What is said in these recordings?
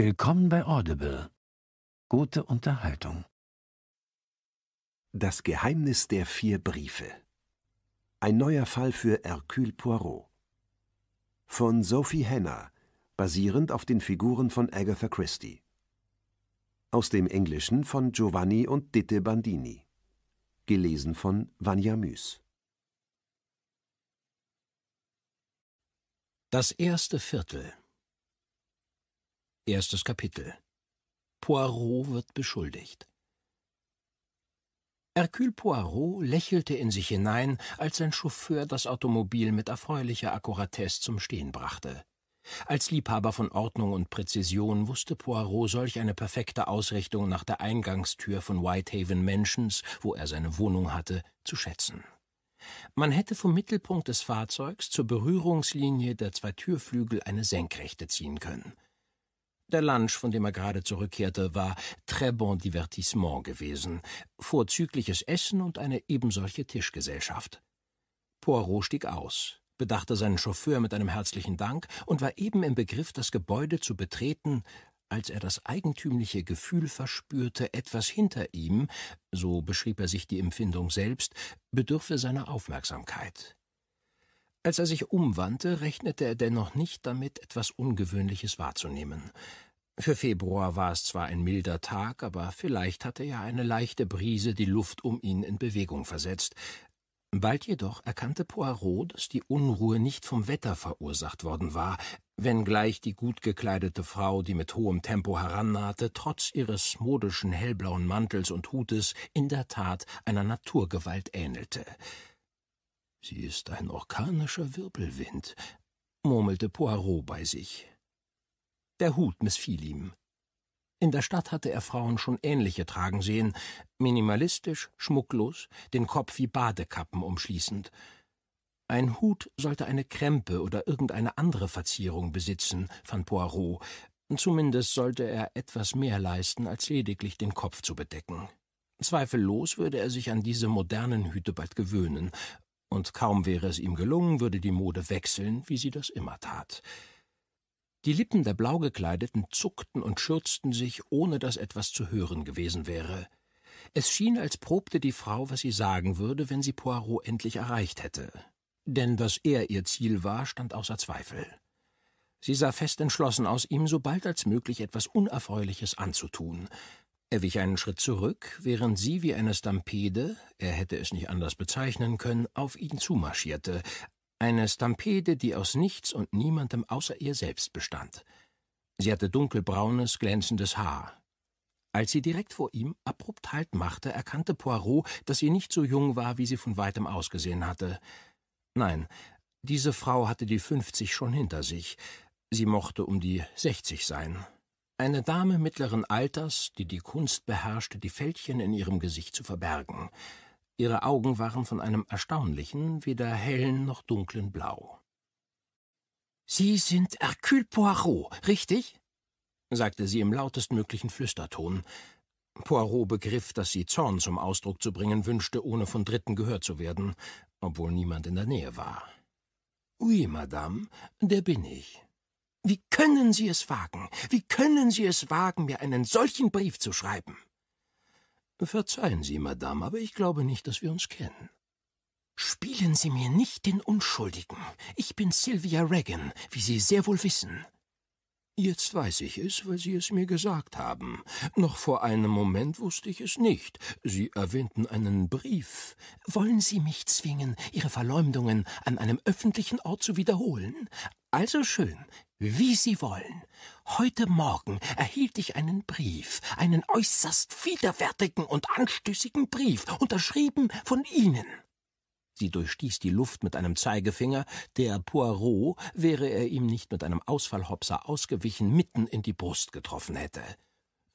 Willkommen bei Audible. Gute Unterhaltung. Das Geheimnis der vier Briefe. Ein neuer Fall für Hercule Poirot. Von Sophie Hanna, basierend auf den Figuren von Agatha Christie. Aus dem Englischen von Giovanni und Ditte Bandini. Gelesen von Vanya Müs. Das erste Viertel. Erstes Kapitel Poirot wird beschuldigt. Hercule Poirot lächelte in sich hinein, als sein Chauffeur das Automobil mit erfreulicher Akkuratesse zum Stehen brachte. Als Liebhaber von Ordnung und Präzision wusste Poirot solch eine perfekte Ausrichtung nach der Eingangstür von Whitehaven Mansions, wo er seine Wohnung hatte, zu schätzen. Man hätte vom Mittelpunkt des Fahrzeugs zur Berührungslinie der zwei Türflügel eine Senkrechte ziehen können – der Lunch, von dem er gerade zurückkehrte, war très bon divertissement gewesen. Vorzügliches Essen und eine ebensolche Tischgesellschaft. Poirot stieg aus, bedachte seinen Chauffeur mit einem herzlichen Dank und war eben im Begriff, das Gebäude zu betreten, als er das eigentümliche Gefühl verspürte, etwas hinter ihm, so beschrieb er sich die Empfindung selbst, bedürfe seiner Aufmerksamkeit. Als er sich umwandte, rechnete er dennoch nicht damit, etwas Ungewöhnliches wahrzunehmen. Für Februar war es zwar ein milder Tag, aber vielleicht hatte ja eine leichte Brise die Luft um ihn in Bewegung versetzt. Bald jedoch erkannte Poirot, dass die Unruhe nicht vom Wetter verursacht worden war, wenngleich die gut gekleidete Frau, die mit hohem Tempo herannahte, trotz ihres modischen hellblauen Mantels und Hutes in der Tat einer Naturgewalt ähnelte. Sie ist ein orkanischer Wirbelwind, murmelte Poirot bei sich. Der Hut missfiel ihm. In der Stadt hatte er Frauen schon ähnliche tragen sehen, minimalistisch, schmucklos, den Kopf wie Badekappen umschließend. Ein Hut sollte eine Krempe oder irgendeine andere Verzierung besitzen, fand Poirot. Zumindest sollte er etwas mehr leisten, als lediglich den Kopf zu bedecken. Zweifellos würde er sich an diese modernen Hüte bald gewöhnen, und kaum wäre es ihm gelungen, würde die Mode wechseln, wie sie das immer tat. Die Lippen der Blaugekleideten zuckten und schürzten sich, ohne dass etwas zu hören gewesen wäre. Es schien, als probte die Frau, was sie sagen würde, wenn sie Poirot endlich erreicht hätte. Denn dass er ihr Ziel war, stand außer Zweifel. Sie sah fest entschlossen aus, ihm so bald als möglich etwas Unerfreuliches anzutun. Er wich einen Schritt zurück, während sie wie eine Stampede, er hätte es nicht anders bezeichnen können, auf ihn zumarschierte, eine Stampede, die aus nichts und niemandem außer ihr selbst bestand. Sie hatte dunkelbraunes, glänzendes Haar. Als sie direkt vor ihm abrupt Halt machte, erkannte Poirot, dass sie nicht so jung war, wie sie von weitem ausgesehen hatte. Nein, diese Frau hatte die fünfzig schon hinter sich. Sie mochte um die sechzig sein. Eine Dame mittleren Alters, die die Kunst beherrschte, die Fältchen in ihrem Gesicht zu verbergen. Ihre Augen waren von einem erstaunlichen, weder hellen noch dunklen Blau. Sie sind Hercule Poirot, richtig? sagte sie im lautestmöglichen Flüsterton. Poirot begriff, dass sie Zorn zum Ausdruck zu bringen wünschte, ohne von Dritten gehört zu werden, obwohl niemand in der Nähe war. Oui, Madame, der bin ich. Wie können Sie es wagen? Wie können Sie es wagen, mir einen solchen Brief zu schreiben? Verzeihen Sie, Madame, aber ich glaube nicht, dass wir uns kennen. Spielen Sie mir nicht den Unschuldigen. Ich bin Sylvia Regan, wie Sie sehr wohl wissen. Jetzt weiß ich es, weil Sie es mir gesagt haben. Noch vor einem Moment wusste ich es nicht. Sie erwähnten einen Brief. Wollen Sie mich zwingen, Ihre Verleumdungen an einem öffentlichen Ort zu wiederholen? Also schön, wie Sie wollen. Heute Morgen erhielt ich einen Brief, einen äußerst widerwärtigen und anstößigen Brief, unterschrieben von Ihnen. Sie durchstieß die Luft mit einem Zeigefinger, der Poirot, wäre er ihm nicht mit einem Ausfallhopser ausgewichen, mitten in die Brust getroffen hätte.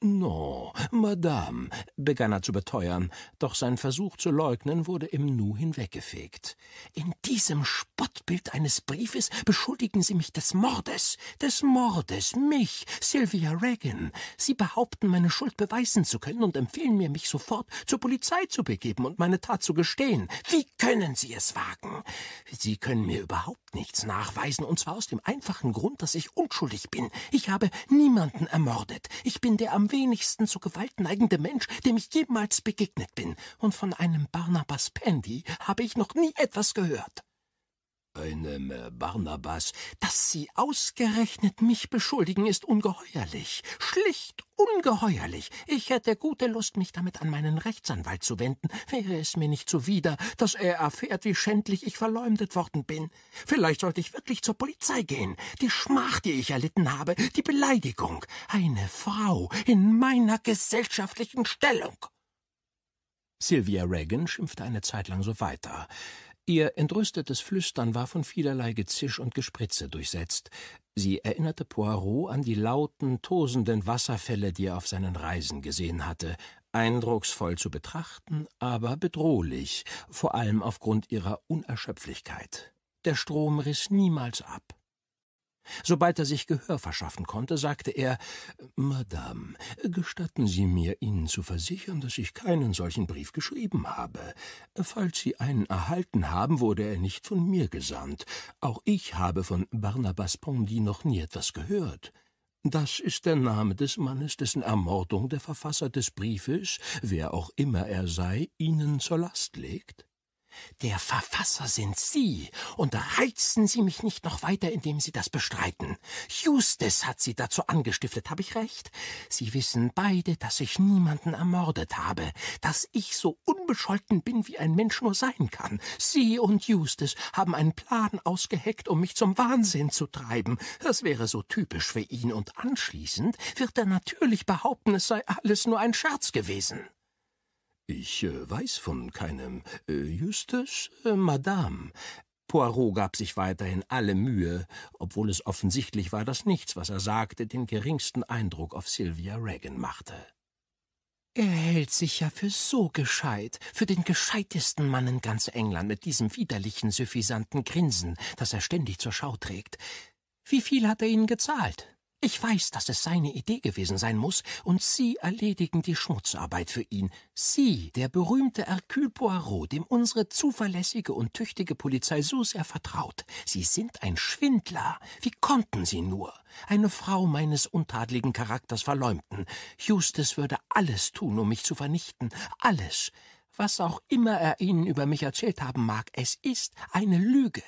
No, Madame, begann er zu beteuern, doch sein Versuch zu leugnen wurde im Nu hinweggefegt. In diesem Spottbild eines Briefes beschuldigen Sie mich des Mordes, des Mordes, mich, Sylvia Regan. Sie behaupten, meine Schuld beweisen zu können und empfehlen mir, mich sofort zur Polizei zu begeben und meine Tat zu gestehen. Wie können Sie es wagen? Sie können mir überhaupt nichts nachweisen, und zwar aus dem einfachen Grund, dass ich unschuldig bin. Ich habe niemanden ermordet. Ich bin der am wenigsten zu Gewalt neigende Mensch, dem ich jemals begegnet bin, und von einem Barnabas Pandy habe ich noch nie etwas gehört. Einem äh, Barnabas, dass Sie ausgerechnet mich beschuldigen, ist ungeheuerlich, schlicht ungeheuerlich. Ich hätte gute Lust, mich damit an meinen Rechtsanwalt zu wenden, wäre es mir nicht zuwider, dass er erfährt, wie schändlich ich verleumdet worden bin. Vielleicht sollte ich wirklich zur Polizei gehen. Die Schmach, die ich erlitten habe, die Beleidigung. Eine Frau in meiner gesellschaftlichen Stellung. Sylvia Reagan schimpfte eine Zeit lang so weiter. Ihr entrüstetes Flüstern war von vielerlei Gezisch und Gespritze durchsetzt. Sie erinnerte Poirot an die lauten, tosenden Wasserfälle, die er auf seinen Reisen gesehen hatte, eindrucksvoll zu betrachten, aber bedrohlich, vor allem aufgrund ihrer Unerschöpflichkeit. Der Strom riss niemals ab. Sobald er sich Gehör verschaffen konnte, sagte er Madame, gestatten Sie mir, Ihnen zu versichern, dass ich keinen solchen Brief geschrieben habe. Falls Sie einen erhalten haben, wurde er nicht von mir gesandt. Auch ich habe von Barnabas Pondi noch nie etwas gehört. Das ist der Name des Mannes, dessen Ermordung der Verfasser des Briefes, wer auch immer er sei, Ihnen zur Last legt? Der Verfasser sind Sie, und reizen Sie mich nicht noch weiter, indem Sie das bestreiten. Justus hat Sie dazu angestiftet, habe ich recht? Sie wissen beide, dass ich niemanden ermordet habe, dass ich so unbescholten bin, wie ein Mensch nur sein kann. Sie und Justus haben einen Plan ausgeheckt, um mich zum Wahnsinn zu treiben. Das wäre so typisch für ihn, und anschließend wird er natürlich behaupten, es sei alles nur ein Scherz gewesen. Ich äh, weiß von keinem. Äh, Justus, äh, Madame. Poirot gab sich weiterhin alle Mühe, obwohl es offensichtlich war, dass nichts, was er sagte, den geringsten Eindruck auf Sylvia Regan machte. Er hält sich ja für so gescheit, für den gescheitesten Mann in ganz England mit diesem widerlichen, suffisanten Grinsen, das er ständig zur Schau trägt. Wie viel hat er Ihnen gezahlt? Ich weiß, dass es seine Idee gewesen sein muss, und Sie erledigen die Schmutzarbeit für ihn. Sie, der berühmte Hercule Poirot, dem unsere zuverlässige und tüchtige Polizei so sehr vertraut. Sie sind ein Schwindler. Wie konnten Sie nur eine Frau meines untadligen Charakters verleumden? Justus würde alles tun, um mich zu vernichten. Alles. Was auch immer er Ihnen über mich erzählt haben mag, es ist eine Lüge.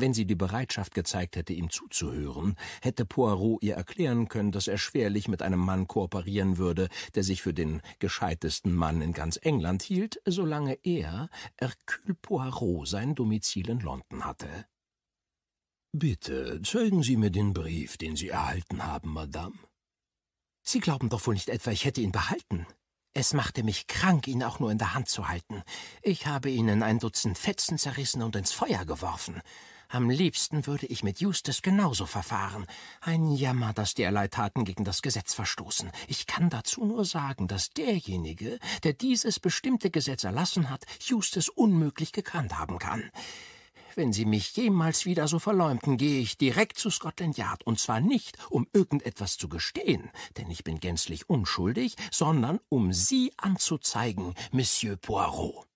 Wenn sie die Bereitschaft gezeigt hätte, ihm zuzuhören, hätte Poirot ihr erklären können, dass er schwerlich mit einem Mann kooperieren würde, der sich für den gescheitesten Mann in ganz England hielt, solange er, Hercule Poirot, sein Domizil in London hatte. Bitte zeigen Sie mir den Brief, den Sie erhalten haben, Madame. Sie glauben doch wohl nicht etwa, ich hätte ihn behalten. Es machte mich krank, ihn auch nur in der Hand zu halten. Ich habe ihn in ein Dutzend Fetzen zerrissen und ins Feuer geworfen. Am liebsten würde ich mit Justus genauso verfahren. Ein Jammer, dass derlei Taten gegen das Gesetz verstoßen. Ich kann dazu nur sagen, dass derjenige, der dieses bestimmte Gesetz erlassen hat, Justus unmöglich gekannt haben kann. Wenn Sie mich jemals wieder so verleumden, gehe ich direkt zu Scotland Yard, und zwar nicht, um irgendetwas zu gestehen, denn ich bin gänzlich unschuldig, sondern um Sie anzuzeigen, Monsieur Poirot.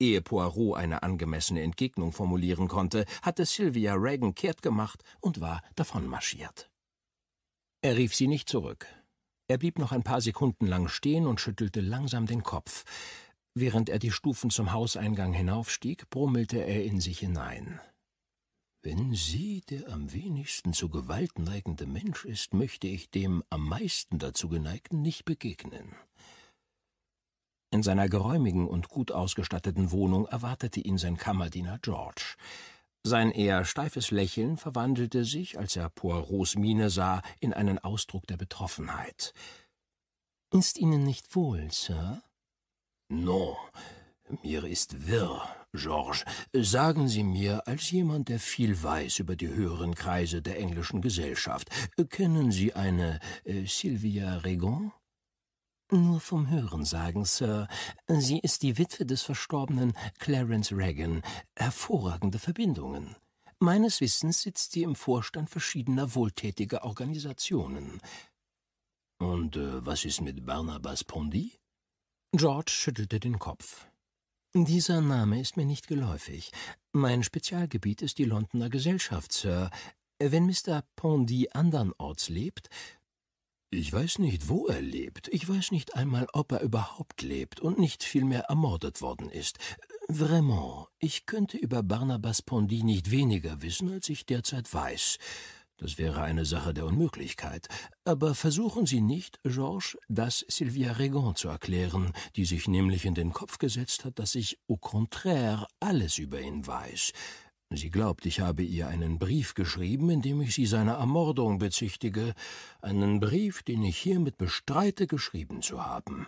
Ehe Poirot eine angemessene Entgegnung formulieren konnte, hatte Sylvia Reagan kehrt gemacht und war davonmarschiert. Er rief sie nicht zurück. Er blieb noch ein paar Sekunden lang stehen und schüttelte langsam den Kopf. Während er die Stufen zum Hauseingang hinaufstieg, brummelte er in sich hinein. Wenn sie der am wenigsten zu Gewalt neigende Mensch ist, möchte ich dem am meisten dazu geneigten nicht begegnen. In seiner geräumigen und gut ausgestatteten Wohnung erwartete ihn sein Kammerdiener George. Sein eher steifes Lächeln verwandelte sich, als er Poirots Miene sah, in einen Ausdruck der Betroffenheit. Ist Ihnen nicht wohl, Sir? Non, mir ist wirr, George. Sagen Sie mir, als jemand, der viel weiß über die höheren Kreise der englischen Gesellschaft, kennen Sie eine äh, Sylvia Regon? Nur vom Hörensagen, Sir. Sie ist die Witwe des verstorbenen Clarence Reagan. Hervorragende Verbindungen. Meines Wissens sitzt sie im Vorstand verschiedener wohltätiger Organisationen. Und äh, was ist mit Barnabas Pondy? George schüttelte den Kopf. Dieser Name ist mir nicht geläufig. Mein Spezialgebiet ist die Londoner Gesellschaft, Sir. Wenn Mr. Pondy andernorts lebt, ich weiß nicht, wo er lebt. Ich weiß nicht einmal, ob er überhaupt lebt und nicht vielmehr ermordet worden ist. Vraiment, ich könnte über Barnabas Pondy nicht weniger wissen, als ich derzeit weiß. Das wäre eine Sache der Unmöglichkeit. Aber versuchen Sie nicht, Georges, das Sylvia Regan zu erklären, die sich nämlich in den Kopf gesetzt hat, dass ich au contraire alles über ihn weiß. Sie glaubt, ich habe ihr einen Brief geschrieben, in dem ich sie seiner Ermordung bezichtige, einen Brief, den ich hiermit bestreite, geschrieben zu haben.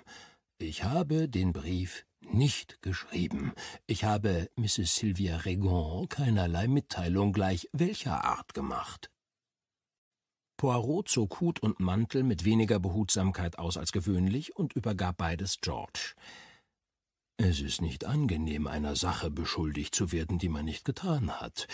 Ich habe den Brief nicht geschrieben. Ich habe Mrs. Sylvia Regon keinerlei Mitteilung gleich welcher Art gemacht. Poirot zog Hut und Mantel mit weniger Behutsamkeit aus als gewöhnlich und übergab beides George. Es ist nicht angenehm, einer Sache beschuldigt zu werden, die man nicht getan hat.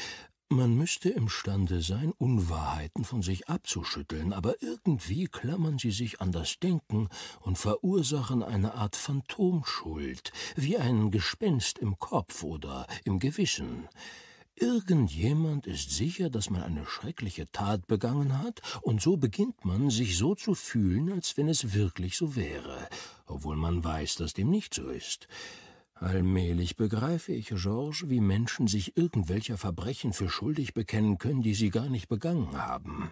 Man müsste imstande sein, Unwahrheiten von sich abzuschütteln, aber irgendwie klammern sie sich an das Denken und verursachen eine Art Phantomschuld, wie ein Gespenst im Kopf oder im Gewissen. Irgendjemand ist sicher, dass man eine schreckliche Tat begangen hat, und so beginnt man, sich so zu fühlen, als wenn es wirklich so wäre, obwohl man weiß, dass dem nicht so ist. Allmählich begreife ich, George, wie Menschen sich irgendwelcher Verbrechen für schuldig bekennen können, die sie gar nicht begangen haben.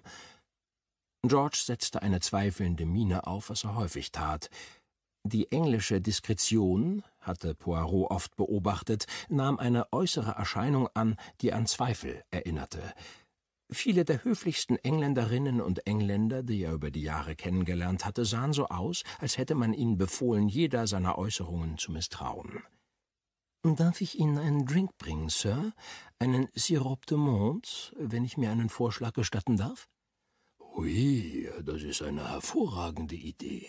George setzte eine zweifelnde Miene auf, was er häufig tat. Die englische Diskretion hatte Poirot oft beobachtet, nahm eine äußere Erscheinung an, die an Zweifel erinnerte. Viele der höflichsten Engländerinnen und Engländer, die er über die Jahre kennengelernt hatte, sahen so aus, als hätte man ihnen befohlen, jeder seiner Äußerungen zu misstrauen. Darf ich Ihnen einen Drink bringen, Sir? Einen Sirop de Monde, wenn ich mir einen Vorschlag gestatten darf? Oui, das ist eine hervorragende Idee.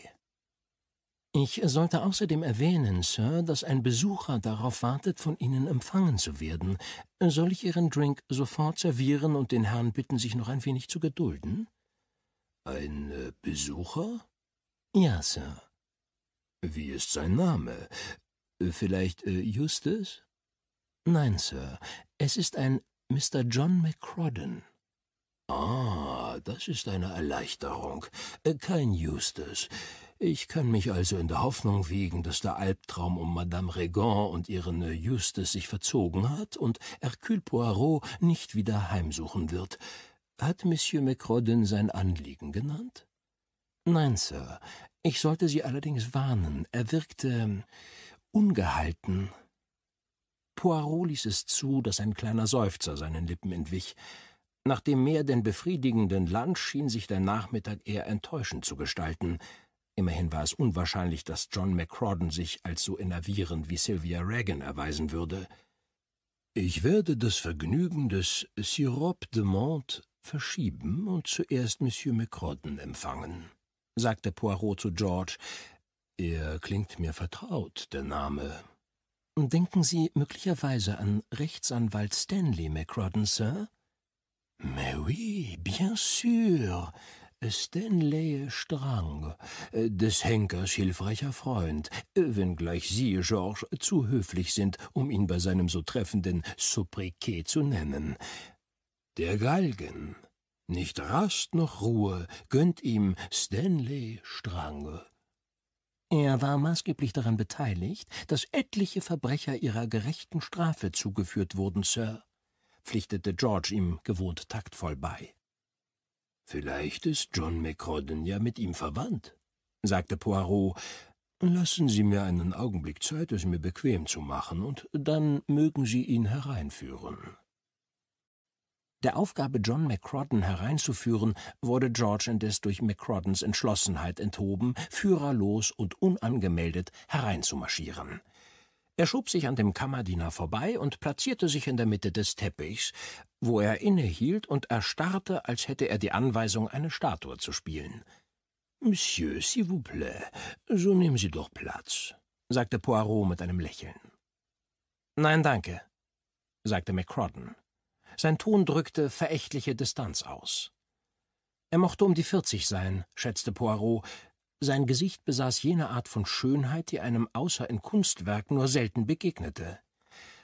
Ich sollte außerdem erwähnen, Sir, dass ein Besucher darauf wartet, von Ihnen empfangen zu werden. Soll ich Ihren Drink sofort servieren und den Herrn bitten, sich noch ein wenig zu gedulden? Ein äh, Besucher? Ja, Sir. Wie ist sein Name? Vielleicht äh, Justus? Nein, Sir. Es ist ein Mr. John McCrodden. Ah, das ist eine Erleichterung. Äh, kein Justus. Ich kann mich also in der Hoffnung wiegen, dass der Albtraum um Madame Regan und ihren Justus sich verzogen hat und Hercule Poirot nicht wieder heimsuchen wird. Hat Monsieur Macrodin sein Anliegen genannt? Nein, Sir. Ich sollte Sie allerdings warnen. Er wirkte ähm, ungehalten. Poirot ließ es zu, dass ein kleiner Seufzer seinen Lippen entwich. Nach dem mehr denn befriedigenden Lunch schien sich der Nachmittag eher enttäuschend zu gestalten – Immerhin war es unwahrscheinlich, dass John McCrawdon sich als so enervierend wie Sylvia Reagan erweisen würde. Ich werde das Vergnügen des Sirop de Mante verschieben und zuerst Monsieur McCrawdon empfangen, sagte Poirot zu George. Er klingt mir vertraut, der Name. Denken Sie möglicherweise an Rechtsanwalt Stanley McCrawdon, Sir? Mais oui, bien sûr, Stanley Strang, äh, des Henkers hilfreicher Freund, äh, wenngleich Sie, George, zu höflich sind, um ihn bei seinem so treffenden Sobriquet zu nennen. Der Galgen, nicht Rast noch Ruhe, gönnt ihm Stanley Strange. Er war maßgeblich daran beteiligt, dass etliche Verbrecher ihrer gerechten Strafe zugeführt wurden, Sir, pflichtete George ihm gewohnt taktvoll bei. Vielleicht ist John McCrodden ja mit ihm verwandt, sagte Poirot. Lassen Sie mir einen Augenblick Zeit, es mir bequem zu machen, und dann mögen Sie ihn hereinführen. Der Aufgabe, John McCrodden hereinzuführen, wurde George indes durch McCroddens Entschlossenheit enthoben, führerlos und unangemeldet hereinzumarschieren. Er schob sich an dem Kammerdiener vorbei und platzierte sich in der Mitte des Teppichs, wo er innehielt und erstarrte, als hätte er die Anweisung, eine Statue zu spielen. Monsieur, s'il vous plaît, so nehmen Sie doch Platz, sagte Poirot mit einem Lächeln. Nein, danke, sagte McCrodden. Sein Ton drückte verächtliche Distanz aus. Er mochte um die vierzig sein, schätzte Poirot, sein Gesicht besaß jene Art von Schönheit, die einem außer in Kunstwerken nur selten begegnete.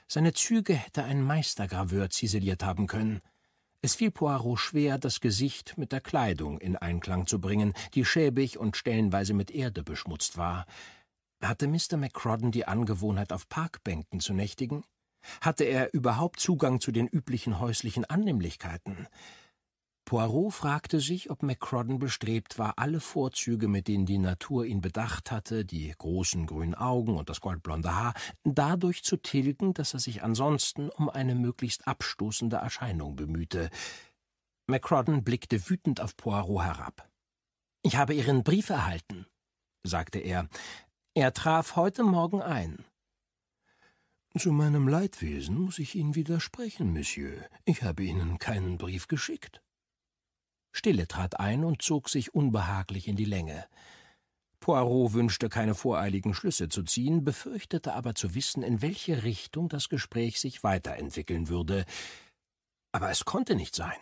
Seine Züge hätte ein Meistergraveur ziseliert haben können. Es fiel Poirot schwer, das Gesicht mit der Kleidung in Einklang zu bringen, die schäbig und stellenweise mit Erde beschmutzt war. Hatte Mr. McCrodden die Angewohnheit, auf Parkbänken zu nächtigen? Hatte er überhaupt Zugang zu den üblichen häuslichen Annehmlichkeiten? Poirot fragte sich, ob McCrodden bestrebt war, alle Vorzüge, mit denen die Natur ihn bedacht hatte, die großen grünen Augen und das goldblonde Haar, dadurch zu tilgen, dass er sich ansonsten um eine möglichst abstoßende Erscheinung bemühte. McCrodden blickte wütend auf Poirot herab. Ich habe Ihren Brief erhalten, sagte er. Er traf heute Morgen ein. Zu meinem Leidwesen muss ich Ihnen widersprechen, Monsieur. Ich habe Ihnen keinen Brief geschickt. Stille trat ein und zog sich unbehaglich in die Länge. Poirot wünschte keine voreiligen Schlüsse zu ziehen, befürchtete aber zu wissen, in welche Richtung das Gespräch sich weiterentwickeln würde. Aber es konnte nicht sein.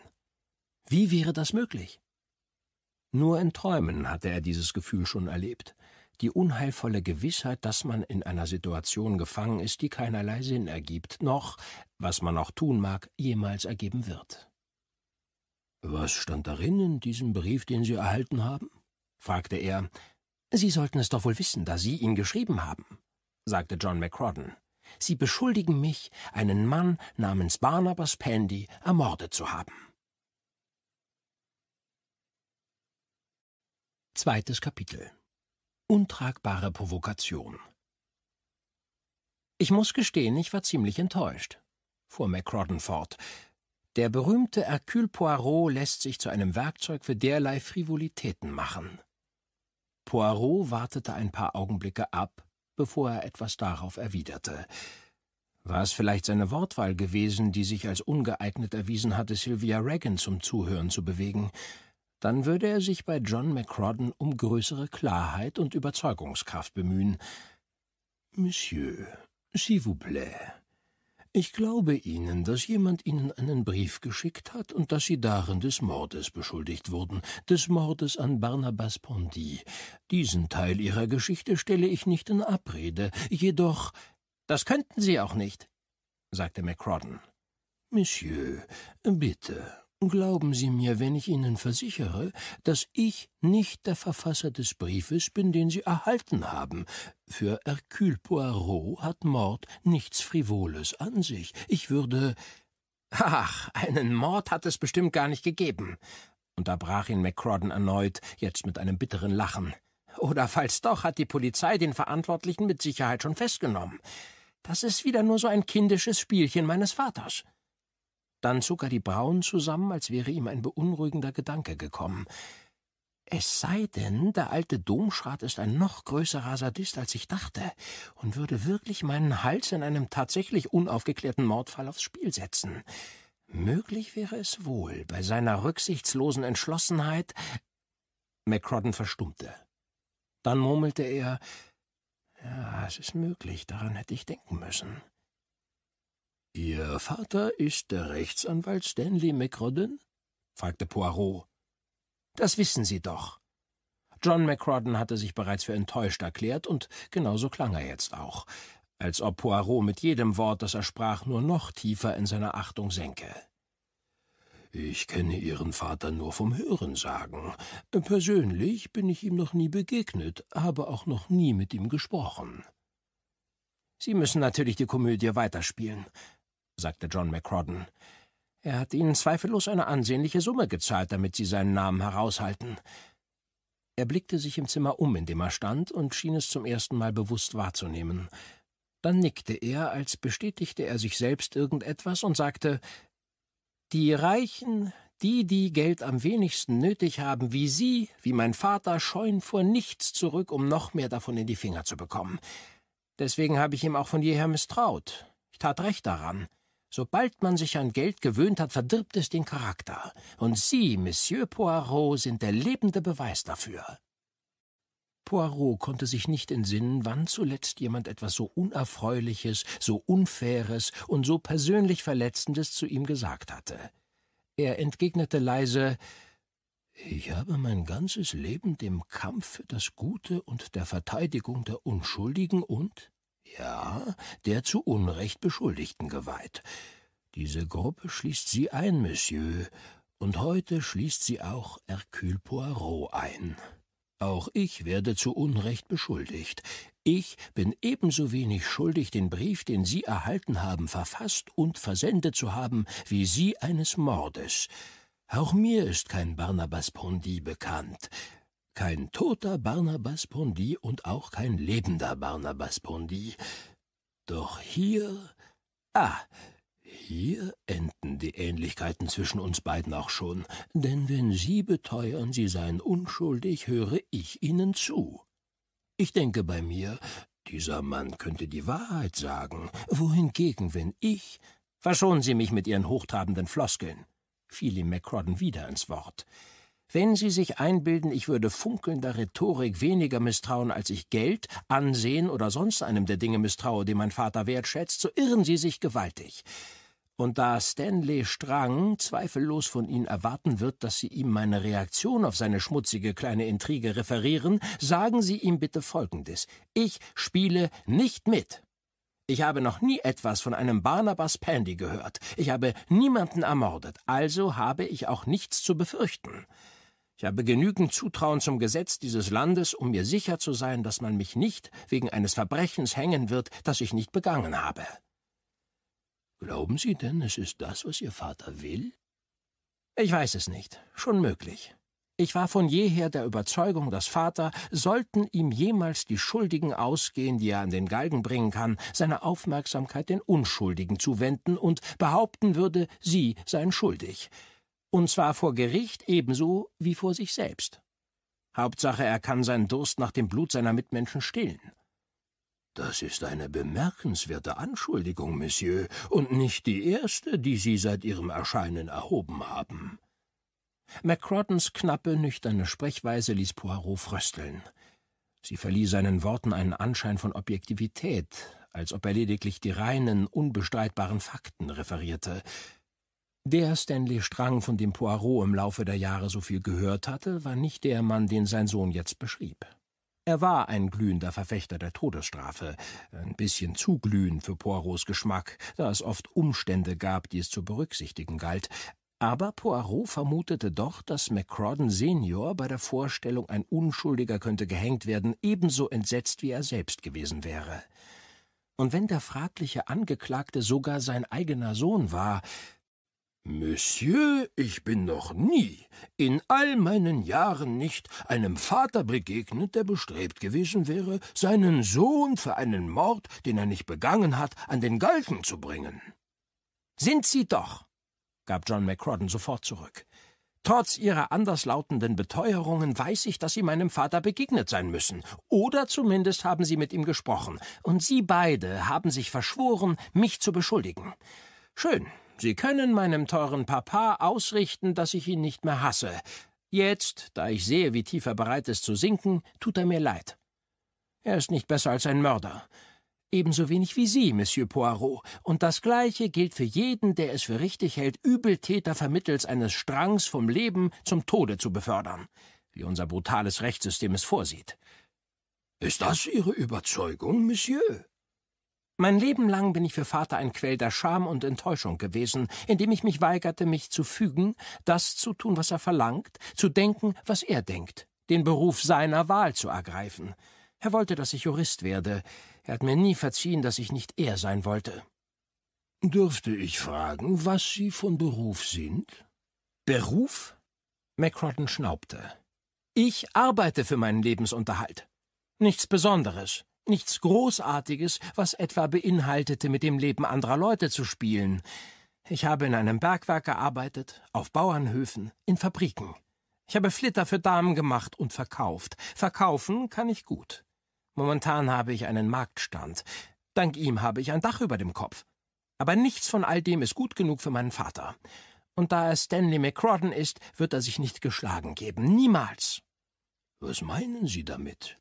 Wie wäre das möglich? Nur in Träumen hatte er dieses Gefühl schon erlebt, die unheilvolle Gewissheit, dass man in einer Situation gefangen ist, die keinerlei Sinn ergibt, noch, was man auch tun mag, jemals ergeben wird. Was stand darin in diesem Brief, den Sie erhalten haben? fragte er. Sie sollten es doch wohl wissen, da Sie ihn geschrieben haben, sagte John McCrodden. Sie beschuldigen mich, einen Mann namens Barnabas Pandy ermordet zu haben. Zweites Kapitel Untragbare Provokation Ich muss gestehen, ich war ziemlich enttäuscht, fuhr McCrodden fort. Der berühmte Hercule Poirot lässt sich zu einem Werkzeug für derlei Frivolitäten machen. Poirot wartete ein paar Augenblicke ab, bevor er etwas darauf erwiderte. War es vielleicht seine Wortwahl gewesen, die sich als ungeeignet erwiesen hatte, Sylvia Reagan zum Zuhören zu bewegen, dann würde er sich bei John McRodden um größere Klarheit und Überzeugungskraft bemühen. Monsieur, s'il vous plaît, ich glaube Ihnen, dass jemand Ihnen einen Brief geschickt hat und dass Sie darin des Mordes beschuldigt wurden, des Mordes an Barnabas Pondy. Diesen Teil Ihrer Geschichte stelle ich nicht in Abrede, jedoch. Das könnten Sie auch nicht, sagte McCrodden. Monsieur, bitte, Glauben Sie mir, wenn ich Ihnen versichere, dass ich nicht der Verfasser des Briefes bin, den Sie erhalten haben. Für Hercule Poirot hat Mord nichts Frivoles an sich. Ich würde. Ach, einen Mord hat es bestimmt gar nicht gegeben. Unterbrach ihn McCrodden erneut, jetzt mit einem bitteren Lachen. Oder falls doch, hat die Polizei den Verantwortlichen mit Sicherheit schon festgenommen. Das ist wieder nur so ein kindisches Spielchen meines Vaters. Dann zog er die Brauen zusammen, als wäre ihm ein beunruhigender Gedanke gekommen. Es sei denn, der alte Domschrat ist ein noch größerer Sadist, als ich dachte, und würde wirklich meinen Hals in einem tatsächlich unaufgeklärten Mordfall aufs Spiel setzen. Möglich wäre es wohl, bei seiner rücksichtslosen Entschlossenheit. McCrodden verstummte. Dann murmelte er Ja, es ist möglich, daran hätte ich denken müssen. Ihr Vater ist der Rechtsanwalt Stanley McRodden? fragte Poirot. Das wissen Sie doch. John McRodden hatte sich bereits für enttäuscht erklärt, und genauso klang er jetzt auch, als ob Poirot mit jedem Wort, das er sprach, nur noch tiefer in seiner Achtung senke. Ich kenne Ihren Vater nur vom Hörensagen. Persönlich bin ich ihm noch nie begegnet, habe auch noch nie mit ihm gesprochen. Sie müssen natürlich die Komödie weiterspielen sagte John McCrodden. Er hat Ihnen zweifellos eine ansehnliche Summe gezahlt, damit Sie seinen Namen heraushalten. Er blickte sich im Zimmer um, in dem er stand, und schien es zum ersten Mal bewusst wahrzunehmen. Dann nickte er, als bestätigte er sich selbst irgendetwas und sagte Die Reichen, die, die Geld am wenigsten nötig haben, wie Sie, wie mein Vater, scheuen vor nichts zurück, um noch mehr davon in die Finger zu bekommen. Deswegen habe ich ihm auch von jeher misstraut. Ich tat recht daran. Sobald man sich an Geld gewöhnt hat, verdirbt es den Charakter. Und Sie, Monsieur Poirot, sind der lebende Beweis dafür. Poirot konnte sich nicht entsinnen, wann zuletzt jemand etwas so Unerfreuliches, so Unfaires und so persönlich Verletzendes zu ihm gesagt hatte. Er entgegnete leise Ich habe mein ganzes Leben dem Kampf für das Gute und der Verteidigung der Unschuldigen und ja, der zu Unrecht Beschuldigten geweiht. Diese Gruppe schließt Sie ein, Monsieur, und heute schließt sie auch Hercule Poirot ein. Auch ich werde zu Unrecht beschuldigt. Ich bin ebenso wenig schuldig, den Brief, den Sie erhalten haben, verfasst und versendet zu haben, wie Sie eines Mordes. Auch mir ist kein Barnabas Pondy bekannt. Kein toter Barnabas Pondy und auch kein lebender Barnabas Pondy. Doch hier. Ah, hier enden die Ähnlichkeiten zwischen uns beiden auch schon, denn wenn Sie beteuern, Sie seien unschuldig, höre ich Ihnen zu. Ich denke bei mir, dieser Mann könnte die Wahrheit sagen, wohingegen, wenn ich. Verschonen Sie mich mit Ihren hochtrabenden Floskeln, fiel ihm MacRodden wieder ins Wort. Wenn Sie sich einbilden, ich würde funkelnder Rhetorik weniger misstrauen, als ich Geld, Ansehen oder sonst einem der Dinge misstraue, die mein Vater wertschätzt, so irren Sie sich gewaltig. Und da Stanley Strang zweifellos von Ihnen erwarten wird, dass Sie ihm meine Reaktion auf seine schmutzige kleine Intrige referieren, sagen Sie ihm bitte Folgendes. Ich spiele nicht mit. Ich habe noch nie etwas von einem Barnabas Pandy gehört. Ich habe niemanden ermordet, also habe ich auch nichts zu befürchten. Ich habe genügend Zutrauen zum Gesetz dieses Landes, um mir sicher zu sein, dass man mich nicht wegen eines Verbrechens hängen wird, das ich nicht begangen habe. Glauben Sie denn, es ist das, was Ihr Vater will? Ich weiß es nicht. Schon möglich. Ich war von jeher der Überzeugung, dass Vater, sollten ihm jemals die Schuldigen ausgehen, die er an den Galgen bringen kann, seine Aufmerksamkeit den Unschuldigen zuwenden und behaupten würde, sie seien schuldig und zwar vor Gericht ebenso wie vor sich selbst. Hauptsache, er kann seinen Durst nach dem Blut seiner Mitmenschen stillen. Das ist eine bemerkenswerte Anschuldigung, Monsieur, und nicht die erste, die Sie seit Ihrem Erscheinen erhoben haben. McCrottens knappe, nüchterne Sprechweise ließ Poirot frösteln. Sie verlieh seinen Worten einen Anschein von Objektivität, als ob er lediglich die reinen, unbestreitbaren Fakten referierte. Der Stanley Strang, von dem Poirot im Laufe der Jahre so viel gehört hatte, war nicht der Mann, den sein Sohn jetzt beschrieb. Er war ein glühender Verfechter der Todesstrafe, ein bisschen zu glühend für Poirots Geschmack, da es oft Umstände gab, die es zu berücksichtigen galt, aber Poirot vermutete doch, dass McCrodden Senior bei der Vorstellung, ein Unschuldiger könnte gehängt werden, ebenso entsetzt wie er selbst gewesen wäre. Und wenn der fragliche Angeklagte sogar sein eigener Sohn war, Monsieur, ich bin noch nie, in all meinen Jahren nicht, einem Vater begegnet, der bestrebt gewesen wäre, seinen Sohn für einen Mord, den er nicht begangen hat, an den Galgen zu bringen. Sind Sie doch, gab John McCrodden sofort zurück. Trotz Ihrer anderslautenden Beteuerungen weiß ich, dass Sie meinem Vater begegnet sein müssen, oder zumindest haben Sie mit ihm gesprochen, und Sie beide haben sich verschworen, mich zu beschuldigen. Schön, Sie können meinem teuren Papa ausrichten, dass ich ihn nicht mehr hasse. Jetzt, da ich sehe, wie tief er bereit ist zu sinken, tut er mir leid. Er ist nicht besser als ein Mörder. Ebenso wenig wie Sie, Monsieur Poirot. Und das Gleiche gilt für jeden, der es für richtig hält, Übeltäter vermittels eines Strangs vom Leben zum Tode zu befördern, wie unser brutales Rechtssystem es vorsieht. Ist das Ihre Überzeugung, Monsieur? Mein Leben lang bin ich für Vater ein Quell der Scham und Enttäuschung gewesen, indem ich mich weigerte, mich zu fügen, das zu tun, was er verlangt, zu denken, was er denkt, den Beruf seiner Wahl zu ergreifen. Er wollte, dass ich Jurist werde. Er hat mir nie verziehen, dass ich nicht er sein wollte. Dürfte ich fragen, was Sie von Beruf sind? Beruf? McCrodden schnaubte. Ich arbeite für meinen Lebensunterhalt. Nichts Besonderes. Nichts Großartiges, was etwa beinhaltete, mit dem Leben anderer Leute zu spielen. Ich habe in einem Bergwerk gearbeitet, auf Bauernhöfen, in Fabriken. Ich habe Flitter für Damen gemacht und verkauft. Verkaufen kann ich gut. Momentan habe ich einen Marktstand. Dank ihm habe ich ein Dach über dem Kopf. Aber nichts von all dem ist gut genug für meinen Vater. Und da er Stanley McCrodden ist, wird er sich nicht geschlagen geben. Niemals. Was meinen Sie damit?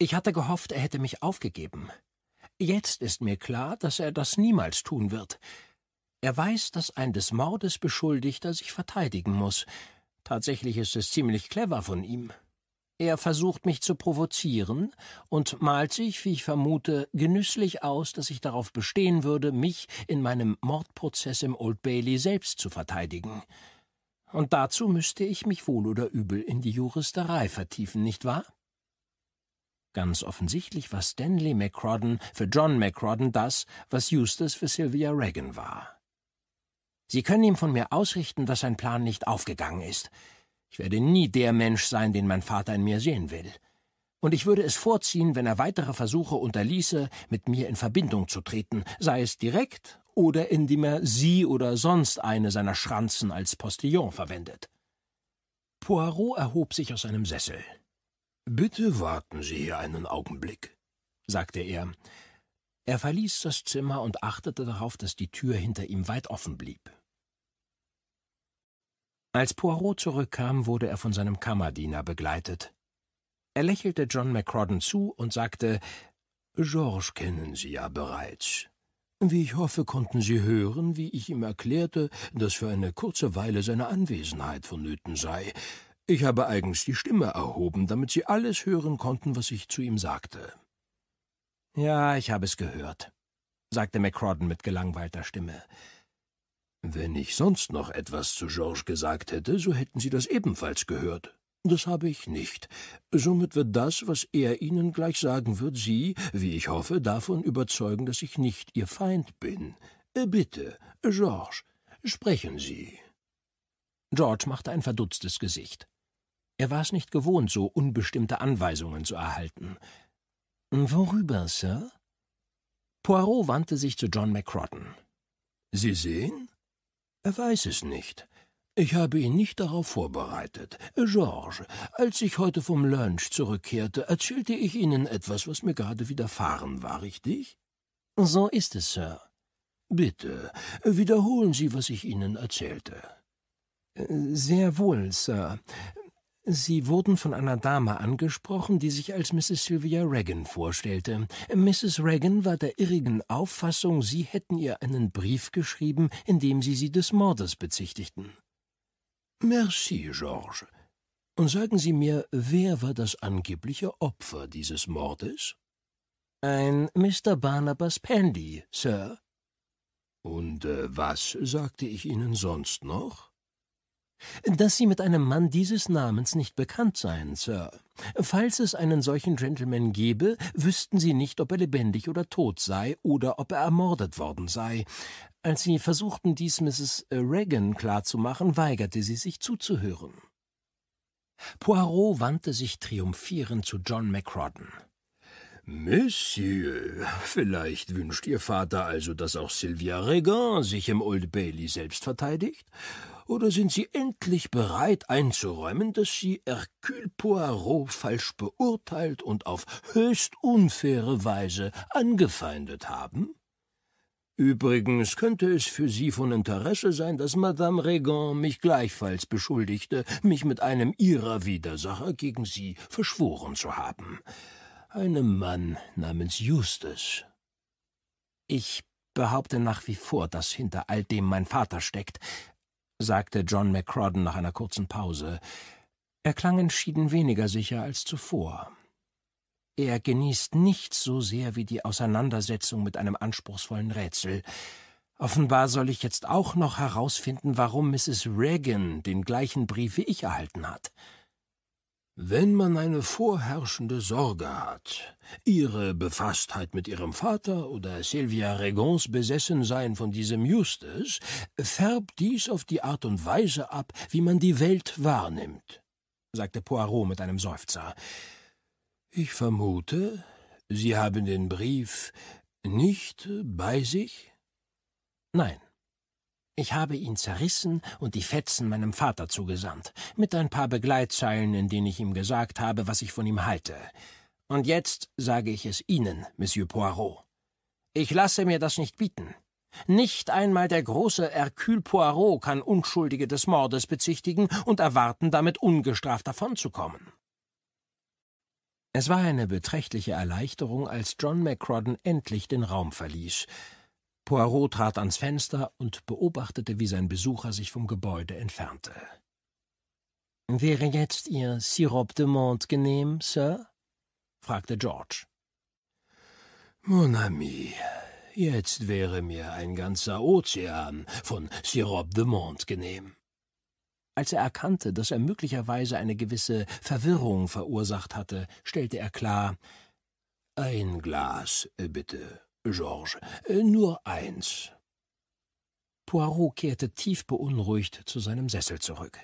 Ich hatte gehofft, er hätte mich aufgegeben. Jetzt ist mir klar, dass er das niemals tun wird. Er weiß, dass ein des Mordes Beschuldigter sich verteidigen muss. Tatsächlich ist es ziemlich clever von ihm. Er versucht mich zu provozieren und malt sich, wie ich vermute, genüsslich aus, dass ich darauf bestehen würde, mich in meinem Mordprozess im Old Bailey selbst zu verteidigen. Und dazu müsste ich mich wohl oder übel in die Juristerei vertiefen, nicht wahr? ganz offensichtlich war Stanley McCrodden für John McCrodden das, was Eustace für Sylvia Reagan war. Sie können ihm von mir ausrichten, dass sein Plan nicht aufgegangen ist. Ich werde nie der Mensch sein, den mein Vater in mir sehen will. Und ich würde es vorziehen, wenn er weitere Versuche unterließe, mit mir in Verbindung zu treten, sei es direkt oder indem er sie oder sonst eine seiner Schranzen als Postillon verwendet. Poirot erhob sich aus seinem Sessel. Bitte warten Sie hier einen Augenblick, sagte er. Er verließ das Zimmer und achtete darauf, dass die Tür hinter ihm weit offen blieb. Als Poirot zurückkam, wurde er von seinem Kammerdiener begleitet. Er lächelte John McCrodden zu und sagte George kennen Sie ja bereits. Wie ich hoffe, konnten Sie hören, wie ich ihm erklärte, dass für eine kurze Weile seine Anwesenheit vonnöten sei. Ich habe eigens die Stimme erhoben, damit sie alles hören konnten, was ich zu ihm sagte. Ja, ich habe es gehört, sagte McCrodden mit gelangweilter Stimme. Wenn ich sonst noch etwas zu George gesagt hätte, so hätten Sie das ebenfalls gehört. Das habe ich nicht. Somit wird das, was er Ihnen gleich sagen wird, Sie, wie ich hoffe, davon überzeugen, dass ich nicht Ihr Feind bin. Äh, bitte, George, sprechen Sie. George machte ein verdutztes Gesicht. Er war es nicht gewohnt, so unbestimmte Anweisungen zu erhalten. Hm, worüber, Sir? Poirot wandte sich zu John McCrotten. Sie sehen? Er weiß es nicht. Ich habe ihn nicht darauf vorbereitet. George, als ich heute vom Lunch zurückkehrte, erzählte ich Ihnen etwas, was mir gerade widerfahren war, richtig? So ist es, Sir. Bitte, wiederholen Sie, was ich Ihnen erzählte. Äh, sehr wohl, Sir. Sie wurden von einer Dame angesprochen, die sich als Mrs. Sylvia Reagan vorstellte. Mrs. Reagan war der irrigen Auffassung, Sie hätten ihr einen Brief geschrieben, in dem Sie sie des Mordes bezichtigten. Merci, Georges. Und sagen Sie mir, wer war das angebliche Opfer dieses Mordes? Ein Mr. Barnabas Pandy, Sir. Und äh, was sagte ich Ihnen sonst noch? Dass Sie mit einem Mann dieses Namens nicht bekannt seien, Sir. Falls es einen solchen Gentleman gebe, wüssten Sie nicht, ob er lebendig oder tot sei oder ob er ermordet worden sei. Als Sie versuchten, dies Mrs. Reagan klarzumachen, weigerte sie sich zuzuhören. Poirot wandte sich triumphierend zu John McRodden. Monsieur, vielleicht wünscht Ihr Vater also, dass auch Sylvia Regan sich im Old Bailey selbst verteidigt? Oder sind Sie endlich bereit einzuräumen, dass Sie Hercule Poirot falsch beurteilt und auf höchst unfaire Weise angefeindet haben? Übrigens könnte es für Sie von Interesse sein, dass Madame Regan mich gleichfalls beschuldigte, mich mit einem Ihrer Widersacher gegen Sie verschworen zu haben. Einem Mann namens Justus. Ich behaupte nach wie vor, dass hinter all dem mein Vater steckt sagte John McCrodden nach einer kurzen Pause. Er klang entschieden weniger sicher als zuvor. Er genießt nichts so sehr wie die Auseinandersetzung mit einem anspruchsvollen Rätsel. Offenbar soll ich jetzt auch noch herausfinden, warum Mrs. Reagan den gleichen Brief wie ich erhalten hat. Wenn man eine vorherrschende Sorge hat, ihre Befasstheit mit ihrem Vater oder Sylvia Regons Besessensein von diesem Justus, färbt dies auf die Art und Weise ab, wie man die Welt wahrnimmt, sagte Poirot mit einem Seufzer. Ich vermute, Sie haben den Brief nicht bei sich? Nein. Ich habe ihn zerrissen und die Fetzen meinem Vater zugesandt, mit ein paar Begleitzeilen, in denen ich ihm gesagt habe, was ich von ihm halte. Und jetzt sage ich es Ihnen, Monsieur Poirot. Ich lasse mir das nicht bieten. Nicht einmal der große Hercule Poirot kann Unschuldige des Mordes bezichtigen und erwarten, damit ungestraft davonzukommen. Es war eine beträchtliche Erleichterung, als John McCrodden endlich den Raum verließ. Poirot trat ans Fenster und beobachtete, wie sein Besucher sich vom Gebäude entfernte. Wäre jetzt Ihr Sirop de Monde genehm, Sir? fragte George. Mon ami, jetzt wäre mir ein ganzer Ozean von Sirop de Monde genehm. Als er erkannte, dass er möglicherweise eine gewisse Verwirrung verursacht hatte, stellte er klar Ein Glas, äh, bitte. Georges, äh, nur eins. Poirot kehrte tief beunruhigt zu seinem Sessel zurück.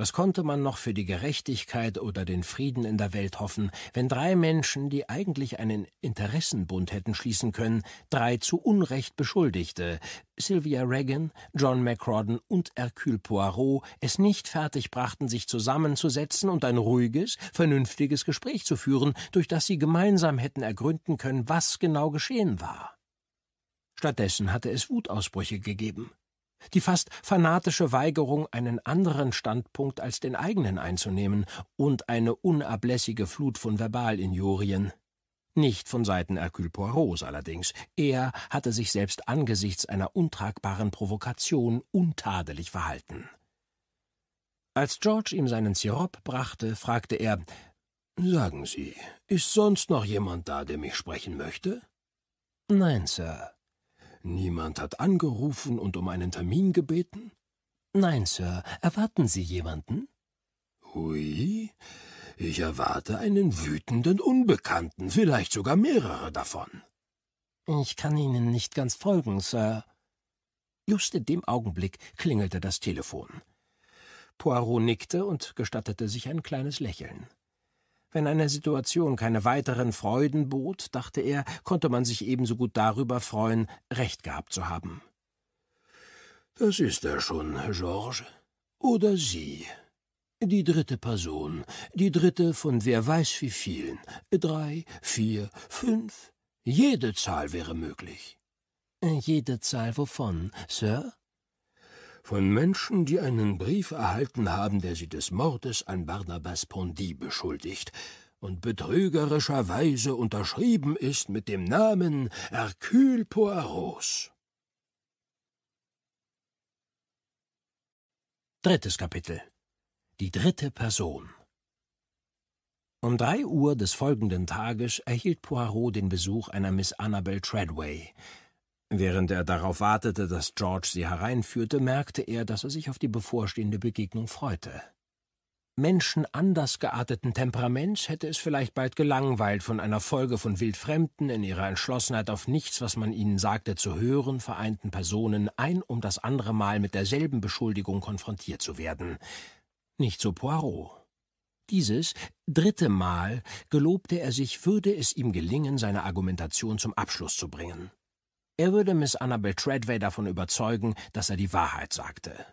Was konnte man noch für die Gerechtigkeit oder den Frieden in der Welt hoffen, wenn drei Menschen, die eigentlich einen Interessenbund hätten schließen können, drei zu Unrecht Beschuldigte, Sylvia Reagan, John McRodden und Hercule Poirot, es nicht fertigbrachten, sich zusammenzusetzen und ein ruhiges, vernünftiges Gespräch zu führen, durch das sie gemeinsam hätten ergründen können, was genau geschehen war. Stattdessen hatte es Wutausbrüche gegeben die fast fanatische Weigerung, einen anderen Standpunkt als den eigenen einzunehmen und eine unablässige Flut von Verbalinjurien. Nicht von Seiten Hercule Poirots allerdings. Er hatte sich selbst angesichts einer untragbaren Provokation untadelig verhalten. Als George ihm seinen Sirop brachte, fragte er, »Sagen Sie, ist sonst noch jemand da, der mich sprechen möchte?« »Nein, Sir«, Niemand hat angerufen und um einen Termin gebeten? Nein, Sir. Erwarten Sie jemanden? Hui, ich erwarte einen wütenden Unbekannten, vielleicht sogar mehrere davon. Ich kann Ihnen nicht ganz folgen, Sir. Just in dem Augenblick klingelte das Telefon. Poirot nickte und gestattete sich ein kleines Lächeln. Wenn eine Situation keine weiteren Freuden bot, dachte er, konnte man sich ebenso gut darüber freuen, recht gehabt zu haben. Das ist er schon, Georges. Oder Sie. Die dritte Person, die dritte von wer weiß wie vielen. Drei, vier, fünf. Jede Zahl wäre möglich. Jede Zahl wovon, Sir? von Menschen, die einen Brief erhalten haben, der sie des Mordes an Barnabas Pondy beschuldigt und betrügerischerweise unterschrieben ist mit dem Namen Hercule Poirot. Drittes Kapitel Die dritte Person um drei Uhr des folgenden Tages erhielt Poirot den Besuch einer Miss Annabel Treadway, Während er darauf wartete, dass George sie hereinführte, merkte er, dass er sich auf die bevorstehende Begegnung freute. Menschen anders gearteten Temperaments hätte es vielleicht bald gelangweilt, von einer Folge von wildfremden, in ihrer Entschlossenheit auf nichts, was man ihnen sagte, zu hören, vereinten Personen ein um das andere Mal mit derselben Beschuldigung konfrontiert zu werden. Nicht so Poirot. Dieses dritte Mal gelobte er sich, würde es ihm gelingen, seine Argumentation zum Abschluss zu bringen. Er würde Miss Annabel Treadway davon überzeugen, dass er die Wahrheit sagte.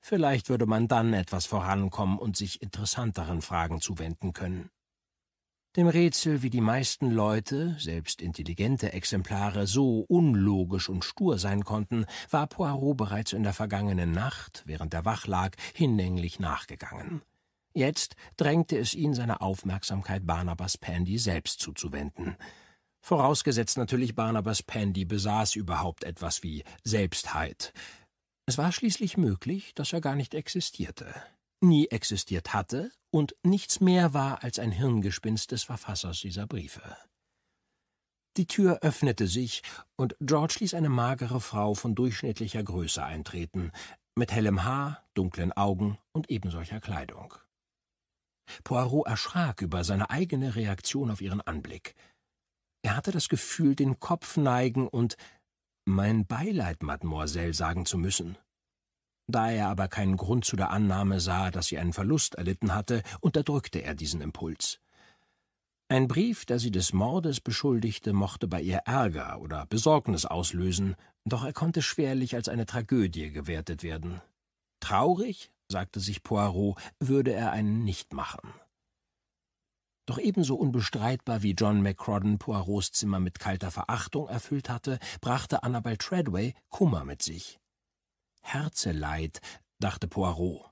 Vielleicht würde man dann etwas vorankommen und sich interessanteren Fragen zuwenden können. Dem Rätsel, wie die meisten Leute, selbst intelligente Exemplare, so unlogisch und stur sein konnten, war Poirot bereits in der vergangenen Nacht, während er wach lag, hinlänglich nachgegangen. Jetzt drängte es ihn, seine Aufmerksamkeit Barnabas Pandy selbst zuzuwenden – Vorausgesetzt natürlich Barnabas Pandy besaß überhaupt etwas wie Selbstheit. Es war schließlich möglich, dass er gar nicht existierte, nie existiert hatte und nichts mehr war als ein Hirngespinst des Verfassers dieser Briefe. Die Tür öffnete sich, und George ließ eine magere Frau von durchschnittlicher Größe eintreten, mit hellem Haar, dunklen Augen und ebensolcher Kleidung. Poirot erschrak über seine eigene Reaktion auf ihren Anblick. Er hatte das Gefühl, den Kopf neigen und mein Beileid, Mademoiselle, sagen zu müssen. Da er aber keinen Grund zu der Annahme sah, dass sie einen Verlust erlitten hatte, unterdrückte er diesen Impuls. Ein Brief, der sie des Mordes beschuldigte, mochte bei ihr Ärger oder Besorgnis auslösen, doch er konnte schwerlich als eine Tragödie gewertet werden. Traurig, sagte sich Poirot, würde er einen nicht machen doch ebenso unbestreitbar wie John McCrodden Poirots Zimmer mit kalter Verachtung erfüllt hatte, brachte Annabel Treadway Kummer mit sich. Herzeleid, dachte Poirot.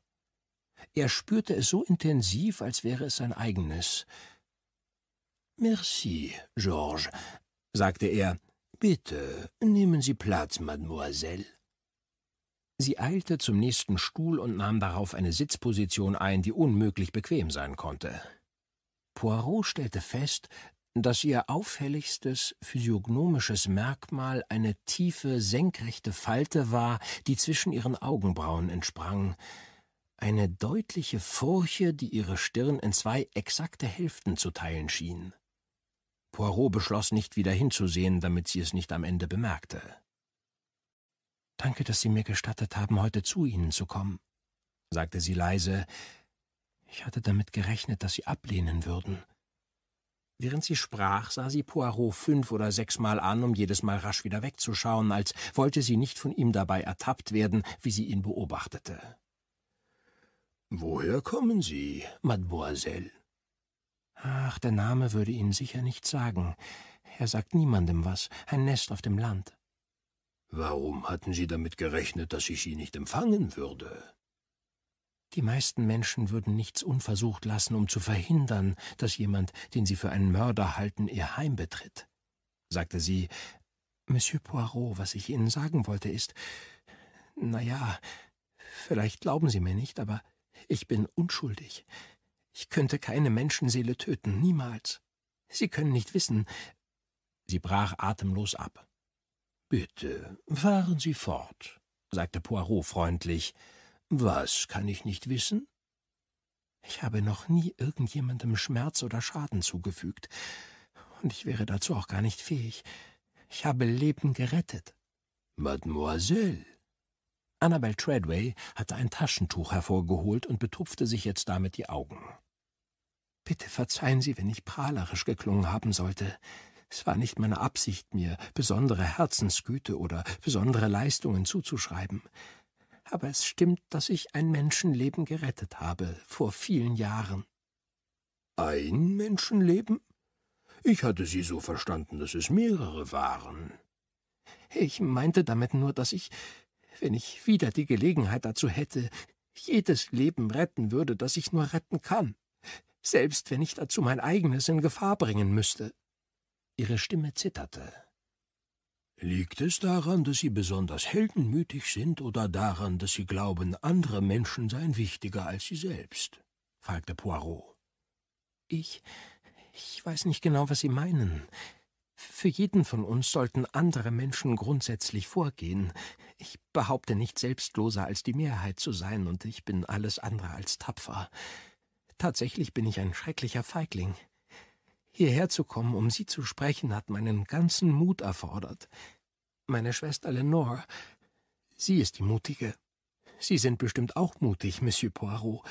Er spürte es so intensiv, als wäre es sein eigenes. Merci, Georges, sagte er. Bitte, nehmen Sie Platz, Mademoiselle. Sie eilte zum nächsten Stuhl und nahm darauf eine Sitzposition ein, die unmöglich bequem sein konnte. Poirot stellte fest, dass ihr auffälligstes physiognomisches Merkmal eine tiefe, senkrechte Falte war, die zwischen ihren Augenbrauen entsprang, eine deutliche Furche, die ihre Stirn in zwei exakte Hälften zu teilen schien. Poirot beschloss nicht wieder hinzusehen, damit sie es nicht am Ende bemerkte. Danke, dass Sie mir gestattet haben, heute zu Ihnen zu kommen, sagte sie leise, ich hatte damit gerechnet, dass sie ablehnen würden. Während sie sprach, sah sie Poirot fünf oder sechsmal an, um jedes Mal rasch wieder wegzuschauen, als wollte sie nicht von ihm dabei ertappt werden, wie sie ihn beobachtete. Woher kommen Sie, Mademoiselle? Ach, der Name würde Ihnen sicher nichts sagen. Er sagt niemandem was. Ein Nest auf dem Land. Warum hatten Sie damit gerechnet, dass ich Sie nicht empfangen würde? Die meisten Menschen würden nichts unversucht lassen, um zu verhindern, dass jemand, den sie für einen Mörder halten, ihr Heim betritt, sagte sie. Monsieur Poirot, was ich Ihnen sagen wollte, ist, na ja, vielleicht glauben Sie mir nicht, aber ich bin unschuldig. Ich könnte keine Menschenseele töten, niemals. Sie können nicht wissen. Sie brach atemlos ab. Bitte, fahren Sie fort, sagte Poirot freundlich. Was kann ich nicht wissen? Ich habe noch nie irgendjemandem Schmerz oder Schaden zugefügt, und ich wäre dazu auch gar nicht fähig. Ich habe Leben gerettet. Mademoiselle. Annabel Treadway hatte ein Taschentuch hervorgeholt und betupfte sich jetzt damit die Augen. Bitte verzeihen Sie, wenn ich prahlerisch geklungen haben sollte. Es war nicht meine Absicht, mir besondere Herzensgüte oder besondere Leistungen zuzuschreiben aber es stimmt, dass ich ein Menschenleben gerettet habe, vor vielen Jahren. Ein Menschenleben? Ich hatte Sie so verstanden, dass es mehrere waren. Ich meinte damit nur, dass ich, wenn ich wieder die Gelegenheit dazu hätte, jedes Leben retten würde, das ich nur retten kann, selbst wenn ich dazu mein eigenes in Gefahr bringen müsste. Ihre Stimme zitterte. Liegt es daran, dass Sie besonders heldenmütig sind oder daran, dass Sie glauben, andere Menschen seien wichtiger als Sie selbst? fragte Poirot. Ich. ich weiß nicht genau, was Sie meinen. Für jeden von uns sollten andere Menschen grundsätzlich vorgehen. Ich behaupte nicht selbstloser als die Mehrheit zu sein, und ich bin alles andere als tapfer. Tatsächlich bin ich ein schrecklicher Feigling. Hierher zu kommen, um Sie zu sprechen, hat meinen ganzen Mut erfordert. Meine Schwester Lenore, sie ist die Mutige. Sie sind bestimmt auch mutig, Monsieur Poirot.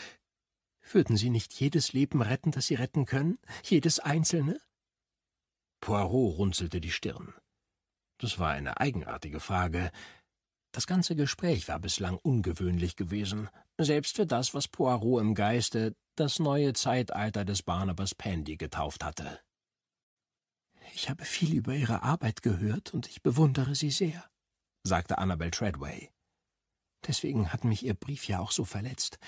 Würden Sie nicht jedes Leben retten, das Sie retten können? Jedes einzelne? Poirot runzelte die Stirn. Das war eine eigenartige Frage. Das ganze Gespräch war bislang ungewöhnlich gewesen, selbst für das, was Poirot im Geiste, das neue Zeitalter des Barnabas Pandy getauft hatte. Ich habe viel über Ihre Arbeit gehört und ich bewundere Sie sehr, sagte Annabel Treadway. Deswegen hat mich Ihr Brief ja auch so verletzt.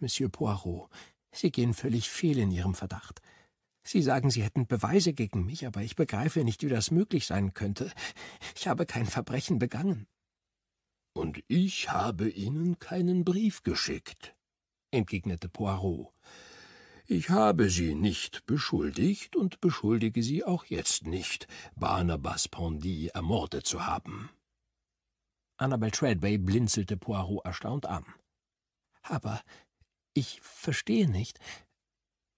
Monsieur Poirot, Sie gehen völlig fehl in Ihrem Verdacht. Sie sagen, Sie hätten Beweise gegen mich, aber ich begreife nicht, wie das möglich sein könnte. Ich habe kein Verbrechen begangen. Und ich habe Ihnen keinen Brief geschickt, entgegnete Poirot. Ich habe sie nicht beschuldigt und beschuldige sie auch jetzt nicht, Barnabas Pondy ermordet zu haben. Annabel Treadway blinzelte Poirot erstaunt an. Aber ich verstehe nicht.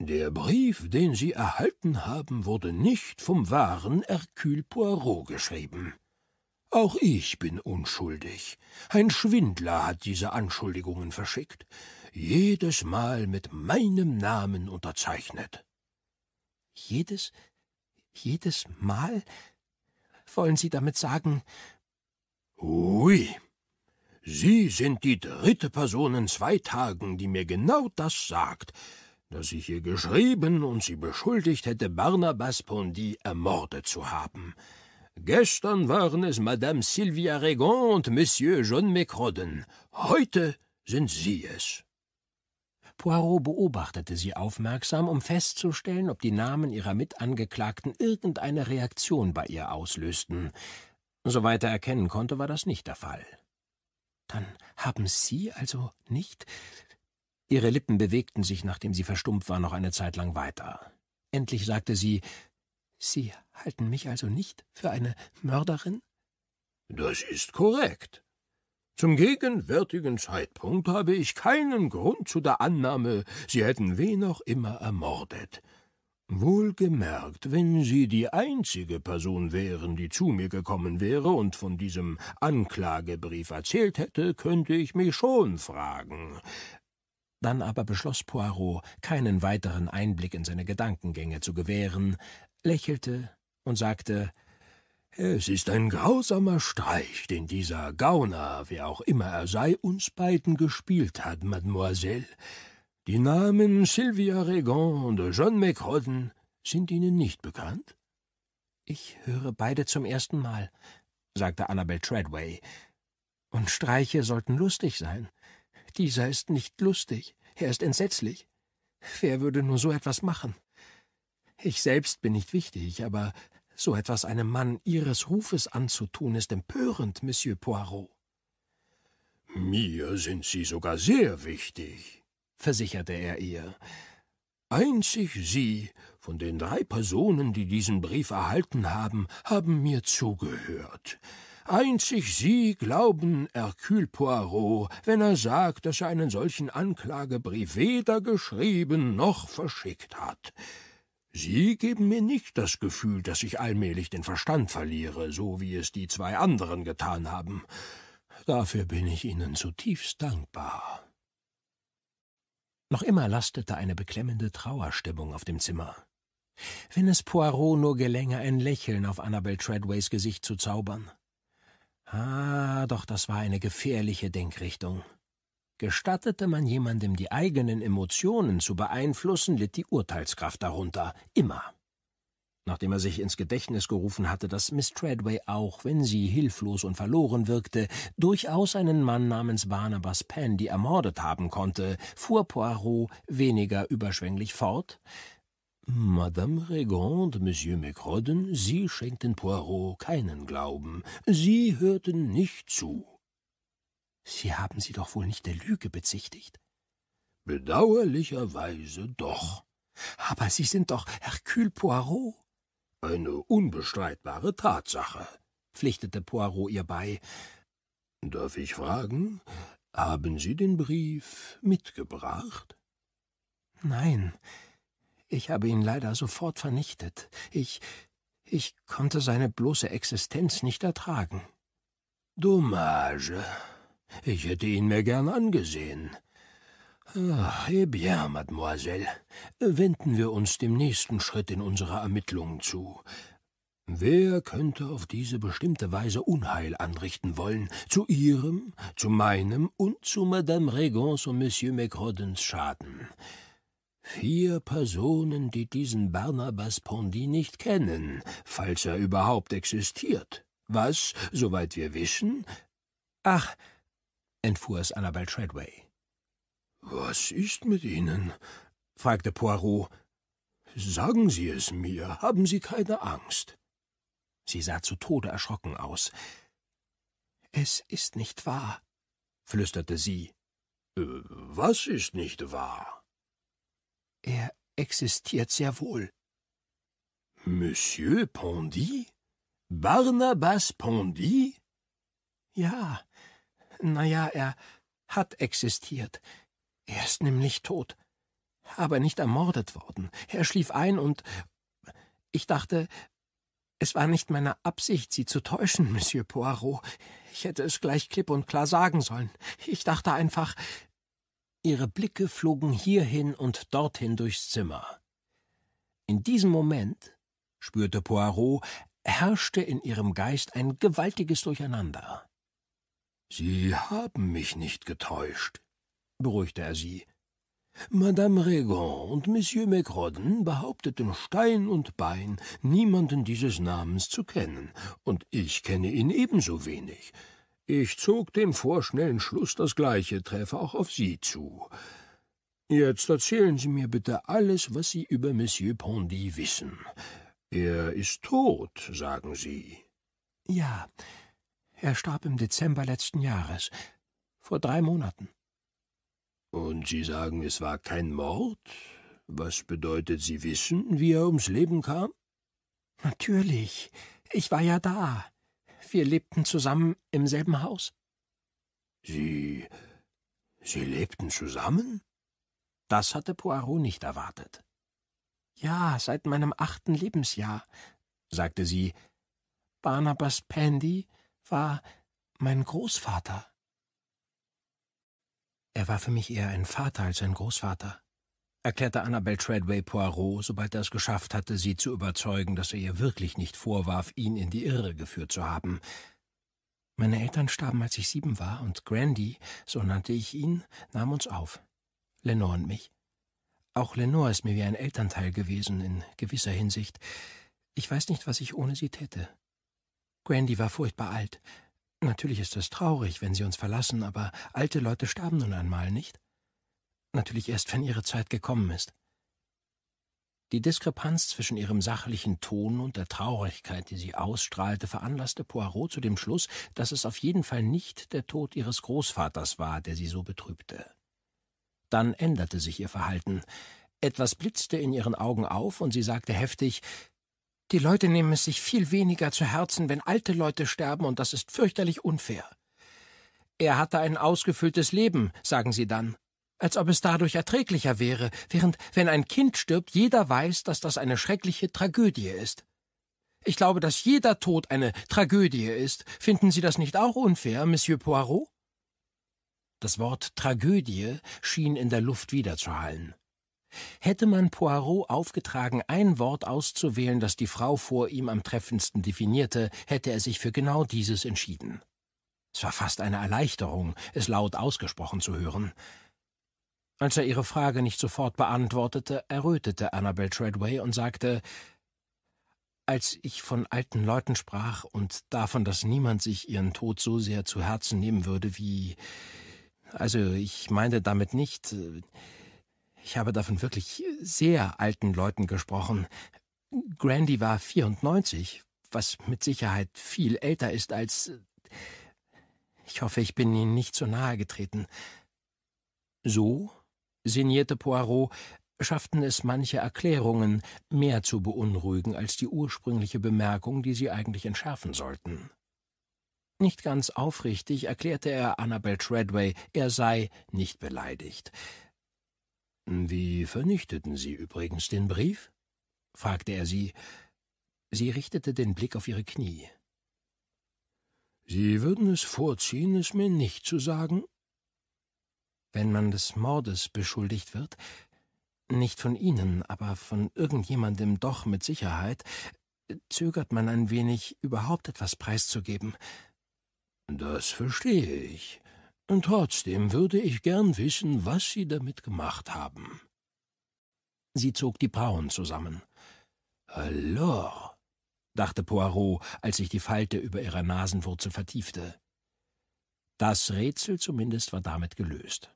Der Brief, den Sie erhalten haben, wurde nicht vom wahren Hercule Poirot geschrieben. Auch ich bin unschuldig. Ein Schwindler hat diese Anschuldigungen verschickt jedes Mal mit meinem Namen unterzeichnet. Jedes, jedes Mal? Wollen Sie damit sagen? Ui, Sie sind die dritte Person in zwei Tagen, die mir genau das sagt, dass ich ihr geschrieben und sie beschuldigt hätte, Barnabas Pondy ermordet zu haben. Gestern waren es Madame Sylvia Regan und Monsieur John McRodden. Heute sind Sie es. Poirot beobachtete sie aufmerksam, um festzustellen, ob die Namen ihrer Mitangeklagten irgendeine Reaktion bei ihr auslösten. Soweit er erkennen konnte, war das nicht der Fall. Dann haben Sie also nicht? Ihre Lippen bewegten sich, nachdem sie verstummt war, noch eine Zeit lang weiter. Endlich sagte sie Sie halten mich also nicht für eine Mörderin? Das ist korrekt. Zum gegenwärtigen Zeitpunkt habe ich keinen Grund zu der Annahme, Sie hätten wen auch immer ermordet. Wohlgemerkt, wenn Sie die einzige Person wären, die zu mir gekommen wäre und von diesem Anklagebrief erzählt hätte, könnte ich mich schon fragen. Dann aber beschloss Poirot, keinen weiteren Einblick in seine Gedankengänge zu gewähren, lächelte und sagte es ist ein grausamer Streich, den dieser Gauner, wer auch immer er sei, uns beiden gespielt hat, Mademoiselle. Die Namen Sylvia Regan und John McHodden sind Ihnen nicht bekannt? Ich höre beide zum ersten Mal, sagte Annabel Treadway. Und Streiche sollten lustig sein. Dieser ist nicht lustig, er ist entsetzlich. Wer würde nur so etwas machen? Ich selbst bin nicht wichtig, aber so etwas einem Mann Ihres Rufes anzutun, ist empörend, Monsieur Poirot. Mir sind Sie sogar sehr wichtig, versicherte er ihr. Einzig Sie, von den drei Personen, die diesen Brief erhalten haben, haben mir zugehört. Einzig Sie glauben Hercule Poirot, wenn er sagt, dass er einen solchen Anklagebrief weder geschrieben noch verschickt hat. Sie geben mir nicht das Gefühl, dass ich allmählich den Verstand verliere, so wie es die zwei anderen getan haben. Dafür bin ich Ihnen zutiefst dankbar. Noch immer lastete eine beklemmende Trauerstimmung auf dem Zimmer. Wenn es Poirot nur gelänge, ein Lächeln auf Annabel Treadways Gesicht zu zaubern. Ah, doch das war eine gefährliche Denkrichtung. Gestattete man jemandem die eigenen Emotionen zu beeinflussen, litt die Urteilskraft darunter, immer. Nachdem er sich ins Gedächtnis gerufen hatte, dass Miss Treadway auch, wenn sie hilflos und verloren wirkte, durchaus einen Mann namens Barnabas Pandy ermordet haben konnte, fuhr Poirot weniger überschwänglich fort. Madame Regan und Monsieur Mecrodden, Sie schenkten Poirot keinen Glauben. Sie hörten nicht zu. Sie haben sie doch wohl nicht der Lüge bezichtigt. Bedauerlicherweise doch. Aber Sie sind doch Hercule Poirot. Eine unbestreitbare Tatsache, pflichtete Poirot ihr bei. Darf ich fragen, haben Sie den Brief mitgebracht? Nein, ich habe ihn leider sofort vernichtet. Ich ich konnte seine bloße Existenz nicht ertragen. Dommage, ich hätte ihn mir gern angesehen. Ach, eh bien, Mademoiselle, wenden wir uns dem nächsten Schritt in unserer Ermittlungen zu. Wer könnte auf diese bestimmte Weise Unheil anrichten wollen? Zu Ihrem, zu meinem und zu Madame Regons und Monsieur Macrodens Schaden. Vier Personen, die diesen Barnabas Pondy nicht kennen, falls er überhaupt existiert. Was, soweit wir wissen? Ach, entfuhr es Annabel Treadway. Was ist mit Ihnen? fragte Poirot. Sagen Sie es mir, haben Sie keine Angst. Sie sah zu Tode erschrocken aus. Es ist nicht wahr, flüsterte sie. Äh, was ist nicht wahr? Er existiert sehr wohl. Monsieur Pondy? Barnabas Pondy? Ja, naja, er hat existiert. Er ist nämlich tot. Aber nicht ermordet worden. Er schlief ein und ich dachte, es war nicht meine Absicht, Sie zu täuschen, Monsieur Poirot. Ich hätte es gleich klipp und klar sagen sollen. Ich dachte einfach. Ihre Blicke flogen hierhin und dorthin durchs Zimmer. In diesem Moment, spürte Poirot, herrschte in ihrem Geist ein gewaltiges Durcheinander. Sie haben mich nicht getäuscht, beruhigte er sie. Madame Regan und Monsieur Macrodden behaupteten Stein und Bein, niemanden dieses Namens zu kennen, und ich kenne ihn ebenso wenig. Ich zog dem vorschnellen Schluss, das gleiche treffe auch auf Sie zu. Jetzt erzählen Sie mir bitte alles, was Sie über Monsieur Pondy wissen. Er ist tot, sagen Sie. Ja, er starb im Dezember letzten Jahres, vor drei Monaten. Und Sie sagen, es war kein Mord? Was bedeutet, Sie wissen, wie er ums Leben kam? Natürlich. Ich war ja da. Wir lebten zusammen im selben Haus. Sie. Sie lebten zusammen? Das hatte Poirot nicht erwartet. Ja, seit meinem achten Lebensjahr, sagte sie. Barnabas Pandy war mein Großvater. Er war für mich eher ein Vater als ein Großvater, erklärte Annabel Treadway Poirot, sobald er es geschafft hatte, sie zu überzeugen, dass er ihr wirklich nicht vorwarf, ihn in die Irre geführt zu haben. Meine Eltern starben, als ich sieben war, und Grandy, so nannte ich ihn, nahm uns auf. Lenore und mich. Auch Lenore ist mir wie ein Elternteil gewesen, in gewisser Hinsicht. Ich weiß nicht, was ich ohne sie täte. Grandy war furchtbar alt. Natürlich ist es traurig, wenn sie uns verlassen, aber alte Leute starben nun einmal, nicht? Natürlich erst, wenn ihre Zeit gekommen ist. Die Diskrepanz zwischen ihrem sachlichen Ton und der Traurigkeit, die sie ausstrahlte, veranlasste Poirot zu dem Schluss, dass es auf jeden Fall nicht der Tod ihres Großvaters war, der sie so betrübte. Dann änderte sich ihr Verhalten. Etwas blitzte in ihren Augen auf und sie sagte heftig: die Leute nehmen es sich viel weniger zu Herzen, wenn alte Leute sterben, und das ist fürchterlich unfair. Er hatte ein ausgefülltes Leben, sagen sie dann, als ob es dadurch erträglicher wäre, während wenn ein Kind stirbt, jeder weiß, dass das eine schreckliche Tragödie ist. Ich glaube, dass jeder Tod eine Tragödie ist. Finden Sie das nicht auch unfair, Monsieur Poirot? Das Wort Tragödie schien in der Luft wiederzuhallen. Hätte man Poirot aufgetragen, ein Wort auszuwählen, das die Frau vor ihm am treffendsten definierte, hätte er sich für genau dieses entschieden. Es war fast eine Erleichterung, es laut ausgesprochen zu hören. Als er ihre Frage nicht sofort beantwortete, errötete Annabel Treadway und sagte, als ich von alten Leuten sprach und davon, dass niemand sich ihren Tod so sehr zu Herzen nehmen würde wie. Also, ich meine damit nicht. Äh, ich habe davon wirklich sehr alten Leuten gesprochen. Grandy war 94, was mit Sicherheit viel älter ist als. Ich hoffe, ich bin Ihnen nicht so nahe getreten. So, sinnierte Poirot, schafften es manche Erklärungen, mehr zu beunruhigen als die ursprüngliche Bemerkung, die sie eigentlich entschärfen sollten. Nicht ganz aufrichtig erklärte er Annabel Treadway, er sei nicht beleidigt. Wie vernichteten Sie übrigens den Brief? fragte er sie. Sie richtete den Blick auf ihre Knie. Sie würden es vorziehen, es mir nicht zu sagen? Wenn man des Mordes beschuldigt wird, nicht von Ihnen, aber von irgendjemandem doch mit Sicherheit, zögert man ein wenig, überhaupt etwas preiszugeben. Das verstehe ich. Und trotzdem würde ich gern wissen, was Sie damit gemacht haben. Sie zog die Brauen zusammen. Hallo, dachte Poirot, als sich die Falte über ihrer Nasenwurzel vertiefte. Das Rätsel zumindest war damit gelöst.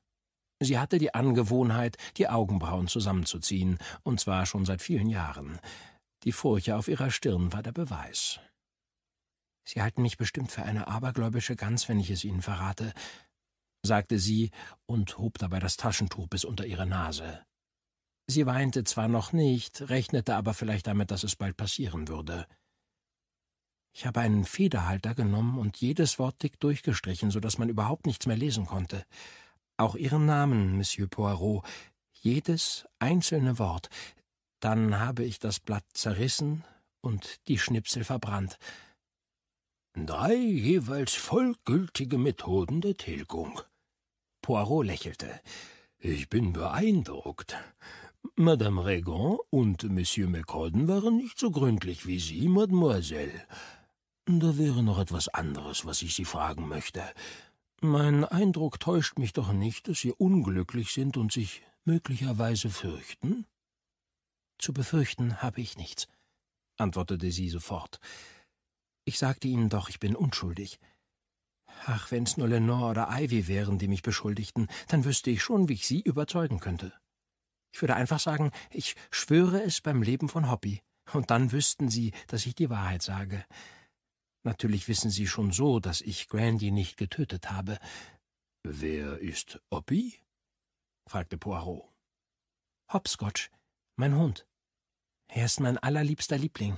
Sie hatte die Angewohnheit, die Augenbrauen zusammenzuziehen, und zwar schon seit vielen Jahren. Die Furche auf ihrer Stirn war der Beweis. Sie halten mich bestimmt für eine abergläubische Gans, wenn ich es Ihnen verrate, sagte sie und hob dabei das Taschentuch bis unter ihre Nase. Sie weinte zwar noch nicht, rechnete aber vielleicht damit, dass es bald passieren würde. Ich habe einen Federhalter genommen und jedes Wort dick durchgestrichen, so dass man überhaupt nichts mehr lesen konnte. Auch Ihren Namen, Monsieur Poirot, jedes einzelne Wort. Dann habe ich das Blatt zerrissen und die Schnipsel verbrannt. Drei jeweils vollgültige Methoden der Tilgung, Poirot lächelte. Ich bin beeindruckt. Madame Regan und Monsieur McCordon waren nicht so gründlich wie Sie, Mademoiselle. Da wäre noch etwas anderes, was ich Sie fragen möchte. Mein Eindruck täuscht mich doch nicht, dass Sie unglücklich sind und sich möglicherweise fürchten? Zu befürchten habe ich nichts, antwortete sie sofort. Ich sagte Ihnen doch, ich bin unschuldig. Ach, wenn's nur Lenore oder Ivy wären, die mich beschuldigten, dann wüsste ich schon, wie ich sie überzeugen könnte. Ich würde einfach sagen, ich schwöre es beim Leben von Hoppy, und dann wüssten sie, dass ich die Wahrheit sage. Natürlich wissen sie schon so, dass ich Grandy nicht getötet habe. Wer ist Hoppy? fragte Poirot. Hopscotch, mein Hund. Er ist mein allerliebster Liebling.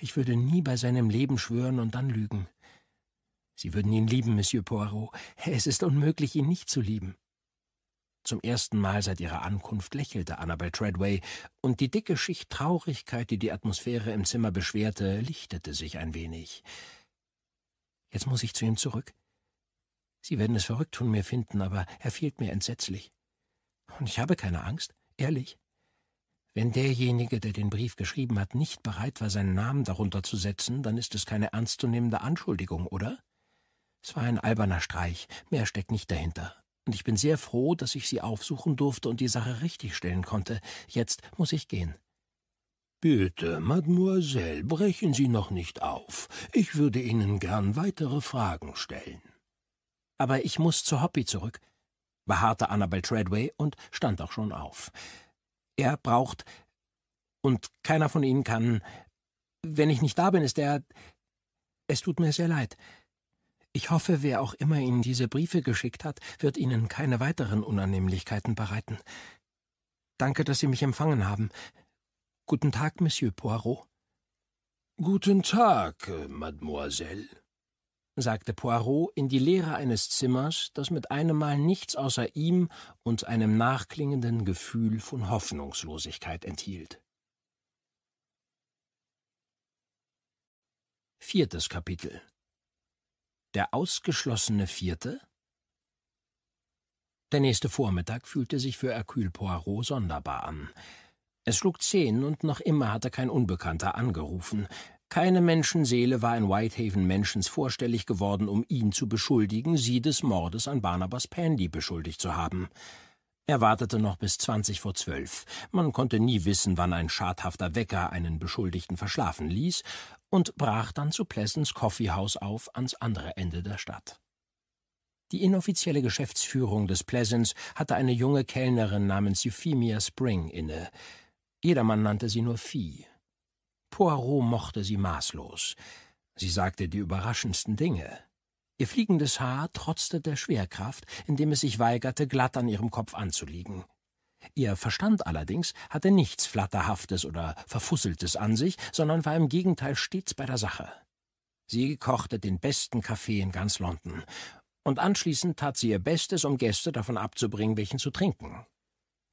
Ich würde nie bei seinem Leben schwören und dann lügen. Sie würden ihn lieben, Monsieur Poirot. Es ist unmöglich, ihn nicht zu lieben. Zum ersten Mal seit ihrer Ankunft lächelte Annabel Treadway, und die dicke Schicht Traurigkeit, die die Atmosphäre im Zimmer beschwerte, lichtete sich ein wenig. Jetzt muss ich zu ihm zurück. Sie werden es verrückt von mir finden, aber er fehlt mir entsetzlich. Und ich habe keine Angst, ehrlich. Wenn derjenige, der den Brief geschrieben hat, nicht bereit war, seinen Namen darunter zu setzen, dann ist es keine ernstzunehmende Anschuldigung, oder? Es war ein alberner Streich, mehr steckt nicht dahinter. Und ich bin sehr froh, dass ich Sie aufsuchen durfte und die Sache richtigstellen konnte. Jetzt muss ich gehen. Bitte, Mademoiselle, brechen Sie noch nicht auf. Ich würde Ihnen gern weitere Fragen stellen. Aber ich muss zu Hoppy zurück, beharrte Annabel Treadway und stand auch schon auf. Er braucht. Und keiner von Ihnen kann. Wenn ich nicht da bin, ist er. Es tut mir sehr leid. Ich hoffe, wer auch immer Ihnen diese Briefe geschickt hat, wird Ihnen keine weiteren Unannehmlichkeiten bereiten. Danke, dass Sie mich empfangen haben. Guten Tag, Monsieur Poirot. Guten Tag, äh, Mademoiselle, sagte Poirot in die Leere eines Zimmers, das mit einem Mal nichts außer ihm und einem nachklingenden Gefühl von Hoffnungslosigkeit enthielt. Viertes Kapitel der ausgeschlossene Vierte? Der nächste Vormittag fühlte sich für Hercule Poirot sonderbar an. Es schlug zehn und noch immer hatte kein Unbekannter angerufen. Keine Menschenseele war in Whitehaven Menschens vorstellig geworden, um ihn zu beschuldigen, sie des Mordes an Barnabas Pandy beschuldigt zu haben. Er wartete noch bis zwanzig vor zwölf. Man konnte nie wissen, wann ein schadhafter Wecker einen Beschuldigten verschlafen ließ, und brach dann zu Pleasants Coffee auf ans andere Ende der Stadt. Die inoffizielle Geschäftsführung des Pleasants hatte eine junge Kellnerin namens Euphemia Spring inne. Jedermann nannte sie nur Vieh. Poirot mochte sie maßlos. Sie sagte die überraschendsten Dinge. Ihr fliegendes Haar trotzte der Schwerkraft, indem es sich weigerte, glatt an ihrem Kopf anzuliegen. Ihr Verstand allerdings hatte nichts Flatterhaftes oder Verfusseltes an sich, sondern war im Gegenteil stets bei der Sache. Sie kochte den besten Kaffee in ganz London, und anschließend tat sie ihr Bestes, um Gäste davon abzubringen, welchen zu trinken.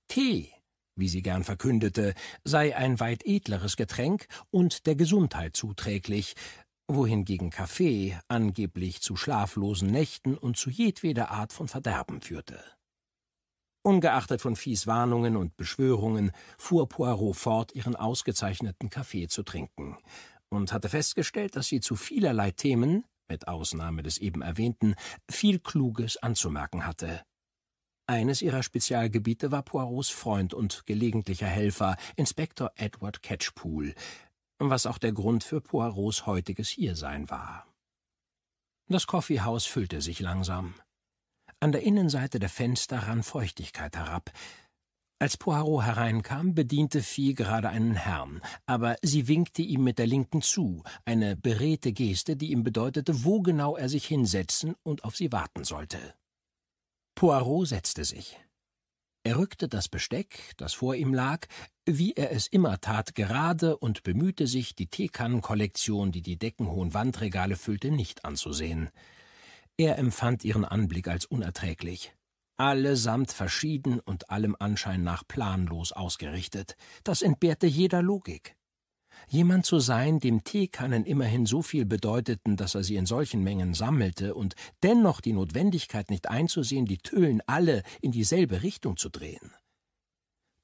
Tee, wie sie gern verkündete, sei ein weit edleres Getränk und der Gesundheit zuträglich, wohingegen Kaffee angeblich zu schlaflosen Nächten und zu jedweder Art von Verderben führte. Ungeachtet von Fies Warnungen und Beschwörungen fuhr Poirot fort, ihren ausgezeichneten Kaffee zu trinken und hatte festgestellt, dass sie zu vielerlei Themen, mit Ausnahme des eben erwähnten, viel Kluges anzumerken hatte. Eines ihrer Spezialgebiete war Poirots Freund und gelegentlicher Helfer, Inspektor Edward Catchpool, was auch der Grund für Poirots heutiges Hiersein war. Das Coffeehaus füllte sich langsam an der Innenseite der Fenster rann Feuchtigkeit herab. Als Poirot hereinkam, bediente Vieh gerade einen Herrn, aber sie winkte ihm mit der linken zu, eine beredte Geste, die ihm bedeutete, wo genau er sich hinsetzen und auf sie warten sollte. Poirot setzte sich. Er rückte das Besteck, das vor ihm lag, wie er es immer tat, gerade und bemühte sich, die Teekannenkollektion, die die deckenhohen Wandregale füllte, nicht anzusehen. Er empfand ihren Anblick als unerträglich. Allesamt verschieden und allem Anschein nach planlos ausgerichtet. Das entbehrte jeder Logik. Jemand zu sein, dem Teekannen immerhin so viel bedeuteten, dass er sie in solchen Mengen sammelte und dennoch die Notwendigkeit nicht einzusehen, die Tüllen alle in dieselbe Richtung zu drehen.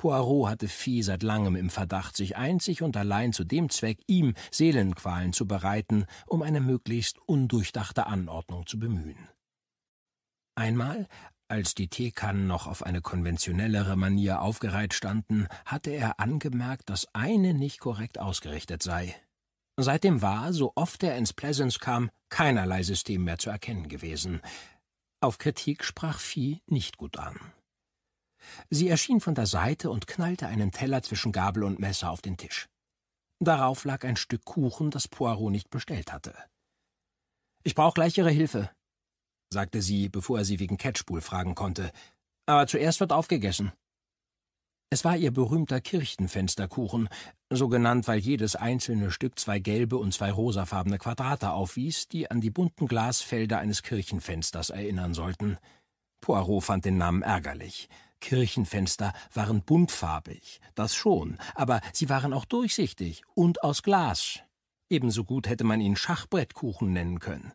Poirot hatte Fee seit langem im Verdacht, sich einzig und allein zu dem Zweck, ihm Seelenqualen zu bereiten, um eine möglichst undurchdachte Anordnung zu bemühen. Einmal, als die Teekannen noch auf eine konventionellere Manier aufgereiht standen, hatte er angemerkt, dass eine nicht korrekt ausgerichtet sei. Seitdem war, so oft er ins Pleasance kam, keinerlei System mehr zu erkennen gewesen. Auf Kritik sprach Vieh nicht gut an. Sie erschien von der Seite und knallte einen Teller zwischen Gabel und Messer auf den Tisch. Darauf lag ein Stück Kuchen, das Poirot nicht bestellt hatte. Ich brauche gleich Ihre Hilfe, sagte sie, bevor er sie wegen Catchpool fragen konnte. Aber zuerst wird aufgegessen. Es war ihr berühmter Kirchenfensterkuchen, so genannt, weil jedes einzelne Stück zwei gelbe und zwei rosafarbene Quadrate aufwies, die an die bunten Glasfelder eines Kirchenfensters erinnern sollten. Poirot fand den Namen ärgerlich. Kirchenfenster waren buntfarbig, das schon, aber sie waren auch durchsichtig und aus Glas. Ebenso gut hätte man ihn Schachbrettkuchen nennen können.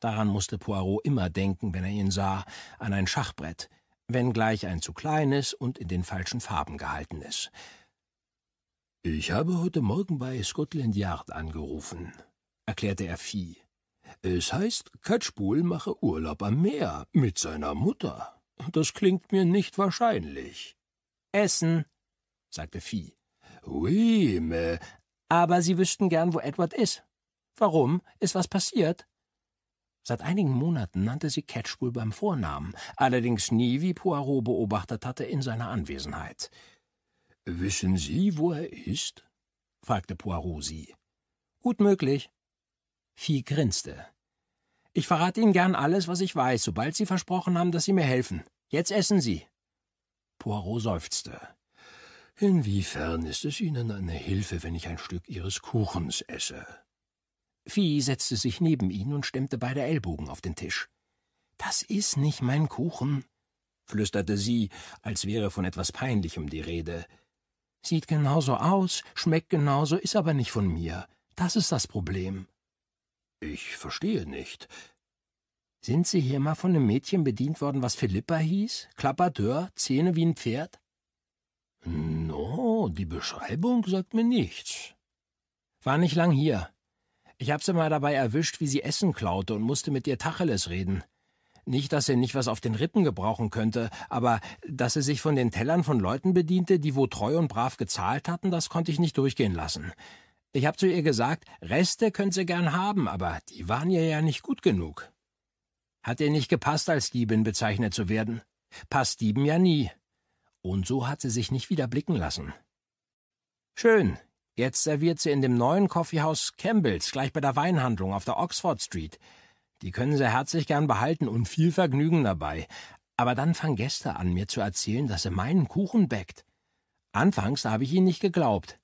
Daran musste Poirot immer denken, wenn er ihn sah, an ein Schachbrett, wenngleich ein zu kleines und in den falschen Farben gehaltenes. Ich habe heute Morgen bei Scotland Yard angerufen, erklärte er Vieh. Es heißt, Katschpul mache Urlaub am Meer mit seiner Mutter. Das klingt mir nicht wahrscheinlich. Essen, sagte Vieh. Oui, mais. Aber Sie wüssten gern, wo Edward ist. Warum? Ist was passiert? Seit einigen Monaten nannte sie Catchpool beim Vornamen, allerdings nie, wie Poirot beobachtet hatte, in seiner Anwesenheit. Wissen Sie, wo er ist? fragte Poirot sie. Gut möglich. Vieh grinste. Ich verrate Ihnen gern alles, was ich weiß, sobald Sie versprochen haben, dass Sie mir helfen. Jetzt essen Sie. Poirot seufzte. Inwiefern ist es Ihnen eine Hilfe, wenn ich ein Stück Ihres Kuchens esse? Vieh setzte sich neben ihn und stemmte beide Ellbogen auf den Tisch. Das ist nicht mein Kuchen, flüsterte sie, als wäre von etwas Peinlichem die Rede. Sieht genauso aus, schmeckt genauso, ist aber nicht von mir. Das ist das Problem. Ich verstehe nicht. Sind Sie hier mal von einem Mädchen bedient worden, was Philippa hieß? Klapperteur, Zähne wie ein Pferd? No, die Beschreibung sagt mir nichts. War nicht lang hier. Ich hab sie mal dabei erwischt, wie sie Essen klaute und musste mit ihr Tacheles reden. Nicht, dass sie nicht was auf den Rippen gebrauchen könnte, aber dass sie sich von den Tellern von Leuten bediente, die wo treu und brav gezahlt hatten, das konnte ich nicht durchgehen lassen. Ich habe zu ihr gesagt, Reste könnt sie gern haben, aber die waren ihr ja nicht gut genug. Hat ihr nicht gepasst, als Diebin bezeichnet zu werden. Passt Dieben ja nie. Und so hat sie sich nicht wieder blicken lassen. Schön. Jetzt serviert sie in dem neuen Coffeehaus Campbells, gleich bei der Weinhandlung auf der Oxford Street. Die können sie herzlich gern behalten und viel Vergnügen dabei. Aber dann fang Gäste an, mir zu erzählen, dass sie meinen Kuchen bäckt. Anfangs habe ich ihnen nicht geglaubt.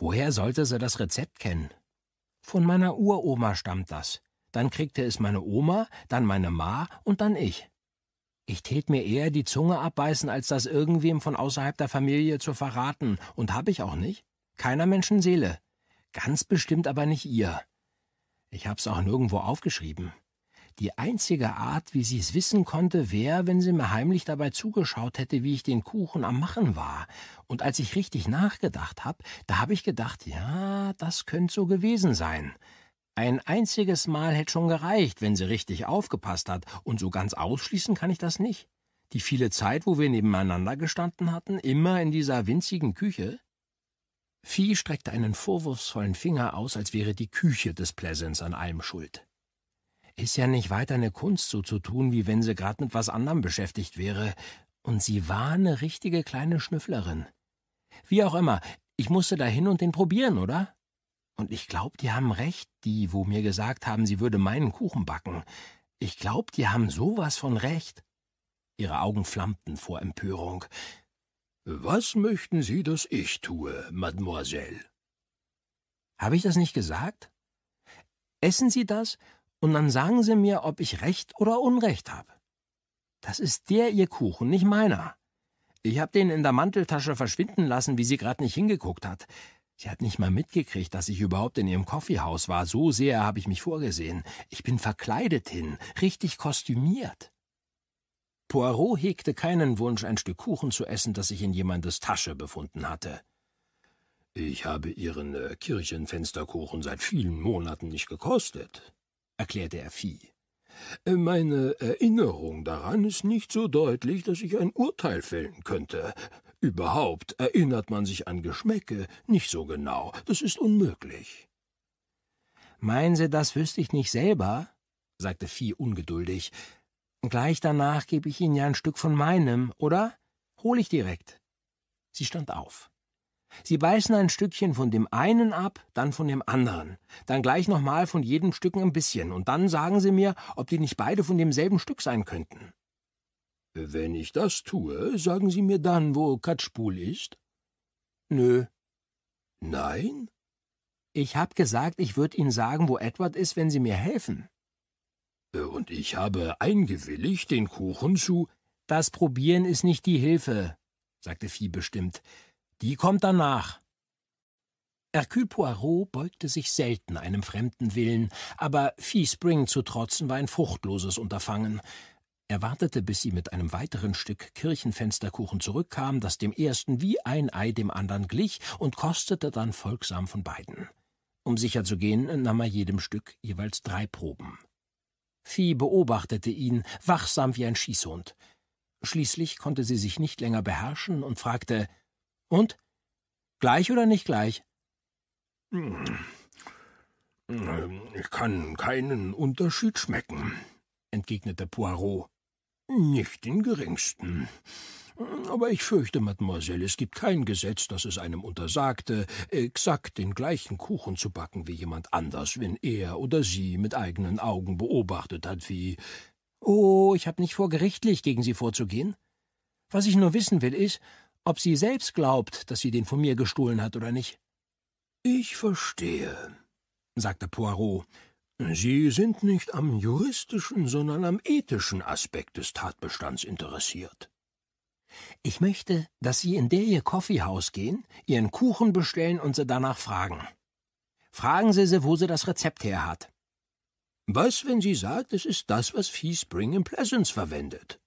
Woher sollte sie das Rezept kennen? Von meiner Uroma stammt das. Dann kriegte es meine Oma, dann meine Ma und dann ich. Ich tät mir eher die Zunge abbeißen, als das irgendwem von außerhalb der Familie zu verraten, und hab ich auch nicht. Keiner Menschenseele. Ganz bestimmt aber nicht ihr. Ich hab's auch nirgendwo aufgeschrieben. Die einzige Art, wie sie es wissen konnte, wäre, wenn sie mir heimlich dabei zugeschaut hätte, wie ich den Kuchen am Machen war. Und als ich richtig nachgedacht habe, da habe ich gedacht, ja, das könnte so gewesen sein. Ein einziges Mal hätte schon gereicht, wenn sie richtig aufgepasst hat, und so ganz ausschließen kann ich das nicht. Die viele Zeit, wo wir nebeneinander gestanden hatten, immer in dieser winzigen Küche. Vieh streckte einen vorwurfsvollen Finger aus, als wäre die Küche des Pleasants an allem schuld. Ist ja nicht weiter eine Kunst so zu tun, wie wenn sie gerade mit was anderem beschäftigt wäre. Und sie war eine richtige kleine Schnüfflerin. Wie auch immer, ich musste da hin und den probieren, oder? Und ich glaube, die haben recht, die, wo mir gesagt haben, sie würde meinen Kuchen backen. Ich glaube, die haben sowas von recht. Ihre Augen flammten vor Empörung. Was möchten Sie, dass ich tue, Mademoiselle? Habe ich das nicht gesagt? Essen Sie das und dann sagen Sie mir, ob ich Recht oder Unrecht habe. Das ist der Ihr Kuchen, nicht meiner. Ich habe den in der Manteltasche verschwinden lassen, wie sie gerade nicht hingeguckt hat. Sie hat nicht mal mitgekriegt, dass ich überhaupt in ihrem Koffeehaus war. So sehr habe ich mich vorgesehen. Ich bin verkleidet hin, richtig kostümiert. Poirot hegte keinen Wunsch, ein Stück Kuchen zu essen, das sich in jemandes Tasche befunden hatte. Ich habe Ihren äh, Kirchenfensterkuchen seit vielen Monaten nicht gekostet, erklärte er Vieh. Äh, meine Erinnerung daran ist nicht so deutlich, dass ich ein Urteil fällen könnte. Überhaupt erinnert man sich an Geschmäcke nicht so genau. Das ist unmöglich. Meinen Sie, das wüsste ich nicht selber? sagte Vieh ungeduldig. Gleich danach gebe ich Ihnen ja ein Stück von meinem, oder? Hol ich direkt. Sie stand auf. Sie beißen ein Stückchen von dem einen ab, dann von dem anderen, dann gleich nochmal von jedem Stück ein bisschen, und dann sagen Sie mir, ob die nicht beide von demselben Stück sein könnten. Wenn ich das tue, sagen Sie mir dann, wo Katschpul ist? Nö. Nein? Ich hab gesagt, ich würde Ihnen sagen, wo Edward ist, wenn Sie mir helfen. Äh, und ich habe eingewilligt, den Kuchen zu. Das Probieren ist nicht die Hilfe, sagte Vieh bestimmt. Die kommt danach. Hercule Poirot beugte sich selten einem fremden Willen, aber Fee Spring zu trotzen war ein fruchtloses Unterfangen. Er wartete, bis sie mit einem weiteren Stück Kirchenfensterkuchen zurückkam, das dem ersten wie ein Ei dem anderen glich, und kostete dann folgsam von beiden. Um sicher zu gehen, nahm er jedem Stück jeweils drei Proben. Vieh beobachtete ihn, wachsam wie ein Schießhund. Schließlich konnte sie sich nicht länger beherrschen und fragte und? Gleich oder nicht gleich? Ich kann keinen Unterschied schmecken, entgegnete Poirot. Nicht den geringsten. Aber ich fürchte, Mademoiselle, es gibt kein Gesetz, das es einem untersagte, exakt den gleichen Kuchen zu backen wie jemand anders, wenn er oder sie mit eigenen Augen beobachtet hat, wie. Oh, ich habe nicht vor, gerichtlich gegen Sie vorzugehen. Was ich nur wissen will, ist, ob sie selbst glaubt, dass sie den von mir gestohlen hat oder nicht. Ich verstehe, sagte Poirot. Sie sind nicht am juristischen, sondern am ethischen Aspekt des Tatbestands interessiert. Ich möchte, dass Sie in der Ihr Koffeehaus gehen, Ihren Kuchen bestellen und Sie danach fragen. Fragen Sie sie, wo sie das Rezept her hat. Was, wenn sie sagt, es ist das, was Fee Spring in Pleasance verwendet?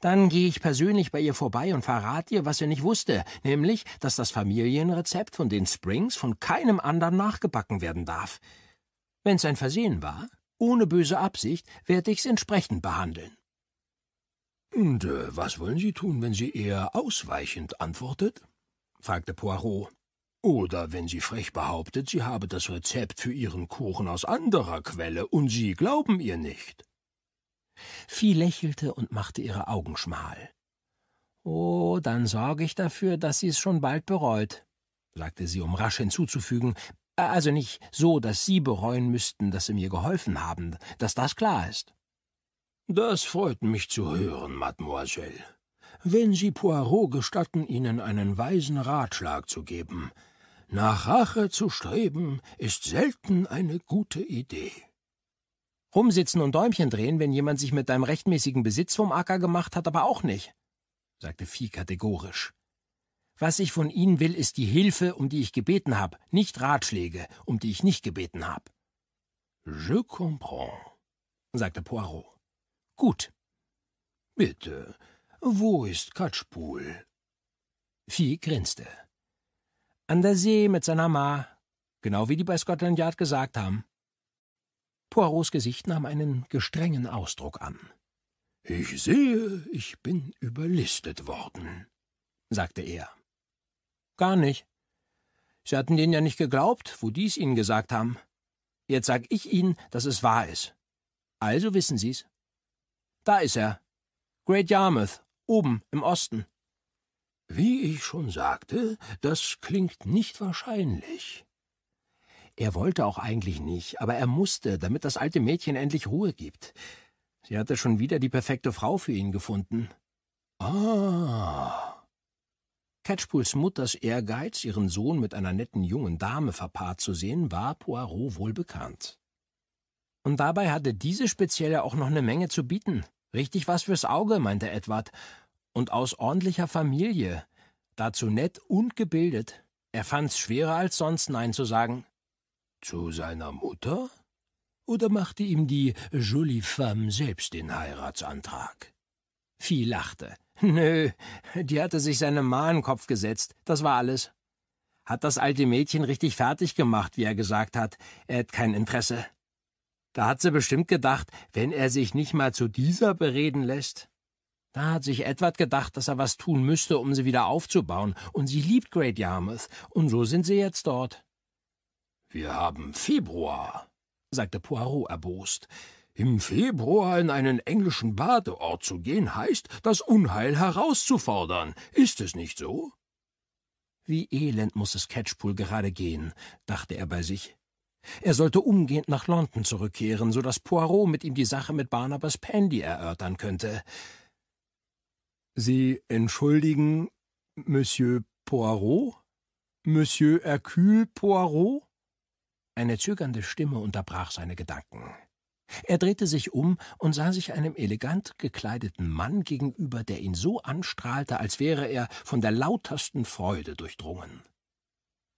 Dann gehe ich persönlich bei ihr vorbei und verrate ihr, was er nicht wusste, nämlich, dass das Familienrezept von den Springs von keinem anderen nachgebacken werden darf. Wenn es ein Versehen war, ohne böse Absicht, werde ich's entsprechend behandeln. Und äh, was wollen Sie tun, wenn sie eher ausweichend antwortet? fragte Poirot. Oder wenn sie frech behauptet, sie habe das Rezept für ihren Kuchen aus anderer Quelle und Sie glauben ihr nicht. Vieh lächelte und machte ihre Augen schmal. Oh, dann sorge ich dafür, dass sie es schon bald bereut, sagte sie, um rasch hinzuzufügen, äh, also nicht so, dass Sie bereuen müssten, dass Sie mir geholfen haben, dass das klar ist. Das freut mich zu hören, Mademoiselle. Wenn Sie Poirot gestatten, Ihnen einen weisen Ratschlag zu geben. Nach Rache zu streben, ist selten eine gute Idee. Rumsitzen und Däumchen drehen, wenn jemand sich mit deinem rechtmäßigen Besitz vom Acker gemacht hat, aber auch nicht, sagte Vieh kategorisch. Was ich von Ihnen will, ist die Hilfe, um die ich gebeten habe, nicht Ratschläge, um die ich nicht gebeten habe. Je comprends, sagte Poirot. Gut. Bitte, wo ist Katschpul? Vieh grinste. An der See mit seiner Ma, genau wie die bei Scotland Yard gesagt haben. Poirots Gesicht nahm einen gestrengen Ausdruck an. Ich sehe, ich bin überlistet worden, sagte er. Gar nicht. Sie hatten denen ja nicht geglaubt, wo die's ihnen gesagt haben. Jetzt sag ich ihnen, dass es wahr ist. Also wissen sie's. Da ist er. Great Yarmouth, oben im Osten. Wie ich schon sagte, das klingt nicht wahrscheinlich. Er wollte auch eigentlich nicht, aber er musste, damit das alte Mädchen endlich Ruhe gibt. Sie hatte schon wieder die perfekte Frau für ihn gefunden. Ah. Catchpools Mutters Ehrgeiz, ihren Sohn mit einer netten jungen Dame verpaart zu sehen, war Poirot wohl bekannt. Und dabei hatte diese spezielle auch noch eine Menge zu bieten. Richtig was fürs Auge, meinte Edward. Und aus ordentlicher Familie. Dazu nett und gebildet. Er fand's schwerer als sonst Nein zu sagen. Zu seiner Mutter? Oder machte ihm die Jolie Femme selbst den Heiratsantrag? Vieh lachte. Nö, die hatte sich seine Ma in den Kopf gesetzt, das war alles. Hat das alte Mädchen richtig fertig gemacht, wie er gesagt hat, er hat kein Interesse. Da hat sie bestimmt gedacht, wenn er sich nicht mal zu dieser bereden lässt. Da hat sich Edward gedacht, dass er was tun müsste, um sie wieder aufzubauen, und sie liebt Great Yarmouth, und so sind sie jetzt dort. Wir haben Februar, sagte Poirot erbost. Im Februar in einen englischen Badeort zu gehen, heißt, das Unheil herauszufordern. Ist es nicht so? Wie elend muss es Catchpool gerade gehen, dachte er bei sich. Er sollte umgehend nach London zurückkehren, so dass Poirot mit ihm die Sache mit Barnabas Pandy erörtern könnte. Sie entschuldigen Monsieur Poirot? Monsieur Hercule Poirot? Eine zögernde Stimme unterbrach seine Gedanken. Er drehte sich um und sah sich einem elegant gekleideten Mann gegenüber, der ihn so anstrahlte, als wäre er von der lautersten Freude durchdrungen.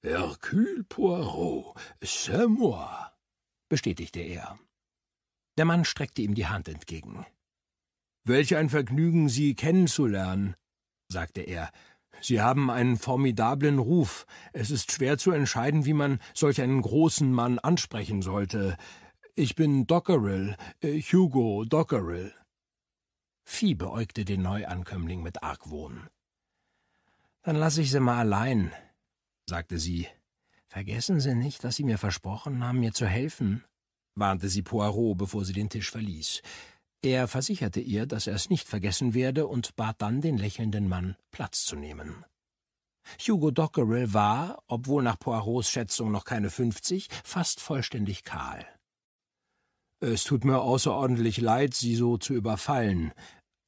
Hercule Poirot, c'est moi, bestätigte er. Der Mann streckte ihm die Hand entgegen. Welch ein Vergnügen, Sie kennenzulernen, sagte er, Sie haben einen formidablen Ruf. Es ist schwer zu entscheiden, wie man solch einen großen Mann ansprechen sollte. Ich bin Dockerill, äh, Hugo Dockerill. Vieh beäugte den Neuankömmling mit Argwohn. Dann lasse ich Sie mal allein, sagte sie. Vergessen Sie nicht, dass Sie mir versprochen haben, mir zu helfen, warnte sie Poirot, bevor sie den Tisch verließ. Er versicherte ihr, dass er es nicht vergessen werde und bat dann den lächelnden Mann, Platz zu nehmen. Hugo Dockerill war, obwohl nach Poirots Schätzung noch keine fünfzig, fast vollständig kahl. Es tut mir außerordentlich leid, Sie so zu überfallen,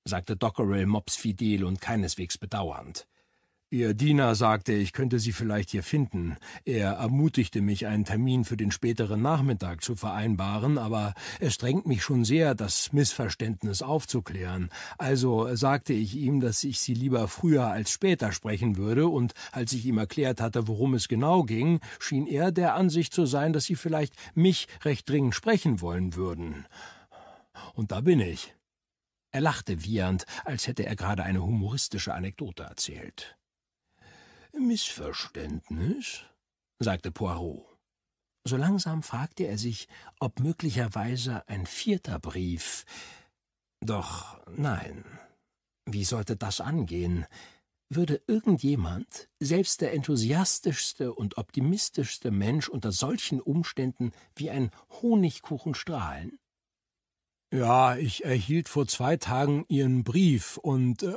sagte Dockerill mopsfidel und keineswegs bedauernd. Ihr Diener sagte, ich könnte Sie vielleicht hier finden. Er ermutigte mich, einen Termin für den späteren Nachmittag zu vereinbaren, aber es drängt mich schon sehr, das Missverständnis aufzuklären. Also sagte ich ihm, dass ich Sie lieber früher als später sprechen würde, und als ich ihm erklärt hatte, worum es genau ging, schien er der Ansicht zu sein, dass Sie vielleicht mich recht dringend sprechen wollen würden. Und da bin ich. Er lachte wiehernd, als hätte er gerade eine humoristische Anekdote erzählt. Missverständnis? sagte Poirot. So langsam fragte er sich, ob möglicherweise ein vierter Brief. Doch nein. Wie sollte das angehen? Würde irgendjemand, selbst der enthusiastischste und optimistischste Mensch unter solchen Umständen wie ein Honigkuchen strahlen? Ja, ich erhielt vor zwei Tagen Ihren Brief und äh,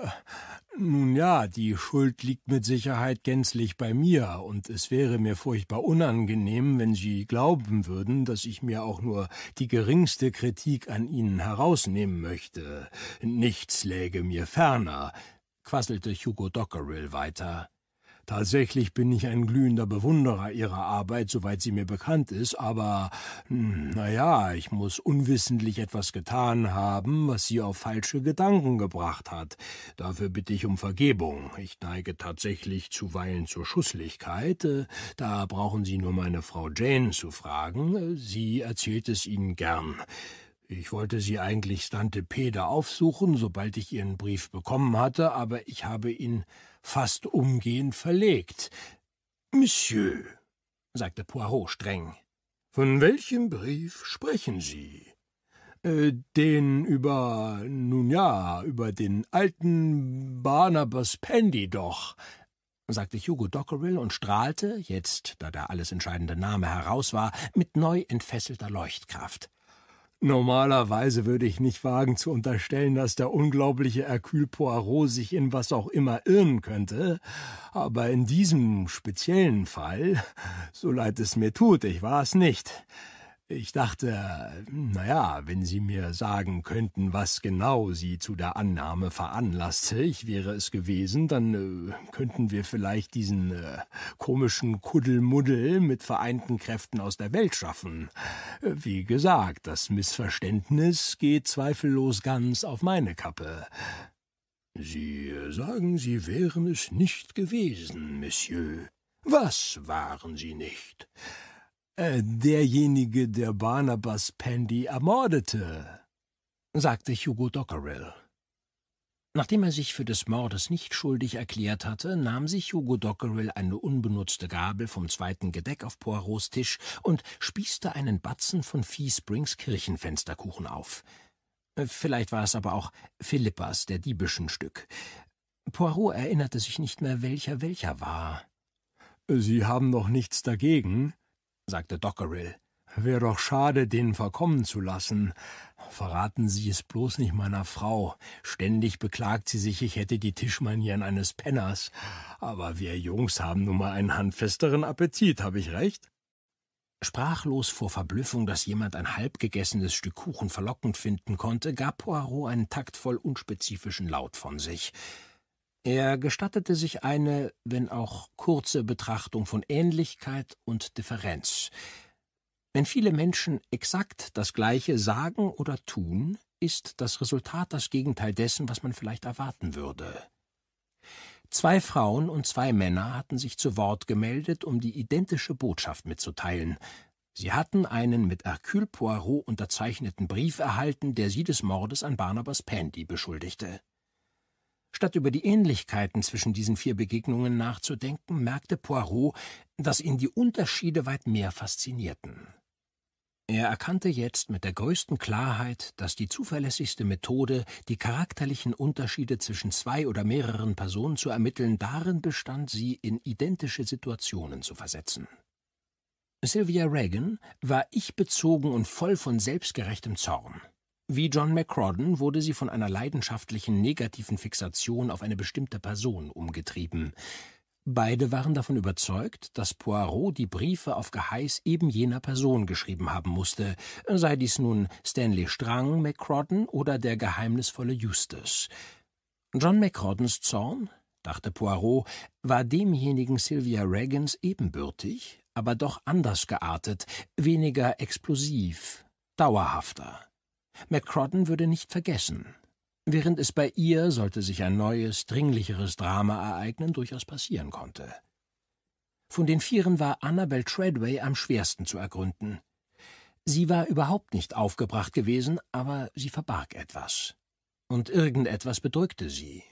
nun ja, die Schuld liegt mit Sicherheit gänzlich bei mir und es wäre mir furchtbar unangenehm, wenn Sie glauben würden, dass ich mir auch nur die geringste Kritik an Ihnen herausnehmen möchte. Nichts läge mir ferner, quasselte Hugo Dockerill weiter. Tatsächlich bin ich ein glühender Bewunderer ihrer Arbeit, soweit sie mir bekannt ist, aber hm, naja, ich muss unwissentlich etwas getan haben, was sie auf falsche Gedanken gebracht hat. Dafür bitte ich um Vergebung. Ich neige tatsächlich zuweilen zur Schusslichkeit. Äh, da brauchen Sie nur meine Frau Jane zu fragen. Äh, sie erzählt es Ihnen gern. Ich wollte sie eigentlich Stante Peder aufsuchen, sobald ich ihren Brief bekommen hatte, aber ich habe ihn fast umgehend verlegt. Monsieur, sagte Poirot streng, von welchem Brief sprechen Sie? Äh, den über, nun ja, über den alten Barnabas Pendy doch, sagte Hugo Dockerill und strahlte, jetzt, da der alles entscheidende Name heraus war, mit neu entfesselter Leuchtkraft. Normalerweise würde ich nicht wagen zu unterstellen, dass der unglaubliche Hercule Poirot sich in was auch immer irren könnte, aber in diesem speziellen Fall, so leid es mir tut, ich war es nicht, ich dachte, äh, na ja, wenn Sie mir sagen könnten, was genau Sie zu der Annahme veranlasste, ich wäre es gewesen, dann äh, könnten wir vielleicht diesen äh, komischen Kuddelmuddel mit vereinten Kräften aus der Welt schaffen. Äh, wie gesagt, das Missverständnis geht zweifellos ganz auf meine Kappe. Sie äh, sagen, Sie wären es nicht gewesen, Monsieur. Was waren Sie nicht? Äh, derjenige, der Barnabas Pandy ermordete, sagte Hugo Dockerill. Nachdem er sich für des Mordes nicht schuldig erklärt hatte, nahm sich Hugo Dockerill eine unbenutzte Gabel vom zweiten Gedeck auf Poirots Tisch und spießte einen Batzen von Fee Springs Kirchenfensterkuchen auf. Äh, vielleicht war es aber auch Philippas, der diebischen Stück. Poirot erinnerte sich nicht mehr, welcher welcher war. Sie haben noch nichts dagegen? sagte Dockerill. Wäre doch schade, den verkommen zu lassen. Verraten Sie es bloß nicht meiner Frau. Ständig beklagt sie sich, ich hätte die Tischmanieren eines Penners. Aber wir Jungs haben nun mal einen handfesteren Appetit, habe ich recht? Sprachlos vor Verblüffung, dass jemand ein halbgegessenes Stück Kuchen verlockend finden konnte, gab Poirot einen taktvoll unspezifischen Laut von sich. Er gestattete sich eine, wenn auch kurze Betrachtung von Ähnlichkeit und Differenz. Wenn viele Menschen exakt das Gleiche sagen oder tun, ist das Resultat das Gegenteil dessen, was man vielleicht erwarten würde. Zwei Frauen und zwei Männer hatten sich zu Wort gemeldet, um die identische Botschaft mitzuteilen. Sie hatten einen mit Hercule Poirot unterzeichneten Brief erhalten, der sie des Mordes an Barnabas Pandy beschuldigte. Statt über die Ähnlichkeiten zwischen diesen vier Begegnungen nachzudenken, merkte Poirot, dass ihn die Unterschiede weit mehr faszinierten. Er erkannte jetzt mit der größten Klarheit, dass die zuverlässigste Methode, die charakterlichen Unterschiede zwischen zwei oder mehreren Personen zu ermitteln, darin bestand, sie in identische Situationen zu versetzen. Sylvia Reagan war ich bezogen und voll von selbstgerechtem Zorn. Wie John McCrodden wurde sie von einer leidenschaftlichen negativen Fixation auf eine bestimmte Person umgetrieben. Beide waren davon überzeugt, dass Poirot die Briefe auf Geheiß eben jener Person geschrieben haben musste, sei dies nun Stanley Strang, McCrodden oder der geheimnisvolle Justus. John McCroddens Zorn, dachte Poirot, war demjenigen Sylvia Regans ebenbürtig, aber doch anders geartet, weniger explosiv, dauerhafter. McCrodden würde nicht vergessen. Während es bei ihr, sollte sich ein neues, dringlicheres Drama ereignen, durchaus passieren konnte. Von den Vieren war Annabel Treadway am schwersten zu ergründen. Sie war überhaupt nicht aufgebracht gewesen, aber sie verbarg etwas. Und irgendetwas bedrückte sie.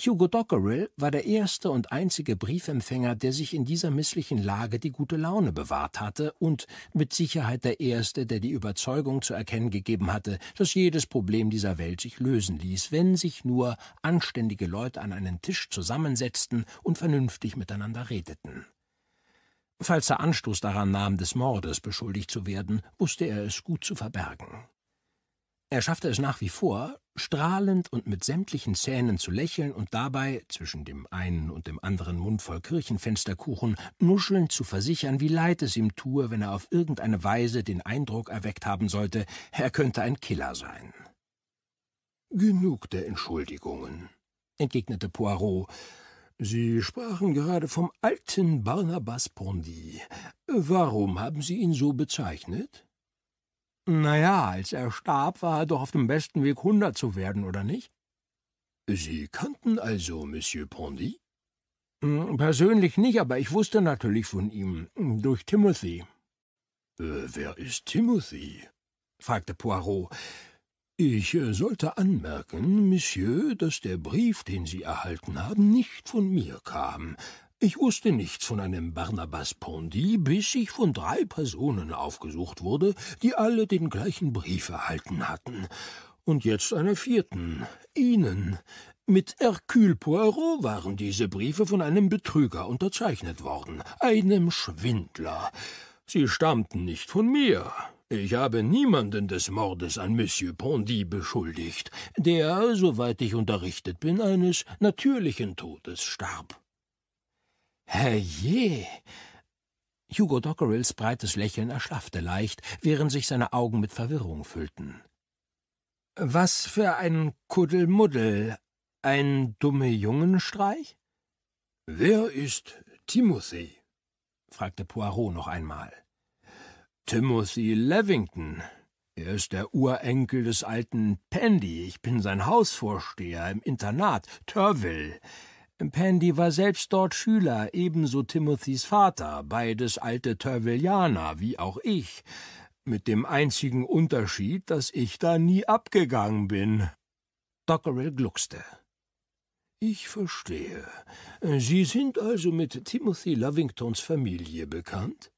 Hugo Dockerill war der erste und einzige Briefempfänger, der sich in dieser misslichen Lage die gute Laune bewahrt hatte und mit Sicherheit der erste, der die Überzeugung zu erkennen gegeben hatte, dass jedes Problem dieser Welt sich lösen ließ, wenn sich nur anständige Leute an einen Tisch zusammensetzten und vernünftig miteinander redeten. Falls er Anstoß daran nahm, des Mordes beschuldigt zu werden, wusste er es gut zu verbergen. Er schaffte es nach wie vor, strahlend und mit sämtlichen Zähnen zu lächeln und dabei, zwischen dem einen und dem anderen Mund voll Kirchenfensterkuchen, nuschelnd zu versichern, wie leid es ihm tue, wenn er auf irgendeine Weise den Eindruck erweckt haben sollte, er könnte ein Killer sein. Genug der Entschuldigungen, entgegnete Poirot. Sie sprachen gerade vom alten Barnabas Pondy. Warum haben Sie ihn so bezeichnet? Naja, als er starb, war er doch auf dem besten Weg, hundert zu werden, oder nicht? Sie kannten also Monsieur Pondy? Hm, persönlich nicht, aber ich wusste natürlich von ihm, hm, durch Timothy. Äh, wer ist Timothy? fragte Poirot. Ich äh, sollte anmerken, Monsieur, dass der Brief, den Sie erhalten haben, nicht von mir kam, ich wusste nichts von einem Barnabas Pondy, bis ich von drei Personen aufgesucht wurde, die alle den gleichen Brief erhalten hatten. Und jetzt einer vierten, Ihnen. Mit Hercule Poirot waren diese Briefe von einem Betrüger unterzeichnet worden, einem Schwindler. Sie stammten nicht von mir. Ich habe niemanden des Mordes an Monsieur Pondy beschuldigt, der, soweit ich unterrichtet bin, eines natürlichen Todes starb. Herrje! Hugo Dockerills breites Lächeln erschlaffte leicht, während sich seine Augen mit Verwirrung füllten. Was für ein Kuddelmuddel, ein dumme Jungenstreich? Wer ist Timothy? fragte Poirot noch einmal. Timothy Levington. Er ist der Urenkel des alten Pendy. Ich bin sein Hausvorsteher im Internat Turville. Pandy war selbst dort Schüler, ebenso Timothys Vater, beides alte Tervillianer, wie auch ich, mit dem einzigen Unterschied, dass ich da nie abgegangen bin. Dockerill gluckste. Ich verstehe. Sie sind also mit Timothy Lovingtons Familie bekannt?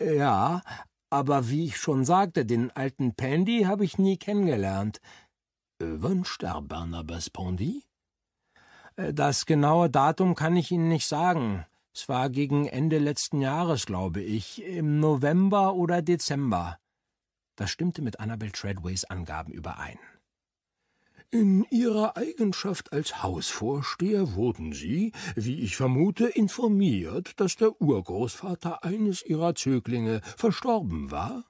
Ja, aber wie ich schon sagte, den alten Pandy habe ich nie kennengelernt. Äh, wann starb Barnabas Pandy? Äh, das genaue Datum kann ich Ihnen nicht sagen. Es war gegen Ende letzten Jahres, glaube ich, im November oder Dezember. Das stimmte mit Annabel Treadways Angaben überein. In Ihrer Eigenschaft als Hausvorsteher wurden Sie, wie ich vermute, informiert, dass der Urgroßvater eines Ihrer Zöglinge verstorben war?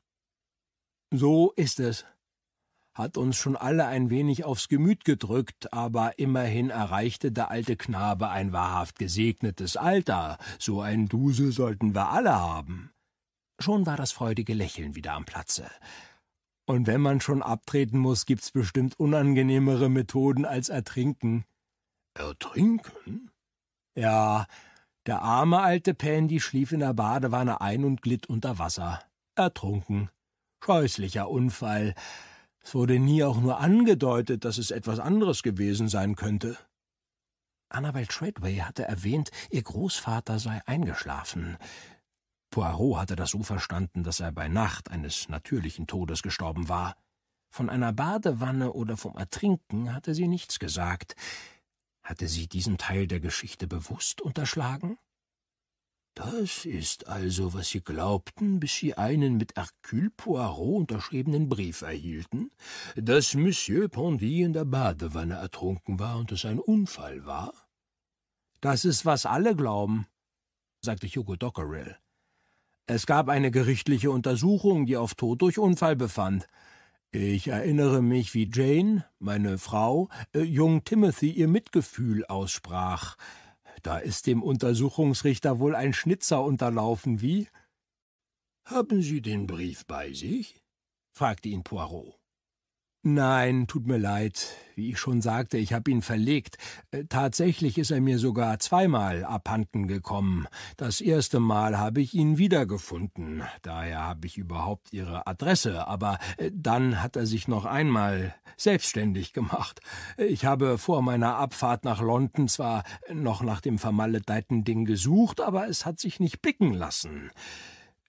So ist es hat uns schon alle ein wenig aufs Gemüt gedrückt, aber immerhin erreichte der alte Knabe ein wahrhaft gesegnetes Alter. So ein Dusel sollten wir alle haben. Schon war das freudige Lächeln wieder am Platze. Und wenn man schon abtreten muss, gibt's bestimmt unangenehmere Methoden als ertrinken. Ertrinken? Ja, der arme alte Pandy schlief in der Badewanne ein und glitt unter Wasser. Ertrunken. Scheußlicher Unfall. Es wurde nie auch nur angedeutet, dass es etwas anderes gewesen sein könnte. Annabel Treadway hatte erwähnt, ihr Großvater sei eingeschlafen. Poirot hatte das so verstanden, dass er bei Nacht eines natürlichen Todes gestorben war. Von einer Badewanne oder vom Ertrinken hatte sie nichts gesagt. Hatte sie diesen Teil der Geschichte bewusst unterschlagen? Das ist also, was Sie glaubten, bis Sie einen mit Hercule Poirot unterschriebenen Brief erhielten, dass Monsieur Pondy in der Badewanne ertrunken war und es ein Unfall war? Das ist, was alle glauben, sagte Hugo Dockerell. Es gab eine gerichtliche Untersuchung, die auf Tod durch Unfall befand. Ich erinnere mich, wie Jane, meine Frau, äh, jung Timothy ihr Mitgefühl aussprach. Da ist dem Untersuchungsrichter wohl ein Schnitzer unterlaufen, wie? Haben Sie den Brief bei sich? fragte ihn Poirot. Nein, tut mir leid. Wie ich schon sagte, ich habe ihn verlegt. Äh, tatsächlich ist er mir sogar zweimal abhanden gekommen. Das erste Mal habe ich ihn wiedergefunden. Daher habe ich überhaupt ihre Adresse. Aber äh, dann hat er sich noch einmal selbstständig gemacht. Äh, ich habe vor meiner Abfahrt nach London zwar noch nach dem vermaledeiten Ding gesucht, aber es hat sich nicht blicken lassen.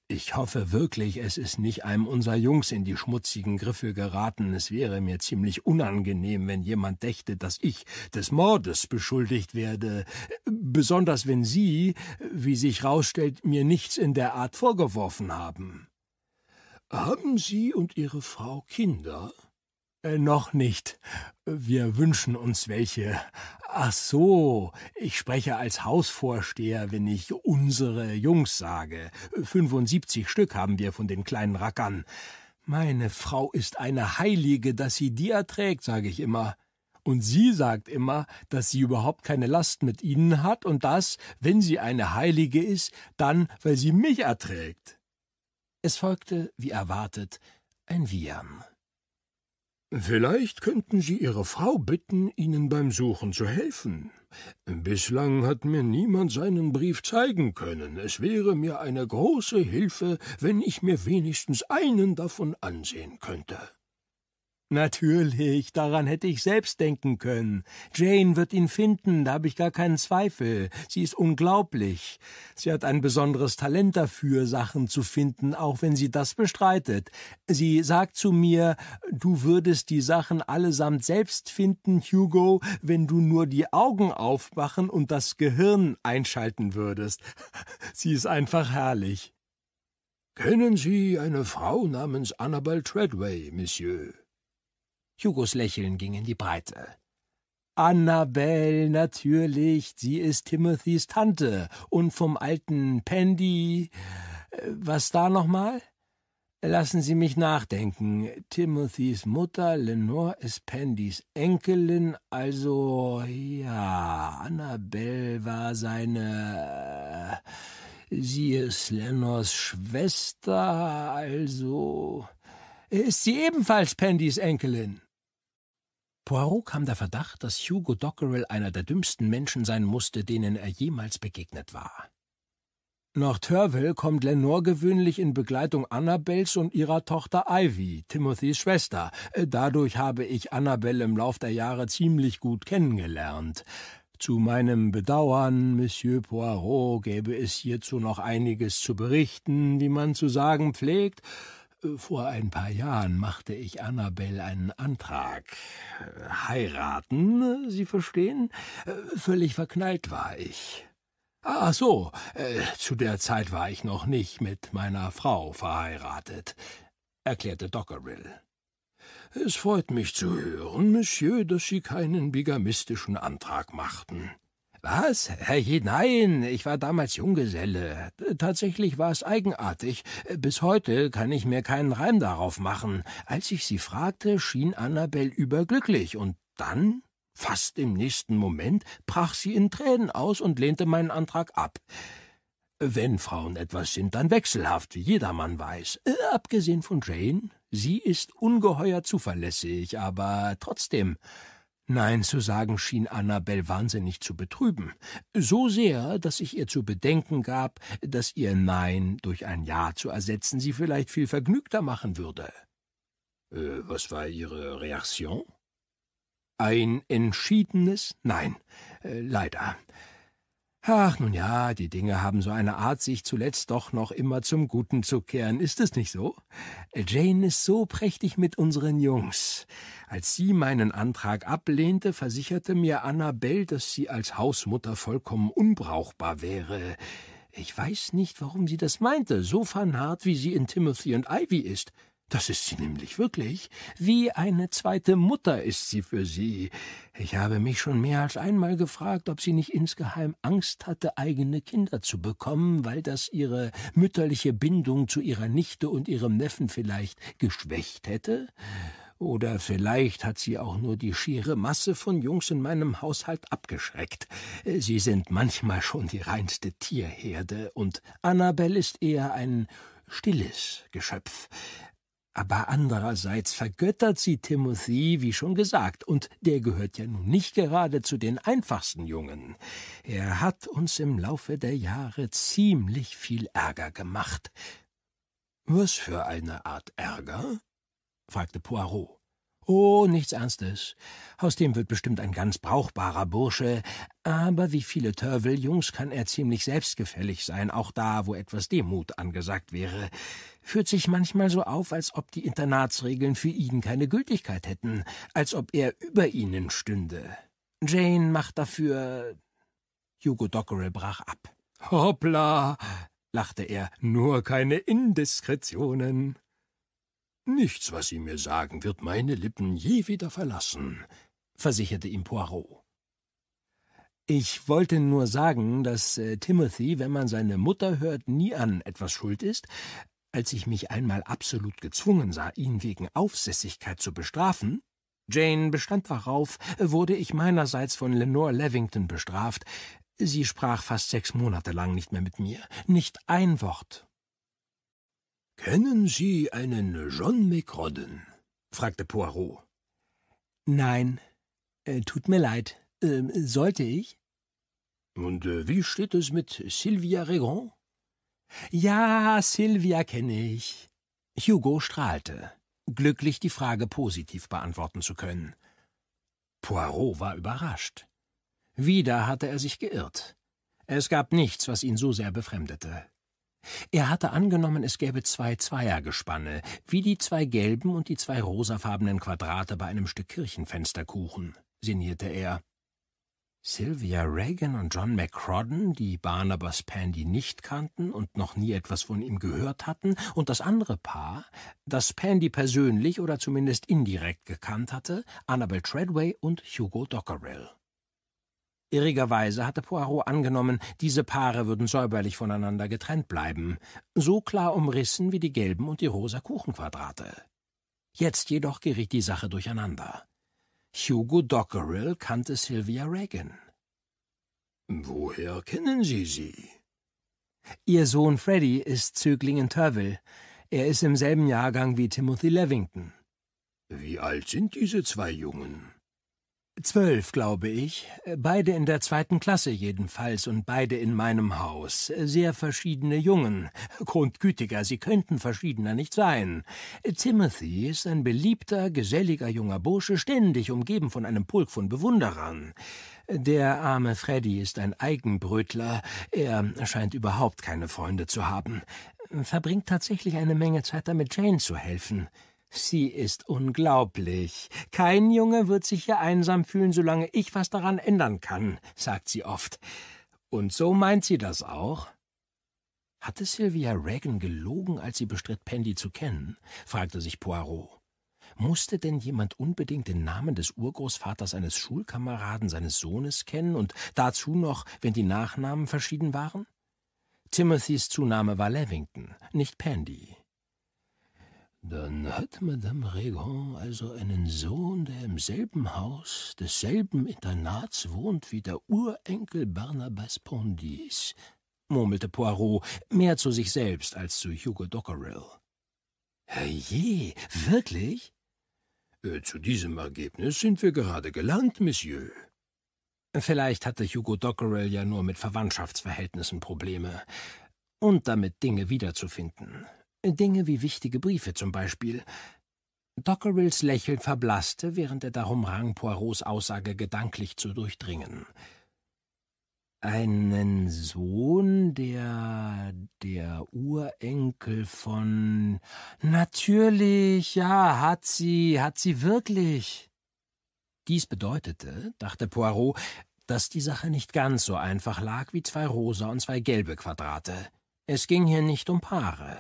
Ich hoffe wirklich, es ist nicht einem unserer Jungs in die schmutzigen Griffel geraten. Es wäre mir ziemlich unangenehm, wenn jemand dächte, dass ich des Mordes beschuldigt werde. Besonders wenn Sie, wie sich rausstellt, mir nichts in der Art vorgeworfen haben. Haben Sie und Ihre Frau Kinder? Äh, noch nicht. Wir wünschen uns welche. Ach so, ich spreche als Hausvorsteher, wenn ich unsere Jungs sage. 75 Stück haben wir von den kleinen Rackern. Meine Frau ist eine Heilige, dass sie die erträgt, sage ich immer. Und sie sagt immer, dass sie überhaupt keine Last mit ihnen hat und dass, wenn sie eine Heilige ist, dann, weil sie mich erträgt. Es folgte, wie erwartet, ein Wiehern. Vielleicht könnten Sie Ihre Frau bitten, Ihnen beim Suchen zu helfen. Bislang hat mir niemand seinen Brief zeigen können. Es wäre mir eine große Hilfe, wenn ich mir wenigstens einen davon ansehen könnte. Natürlich, daran hätte ich selbst denken können. Jane wird ihn finden, da habe ich gar keinen Zweifel. Sie ist unglaublich. Sie hat ein besonderes Talent dafür, Sachen zu finden, auch wenn sie das bestreitet. Sie sagt zu mir, du würdest die Sachen allesamt selbst finden, Hugo, wenn du nur die Augen aufmachen und das Gehirn einschalten würdest. Sie ist einfach herrlich. Kennen Sie eine Frau namens Annabel Treadway, Monsieur? Hugos Lächeln ging in die Breite. Annabelle, natürlich, sie ist Timothys Tante und vom alten Pandy. Äh, was da nochmal? Lassen Sie mich nachdenken. Timothys Mutter Lenore ist Pandys Enkelin, also ja, Annabelle war seine. Äh, sie ist Lenors Schwester, also. Ist sie ebenfalls Pandys Enkelin? Poirot kam der Verdacht, dass Hugo Dockerell einer der dümmsten Menschen sein musste, denen er jemals begegnet war. Nach Turville kommt Lenore gewöhnlich in Begleitung Annabels und ihrer Tochter Ivy, Timothys Schwester. Äh, dadurch habe ich Annabelle im Lauf der Jahre ziemlich gut kennengelernt. Zu meinem Bedauern, Monsieur Poirot, gäbe es hierzu noch einiges zu berichten, wie man zu sagen pflegt, vor ein paar Jahren machte ich Annabelle einen Antrag. Heiraten, Sie verstehen? Völlig verknallt war ich. Ah so, äh, zu der Zeit war ich noch nicht mit meiner Frau verheiratet, erklärte Dockerill. Es freut mich zu hören, Monsieur, dass Sie keinen bigamistischen Antrag machten. Was? Herr je, nein, ich war damals Junggeselle. Tatsächlich war es eigenartig. Bis heute kann ich mir keinen Reim darauf machen. Als ich sie fragte, schien Annabel überglücklich und dann? Fast im nächsten Moment brach sie in Tränen aus und lehnte meinen Antrag ab. Wenn Frauen etwas sind, dann wechselhaft, wie jedermann weiß. Äh, abgesehen von Jane, sie ist ungeheuer zuverlässig, aber trotzdem. Nein zu sagen schien Annabel wahnsinnig zu betrüben, so sehr, dass ich ihr zu bedenken gab, dass ihr Nein durch ein Ja zu ersetzen sie vielleicht viel vergnügter machen würde. Äh, was war Ihre Reaktion? Ein entschiedenes Nein, äh, leider. Ach, nun ja, die Dinge haben so eine Art, sich zuletzt doch noch immer zum Guten zu kehren, ist es nicht so? Jane ist so prächtig mit unseren Jungs. Als sie meinen Antrag ablehnte, versicherte mir Annabelle, dass sie als Hausmutter vollkommen unbrauchbar wäre. Ich weiß nicht, warum sie das meinte, so fanhart, wie sie in Timothy und Ivy ist. Das ist sie nämlich wirklich. Wie eine zweite Mutter ist sie für sie. Ich habe mich schon mehr als einmal gefragt, ob sie nicht insgeheim Angst hatte, eigene Kinder zu bekommen, weil das ihre mütterliche Bindung zu ihrer Nichte und ihrem Neffen vielleicht geschwächt hätte. Oder vielleicht hat sie auch nur die schiere Masse von Jungs in meinem Haushalt abgeschreckt. Sie sind manchmal schon die reinste Tierherde, und Annabel ist eher ein stilles Geschöpf. Aber andererseits vergöttert sie Timothy, wie schon gesagt, und der gehört ja nun nicht gerade zu den einfachsten Jungen. Er hat uns im Laufe der Jahre ziemlich viel Ärger gemacht. Was für eine Art Ärger? fragte Poirot. Oh, nichts Ernstes. Aus dem wird bestimmt ein ganz brauchbarer Bursche. Aber wie viele Turvel-Jungs kann er ziemlich selbstgefällig sein, auch da, wo etwas Demut angesagt wäre. Führt sich manchmal so auf, als ob die Internatsregeln für ihn keine Gültigkeit hätten, als ob er über ihnen stünde. Jane macht dafür. Hugo Dockerel brach ab. Hoppla! lachte er, nur keine Indiskretionen. Nichts, was Sie mir sagen, wird meine Lippen je wieder verlassen, versicherte ihm Poirot. Ich wollte nur sagen, dass äh, Timothy, wenn man seine Mutter hört, nie an etwas schuld ist. Als ich mich einmal absolut gezwungen sah, ihn wegen Aufsässigkeit zu bestrafen, Jane bestand darauf, wurde ich meinerseits von Lenore Levington bestraft. Sie sprach fast sechs Monate lang nicht mehr mit mir, nicht ein Wort. »Kennen Sie einen John McRodden?« fragte Poirot. »Nein, äh, tut mir leid. Äh, sollte ich?« »Und äh, wie steht es mit Sylvia Regrand?« »Ja, Sylvia kenne ich.« Hugo strahlte, glücklich die Frage positiv beantworten zu können. Poirot war überrascht. Wieder hatte er sich geirrt. Es gab nichts, was ihn so sehr befremdete. Er hatte angenommen, es gäbe zwei Zweiergespanne, wie die zwei gelben und die zwei rosafarbenen Quadrate bei einem Stück Kirchenfensterkuchen, sinnierte er. Sylvia Reagan und John McCrodden, die Barnabas Pandy nicht kannten und noch nie etwas von ihm gehört hatten, und das andere Paar, das Pandy persönlich oder zumindest indirekt gekannt hatte, Annabel Treadway und Hugo Dockerell. Irrigerweise hatte Poirot angenommen, diese Paare würden säuberlich voneinander getrennt bleiben, so klar umrissen wie die gelben und die rosa Kuchenquadrate. Jetzt jedoch geriet die Sache durcheinander. Hugo Dockerill kannte Sylvia Reagan. Woher kennen Sie sie? Ihr Sohn Freddy ist Zögling in Turville. Er ist im selben Jahrgang wie Timothy Levington. Wie alt sind diese zwei Jungen? Zwölf, glaube ich. Beide in der zweiten Klasse jedenfalls und beide in meinem Haus. Sehr verschiedene Jungen. Grundgütiger, sie könnten verschiedener nicht sein. Timothy ist ein beliebter, geselliger junger Bursche, ständig umgeben von einem Pulk von Bewunderern. Der arme Freddy ist ein Eigenbrötler. Er scheint überhaupt keine Freunde zu haben. Verbringt tatsächlich eine Menge Zeit damit, Jane zu helfen. Sie ist unglaublich. Kein Junge wird sich hier einsam fühlen, solange ich was daran ändern kann, sagt sie oft. Und so meint sie das auch. Hatte Sylvia Reagan gelogen, als sie bestritt, Pendy zu kennen? fragte sich Poirot. Musste denn jemand unbedingt den Namen des Urgroßvaters eines Schulkameraden seines Sohnes kennen und dazu noch, wenn die Nachnamen verschieden waren? Timothys Zunahme war Levington, nicht Pandy. Dann hat Madame Regan also einen Sohn, der im selben Haus, desselben Internats wohnt wie der Urenkel Barnabas Pondis, murmelte Poirot, mehr zu sich selbst als zu Hugo Dockerell. Je, wirklich? Äh, zu diesem Ergebnis sind wir gerade gelangt, Monsieur. Vielleicht hatte Hugo Dockerell ja nur mit Verwandtschaftsverhältnissen Probleme. Und damit Dinge wiederzufinden. Dinge wie wichtige Briefe zum Beispiel. Dockerills Lächeln verblasste, während er darum rang, Poirots Aussage gedanklich zu durchdringen. Einen Sohn, der der Urenkel von. Natürlich, ja, hat sie, hat sie wirklich. Dies bedeutete, dachte Poirot, dass die Sache nicht ganz so einfach lag wie zwei rosa und zwei gelbe Quadrate. Es ging hier nicht um Paare.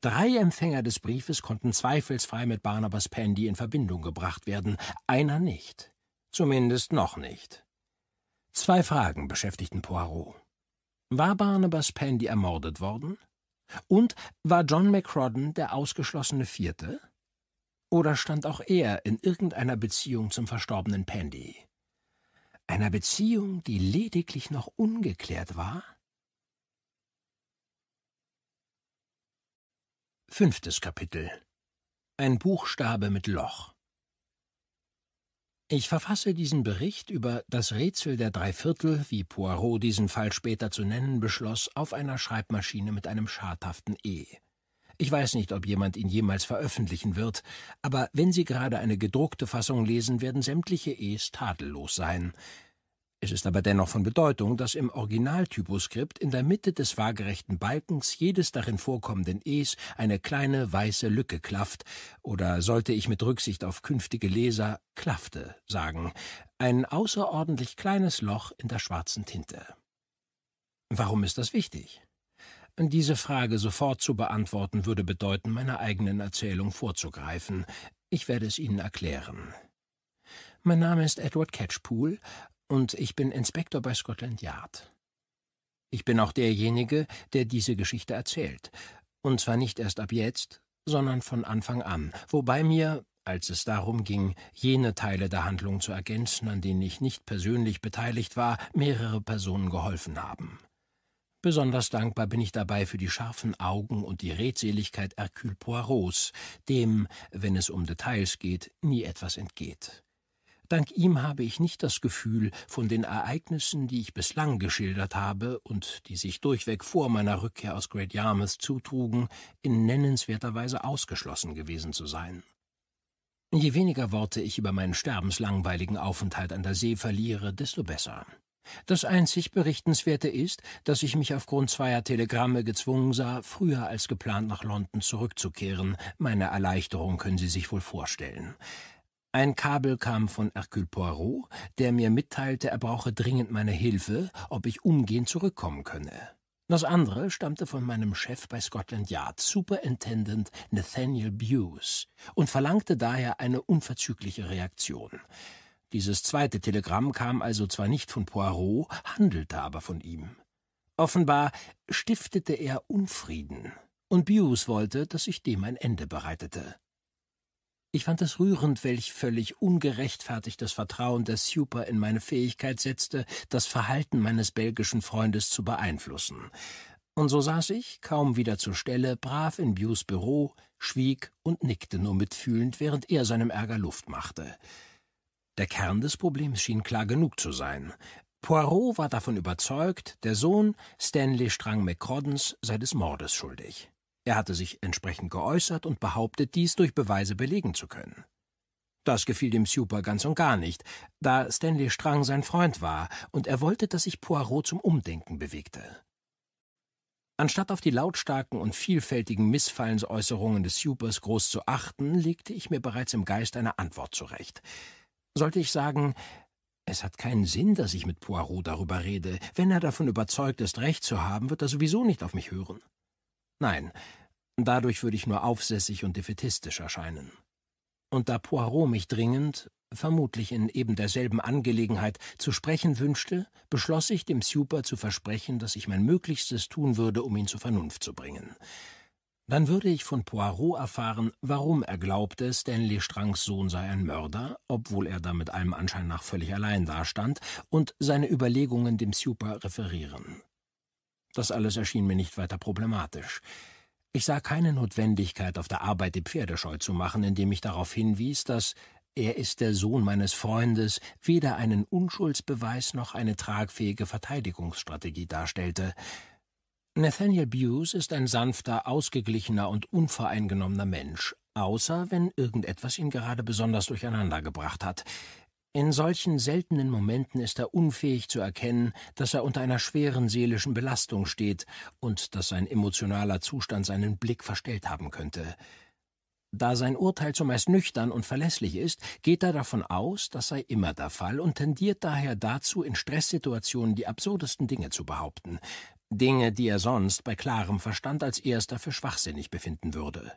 Drei Empfänger des Briefes konnten zweifelsfrei mit Barnabas Pandy in Verbindung gebracht werden, einer nicht. Zumindest noch nicht. Zwei Fragen beschäftigten Poirot. War Barnabas Pandy ermordet worden? Und war John McCrodden der ausgeschlossene Vierte? Oder stand auch er in irgendeiner Beziehung zum verstorbenen Pandy? Einer Beziehung, die lediglich noch ungeklärt war? Fünftes Kapitel Ein Buchstabe mit Loch Ich verfasse diesen Bericht über das Rätsel der Dreiviertel, wie Poirot diesen Fall später zu nennen beschloss, auf einer Schreibmaschine mit einem schadhaften E. Ich weiß nicht, ob jemand ihn jemals veröffentlichen wird, aber wenn Sie gerade eine gedruckte Fassung lesen, werden sämtliche E's tadellos sein. Es ist aber dennoch von Bedeutung, dass im Originaltyposkript in der Mitte des waagerechten Balkens jedes darin vorkommenden Es eine kleine weiße Lücke klafft, oder sollte ich mit Rücksicht auf künftige Leser klafte sagen, ein außerordentlich kleines Loch in der schwarzen Tinte. Warum ist das wichtig? Diese Frage sofort zu beantworten würde bedeuten, meiner eigenen Erzählung vorzugreifen. Ich werde es Ihnen erklären. Mein Name ist Edward Catchpool und ich bin Inspektor bei Scotland Yard. Ich bin auch derjenige, der diese Geschichte erzählt, und zwar nicht erst ab jetzt, sondern von Anfang an, wobei mir, als es darum ging, jene Teile der Handlung zu ergänzen, an denen ich nicht persönlich beteiligt war, mehrere Personen geholfen haben. Besonders dankbar bin ich dabei für die scharfen Augen und die Redseligkeit Hercule Poirots, dem, wenn es um Details geht, nie etwas entgeht. Dank ihm habe ich nicht das Gefühl, von den Ereignissen, die ich bislang geschildert habe und die sich durchweg vor meiner Rückkehr aus Great Yarmouth zutrugen, in nennenswerter Weise ausgeschlossen gewesen zu sein. Je weniger Worte ich über meinen sterbenslangweiligen Aufenthalt an der See verliere, desto besser. Das einzig Berichtenswerte ist, dass ich mich aufgrund zweier Telegramme gezwungen sah, früher als geplant nach London zurückzukehren. Meine Erleichterung können Sie sich wohl vorstellen. Ein Kabel kam von Hercule Poirot, der mir mitteilte, er brauche dringend meine Hilfe, ob ich umgehend zurückkommen könne. Das andere stammte von meinem Chef bei Scotland Yard, Superintendent Nathaniel Buse, und verlangte daher eine unverzügliche Reaktion. Dieses zweite Telegramm kam also zwar nicht von Poirot, handelte aber von ihm. Offenbar stiftete er Unfrieden, und Buse wollte, dass ich dem ein Ende bereitete. Ich fand es rührend, welch völlig ungerechtfertigtes Vertrauen der Super in meine Fähigkeit setzte, das Verhalten meines belgischen Freundes zu beeinflussen. Und so saß ich, kaum wieder zur Stelle, brav in Bews Büro, schwieg und nickte nur mitfühlend, während er seinem Ärger Luft machte. Der Kern des Problems schien klar genug zu sein. Poirot war davon überzeugt, der Sohn, Stanley Strang McCroddens, sei des Mordes schuldig. Er hatte sich entsprechend geäußert und behauptet, dies durch Beweise belegen zu können. Das gefiel dem Super ganz und gar nicht, da Stanley Strang sein Freund war und er wollte, dass sich Poirot zum Umdenken bewegte. Anstatt auf die lautstarken und vielfältigen Missfallensäußerungen des Supers groß zu achten, legte ich mir bereits im Geist eine Antwort zurecht. Sollte ich sagen, es hat keinen Sinn, dass ich mit Poirot darüber rede. Wenn er davon überzeugt ist, Recht zu haben, wird er sowieso nicht auf mich hören. Nein, dadurch würde ich nur aufsässig und defetistisch erscheinen. Und da Poirot mich dringend, vermutlich in eben derselben Angelegenheit, zu sprechen wünschte, beschloss ich, dem Super zu versprechen, dass ich mein Möglichstes tun würde, um ihn zur Vernunft zu bringen. Dann würde ich von Poirot erfahren, warum er glaubte, Stanley Strangs Sohn sei ein Mörder, obwohl er damit allem Anschein nach völlig allein dastand, und seine Überlegungen dem Super referieren. Das alles erschien mir nicht weiter problematisch. Ich sah keine Notwendigkeit, auf der Arbeit die Pferde scheu zu machen, indem ich darauf hinwies, dass er ist der Sohn meines Freundes, weder einen Unschuldsbeweis noch eine tragfähige Verteidigungsstrategie darstellte. Nathaniel Buse ist ein sanfter, ausgeglichener und unvoreingenommener Mensch, außer wenn irgendetwas ihn gerade besonders durcheinandergebracht hat. In solchen seltenen Momenten ist er unfähig zu erkennen, dass er unter einer schweren seelischen Belastung steht und dass sein emotionaler Zustand seinen Blick verstellt haben könnte. Da sein Urteil zumeist nüchtern und verlässlich ist, geht er davon aus, das sei immer der Fall und tendiert daher dazu, in Stresssituationen die absurdesten Dinge zu behaupten, Dinge, die er sonst bei klarem Verstand als erster für schwachsinnig befinden würde.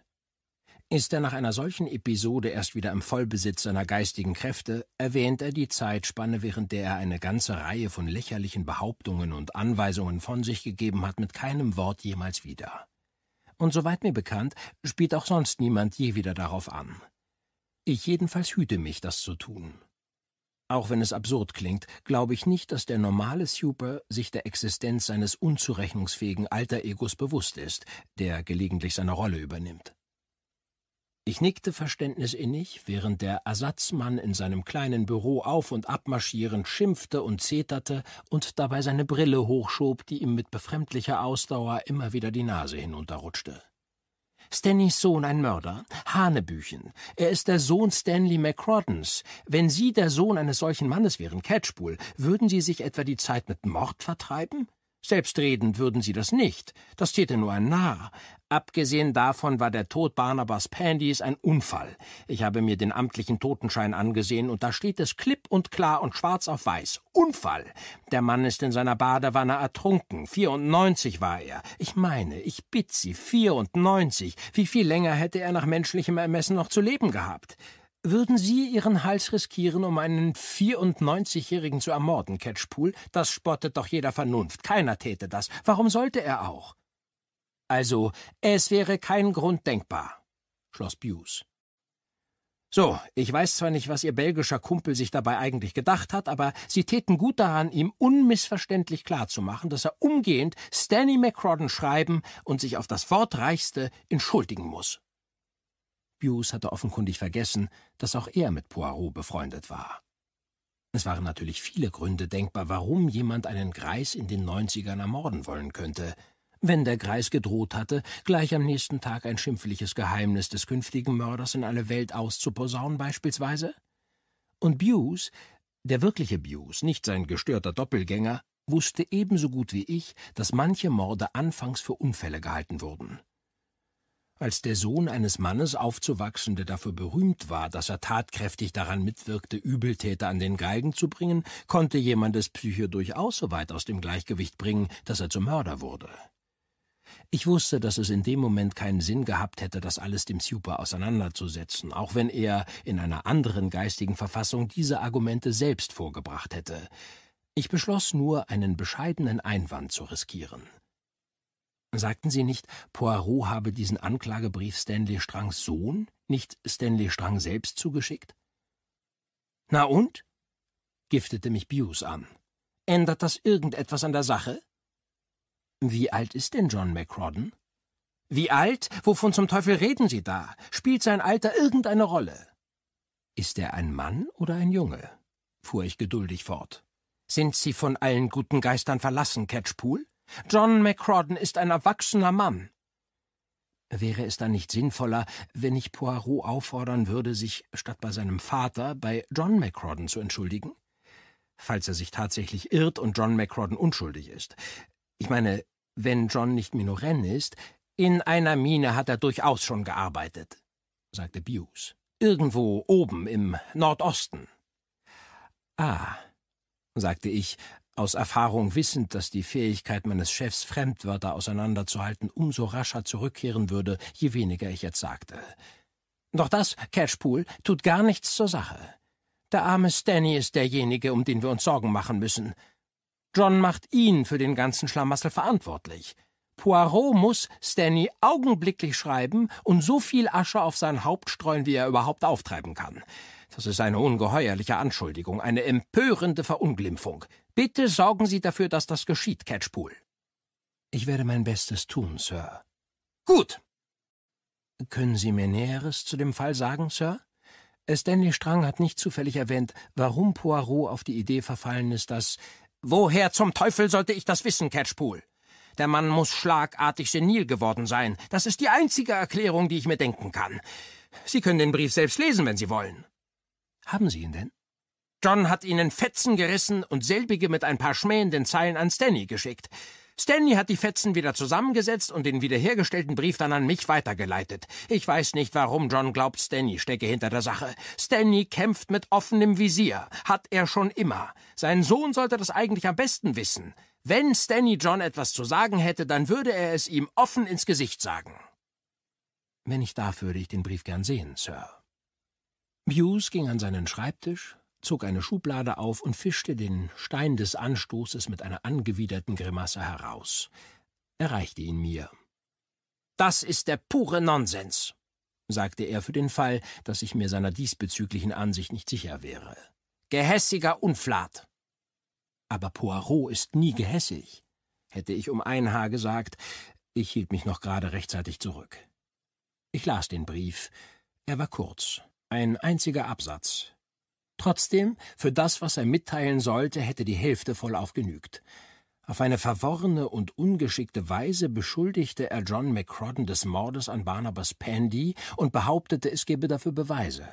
Ist er nach einer solchen Episode erst wieder im Vollbesitz seiner geistigen Kräfte, erwähnt er die Zeitspanne, während der er eine ganze Reihe von lächerlichen Behauptungen und Anweisungen von sich gegeben hat, mit keinem Wort jemals wieder. Und soweit mir bekannt, spielt auch sonst niemand je wieder darauf an. Ich jedenfalls hüte mich, das zu tun. Auch wenn es absurd klingt, glaube ich nicht, dass der normale Super sich der Existenz seines unzurechnungsfähigen Alter-Egos bewusst ist, der gelegentlich seine Rolle übernimmt. Ich nickte verständnisinnig, während der Ersatzmann in seinem kleinen Büro auf und abmarschierend schimpfte und zeterte und dabei seine Brille hochschob, die ihm mit befremdlicher Ausdauer immer wieder die Nase hinunterrutschte. Stanleys Sohn ein Mörder? Hanebüchen. Er ist der Sohn Stanley McCroddens. Wenn Sie der Sohn eines solchen Mannes wären, Catchpool, würden Sie sich etwa die Zeit mit Mord vertreiben? Selbstredend würden sie das nicht. Das täte nur ein Narr. Abgesehen davon war der Tod Barnabas Pandys ein Unfall. Ich habe mir den amtlichen Totenschein angesehen und da steht es klipp und klar und schwarz auf weiß. Unfall! Der Mann ist in seiner Badewanne ertrunken. 94 war er. Ich meine, ich bitt Sie, 94. Wie viel länger hätte er nach menschlichem Ermessen noch zu leben gehabt? Würden Sie Ihren Hals riskieren, um einen 94-Jährigen zu ermorden, Catchpool? Das spottet doch jeder Vernunft. Keiner täte das. Warum sollte er auch? Also, es wäre kein Grund denkbar, schloss Buse. So, ich weiß zwar nicht, was Ihr belgischer Kumpel sich dabei eigentlich gedacht hat, aber Sie täten gut daran, ihm unmissverständlich klarzumachen, dass er umgehend Stanley McCrodden schreiben und sich auf das Wortreichste entschuldigen muss. Hughes hatte offenkundig vergessen, dass auch er mit Poirot befreundet war. Es waren natürlich viele Gründe denkbar, warum jemand einen Greis in den 90ern ermorden wollen könnte, wenn der Greis gedroht hatte, gleich am nächsten Tag ein schimpfliches Geheimnis des künftigen Mörders in alle Welt auszuposaunen beispielsweise? Und Buse, der wirkliche Buse, nicht sein gestörter Doppelgänger, wusste ebenso gut wie ich, dass manche Morde anfangs für Unfälle gehalten wurden als der Sohn eines Mannes aufzuwachsen, der dafür berühmt war, dass er tatkräftig daran mitwirkte, Übeltäter an den Geigen zu bringen, konnte jemandes Psyche durchaus so weit aus dem Gleichgewicht bringen, dass er zum Mörder wurde. Ich wusste, dass es in dem Moment keinen Sinn gehabt hätte, das alles dem Super auseinanderzusetzen, auch wenn er in einer anderen geistigen Verfassung diese Argumente selbst vorgebracht hätte. Ich beschloss nur, einen bescheidenen Einwand zu riskieren – Sagten Sie nicht, Poirot habe diesen Anklagebrief Stanley Strangs Sohn, nicht Stanley Strang selbst zugeschickt? Na und? giftete mich Hughes an. Ändert das irgendetwas an der Sache? Wie alt ist denn John McRodden? Wie alt? Wovon zum Teufel reden Sie da? Spielt sein Alter irgendeine Rolle? Ist er ein Mann oder ein Junge? fuhr ich geduldig fort. Sind Sie von allen guten Geistern verlassen, Catchpool? John McCrodden ist ein erwachsener Mann. Wäre es dann nicht sinnvoller, wenn ich Poirot auffordern würde, sich statt bei seinem Vater bei John McCrodden zu entschuldigen? Falls er sich tatsächlich irrt und John McCrodden unschuldig ist. Ich meine, wenn John nicht Minorenn ist, in einer Mine hat er durchaus schon gearbeitet, sagte Buse. Irgendwo oben im Nordosten. Ah, sagte ich, aus Erfahrung wissend, dass die Fähigkeit meines Chefs, Fremdwörter auseinanderzuhalten, umso rascher zurückkehren würde, je weniger ich jetzt sagte. Doch das, Catchpool, tut gar nichts zur Sache. Der arme Stanny ist derjenige, um den wir uns Sorgen machen müssen. John macht ihn für den ganzen Schlamassel verantwortlich. Poirot muss Stanny augenblicklich schreiben und so viel Asche auf sein Haupt streuen, wie er überhaupt auftreiben kann. Das ist eine ungeheuerliche Anschuldigung, eine empörende Verunglimpfung. Bitte sorgen Sie dafür, dass das geschieht, Catchpool. Ich werde mein Bestes tun, Sir. Gut. Können Sie mir Näheres zu dem Fall sagen, Sir? Äh, Stanley Strang hat nicht zufällig erwähnt, warum Poirot auf die Idee verfallen ist, dass Woher zum Teufel sollte ich das wissen, Catchpool? Der Mann muss schlagartig senil geworden sein. Das ist die einzige Erklärung, die ich mir denken kann. Sie können den Brief selbst lesen, wenn Sie wollen. Haben Sie ihn denn? John hat ihnen Fetzen gerissen und selbige mit ein paar schmähenden Zeilen an Stanley geschickt. Stanley hat die Fetzen wieder zusammengesetzt und den wiederhergestellten Brief dann an mich weitergeleitet. Ich weiß nicht, warum John glaubt, Stanley stecke hinter der Sache. Stanley kämpft mit offenem Visier. Hat er schon immer. Sein Sohn sollte das eigentlich am besten wissen. Wenn Stanley John etwas zu sagen hätte, dann würde er es ihm offen ins Gesicht sagen. Wenn ich darf, würde ich den Brief gern sehen, Sir. Hughes ging an seinen Schreibtisch, zog eine Schublade auf und fischte den Stein des Anstoßes mit einer angewiderten Grimasse heraus. Er reichte ihn mir. Das ist der pure Nonsens, sagte er für den Fall, dass ich mir seiner diesbezüglichen Ansicht nicht sicher wäre. Gehässiger Unflat. Aber Poirot ist nie gehässig, hätte ich um ein Haar gesagt. Ich hielt mich noch gerade rechtzeitig zurück. Ich las den Brief. Er war kurz, ein einziger Absatz, Trotzdem, für das, was er mitteilen sollte, hätte die Hälfte vollauf genügt. Auf eine verworrene und ungeschickte Weise beschuldigte er John McCrodden des Mordes an Barnabas Pandy und behauptete, es gebe dafür Beweise.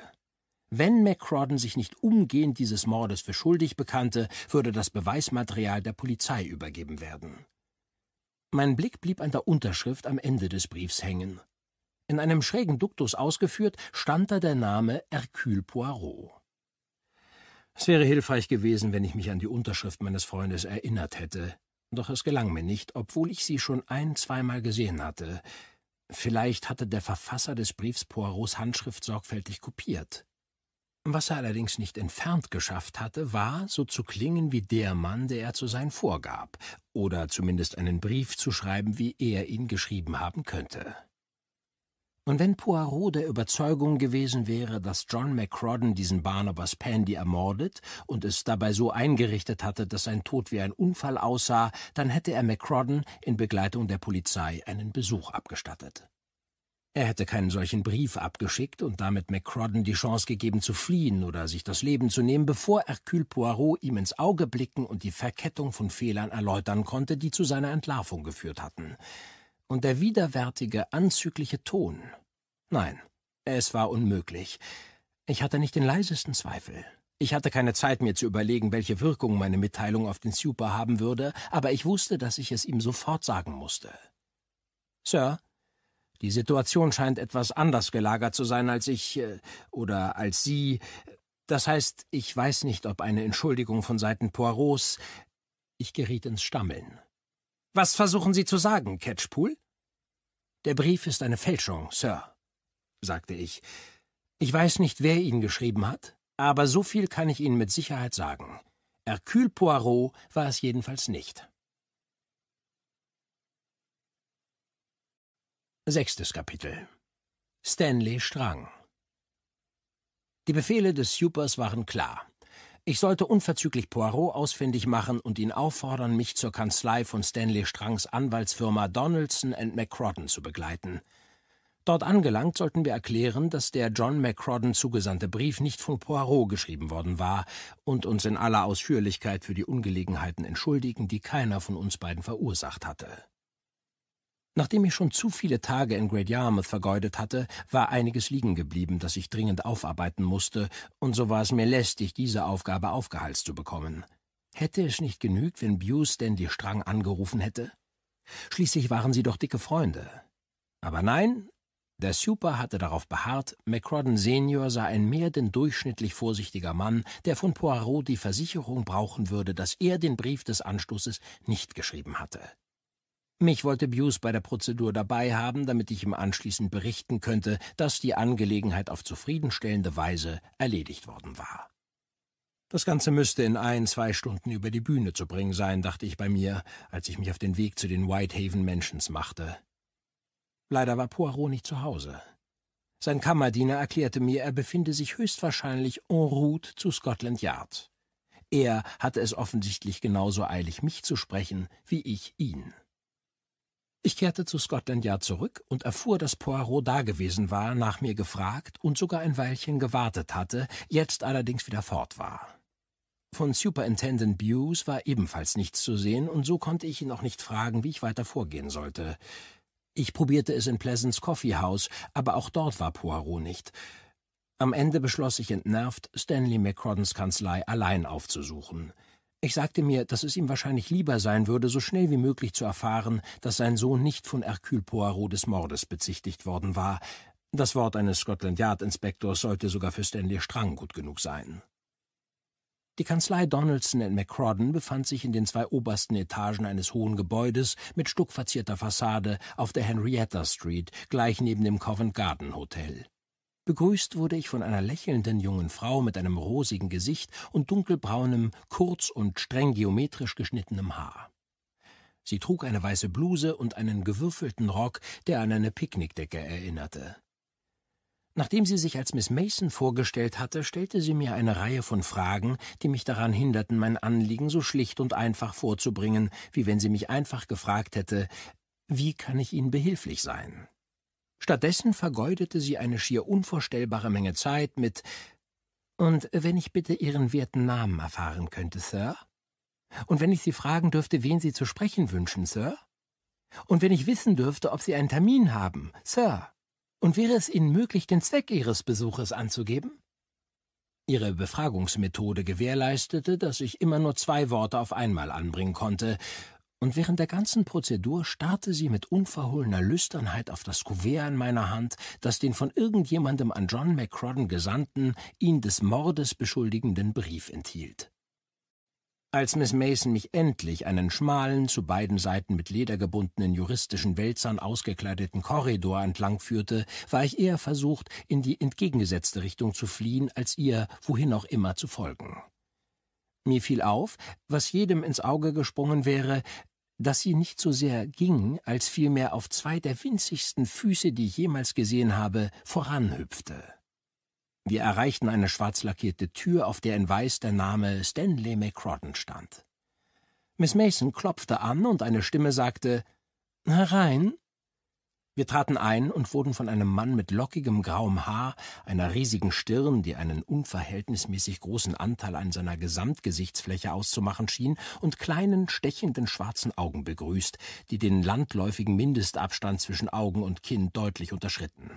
Wenn McCrodden sich nicht umgehend dieses Mordes für schuldig bekannte, würde das Beweismaterial der Polizei übergeben werden. Mein Blick blieb an der Unterschrift am Ende des Briefs hängen. In einem schrägen Duktus ausgeführt stand da der Name Hercule Poirot. Es wäre hilfreich gewesen, wenn ich mich an die Unterschrift meines Freundes erinnert hätte, doch es gelang mir nicht, obwohl ich sie schon ein, zweimal gesehen hatte. Vielleicht hatte der Verfasser des Briefs Poirots Handschrift sorgfältig kopiert. Was er allerdings nicht entfernt geschafft hatte, war, so zu klingen wie der Mann, der er zu sein vorgab, oder zumindest einen Brief zu schreiben, wie er ihn geschrieben haben könnte. Und wenn Poirot der Überzeugung gewesen wäre, dass John McCrodden diesen Barnabas Pandy ermordet und es dabei so eingerichtet hatte, dass sein Tod wie ein Unfall aussah, dann hätte er McCrodden in Begleitung der Polizei einen Besuch abgestattet. Er hätte keinen solchen Brief abgeschickt und damit McCrodden die Chance gegeben zu fliehen oder sich das Leben zu nehmen, bevor Hercule Poirot ihm ins Auge blicken und die Verkettung von Fehlern erläutern konnte, die zu seiner Entlarvung geführt hatten und der widerwärtige, anzügliche Ton. Nein, es war unmöglich. Ich hatte nicht den leisesten Zweifel. Ich hatte keine Zeit, mir zu überlegen, welche Wirkung meine Mitteilung auf den Super haben würde, aber ich wusste, dass ich es ihm sofort sagen musste. Sir, die Situation scheint etwas anders gelagert zu sein als ich äh, oder als Sie. Das heißt, ich weiß nicht, ob eine Entschuldigung von Seiten Poirots. Ich geriet ins Stammeln. Was versuchen Sie zu sagen, Catchpool? Der Brief ist eine Fälschung, Sir, sagte ich. Ich weiß nicht, wer ihn geschrieben hat, aber so viel kann ich Ihnen mit Sicherheit sagen. Hercule Poirot war es jedenfalls nicht. Sechstes Kapitel Stanley Strang Die Befehle des Supers waren klar. Ich sollte unverzüglich Poirot ausfindig machen und ihn auffordern, mich zur Kanzlei von Stanley Strangs Anwaltsfirma Donaldson McCrodden zu begleiten. Dort angelangt sollten wir erklären, dass der John McCrodden zugesandte Brief nicht von Poirot geschrieben worden war und uns in aller Ausführlichkeit für die Ungelegenheiten entschuldigen, die keiner von uns beiden verursacht hatte. Nachdem ich schon zu viele Tage in Great Yarmouth vergeudet hatte, war einiges liegen geblieben, das ich dringend aufarbeiten musste, und so war es mir lästig, diese Aufgabe aufgehalst zu bekommen. Hätte es nicht genügt, wenn Buse Stanley Strang angerufen hätte? Schließlich waren sie doch dicke Freunde. Aber nein, der Super hatte darauf beharrt, McCrodden Senior sei ein mehr denn durchschnittlich vorsichtiger Mann, der von Poirot die Versicherung brauchen würde, dass er den Brief des Anstoßes nicht geschrieben hatte. Mich wollte Buse bei der Prozedur dabei haben, damit ich ihm anschließend berichten könnte, dass die Angelegenheit auf zufriedenstellende Weise erledigt worden war. Das Ganze müsste in ein, zwei Stunden über die Bühne zu bringen sein, dachte ich bei mir, als ich mich auf den Weg zu den Whitehaven Mansions machte. Leider war Poirot nicht zu Hause. Sein Kammerdiener erklärte mir, er befinde sich höchstwahrscheinlich en route zu Scotland Yard. Er hatte es offensichtlich genauso eilig, mich zu sprechen, wie ich ihn. Ich kehrte zu Scotland Yard zurück und erfuhr, dass Poirot dagewesen war, nach mir gefragt und sogar ein Weilchen gewartet hatte, jetzt allerdings wieder fort war. Von Superintendent Bewes war ebenfalls nichts zu sehen, und so konnte ich ihn auch nicht fragen, wie ich weiter vorgehen sollte. Ich probierte es in Pleasants Coffee House, aber auch dort war Poirot nicht. Am Ende beschloss ich entnervt, Stanley McCroddens Kanzlei allein aufzusuchen – ich sagte mir, dass es ihm wahrscheinlich lieber sein würde, so schnell wie möglich zu erfahren, dass sein Sohn nicht von Hercule Poirot des Mordes bezichtigt worden war. Das Wort eines Scotland Yard-Inspektors sollte sogar für Stanley Strang gut genug sein. Die Kanzlei Donaldson in McCrodden befand sich in den zwei obersten Etagen eines hohen Gebäudes mit stuckverzierter Fassade auf der Henrietta Street, gleich neben dem Covent Garden Hotel. Begrüßt wurde ich von einer lächelnden jungen Frau mit einem rosigen Gesicht und dunkelbraunem, kurz und streng geometrisch geschnittenem Haar. Sie trug eine weiße Bluse und einen gewürfelten Rock, der an eine Picknickdecke erinnerte. Nachdem sie sich als Miss Mason vorgestellt hatte, stellte sie mir eine Reihe von Fragen, die mich daran hinderten, mein Anliegen so schlicht und einfach vorzubringen, wie wenn sie mich einfach gefragt hätte, wie kann ich Ihnen behilflich sein? Stattdessen vergeudete sie eine schier unvorstellbare Menge Zeit mit Und wenn ich bitte Ihren werten Namen erfahren könnte, Sir? Und wenn ich Sie fragen dürfte, wen Sie zu sprechen wünschen, Sir? Und wenn ich wissen dürfte, ob Sie einen Termin haben, Sir? Und wäre es Ihnen möglich, den Zweck Ihres Besuches anzugeben? Ihre Befragungsmethode gewährleistete, dass ich immer nur zwei Worte auf einmal anbringen konnte, und während der ganzen Prozedur starrte sie mit unverhohlener Lüsternheit auf das Kuvert in meiner Hand, das den von irgendjemandem an John McCrodden gesandten, ihn des Mordes beschuldigenden Brief enthielt. Als Miss Mason mich endlich einen schmalen, zu beiden Seiten mit Leder gebundenen juristischen Wälzern ausgekleideten Korridor entlangführte, war ich eher versucht, in die entgegengesetzte Richtung zu fliehen, als ihr, wohin auch immer, zu folgen. Mir fiel auf, was jedem ins Auge gesprungen wäre, dass sie nicht so sehr ging, als vielmehr auf zwei der winzigsten Füße, die ich jemals gesehen habe, voranhüpfte. Wir erreichten eine schwarz lackierte Tür, auf der in weiß der Name Stanley McCrodden stand. Miss Mason klopfte an und eine Stimme sagte, Herein. Wir traten ein und wurden von einem Mann mit lockigem grauem Haar, einer riesigen Stirn, die einen unverhältnismäßig großen Anteil an seiner Gesamtgesichtsfläche auszumachen schien, und kleinen, stechenden schwarzen Augen begrüßt, die den landläufigen Mindestabstand zwischen Augen und Kinn deutlich unterschritten.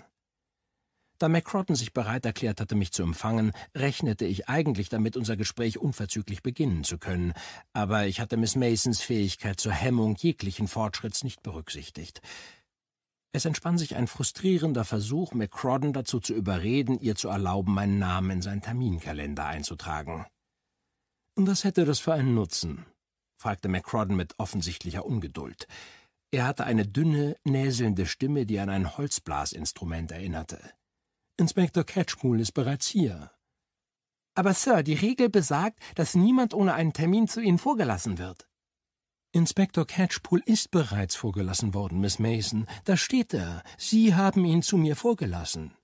Da McCrotten sich bereit erklärt hatte, mich zu empfangen, rechnete ich eigentlich damit, unser Gespräch unverzüglich beginnen zu können, aber ich hatte Miss Masons Fähigkeit zur Hemmung jeglichen Fortschritts nicht berücksichtigt. Es entspann sich ein frustrierender Versuch, McCrodden dazu zu überreden, ihr zu erlauben, meinen Namen in seinen Terminkalender einzutragen. Und Was hätte das für einen Nutzen? fragte McCrodden mit offensichtlicher Ungeduld. Er hatte eine dünne, näselnde Stimme, die an ein Holzblasinstrument erinnerte. Inspektor Catchpool ist bereits hier. Aber Sir, die Regel besagt, dass niemand ohne einen Termin zu Ihnen vorgelassen wird. Inspektor Catchpool ist bereits vorgelassen worden, Miss Mason. Da steht er. Sie haben ihn zu mir vorgelassen.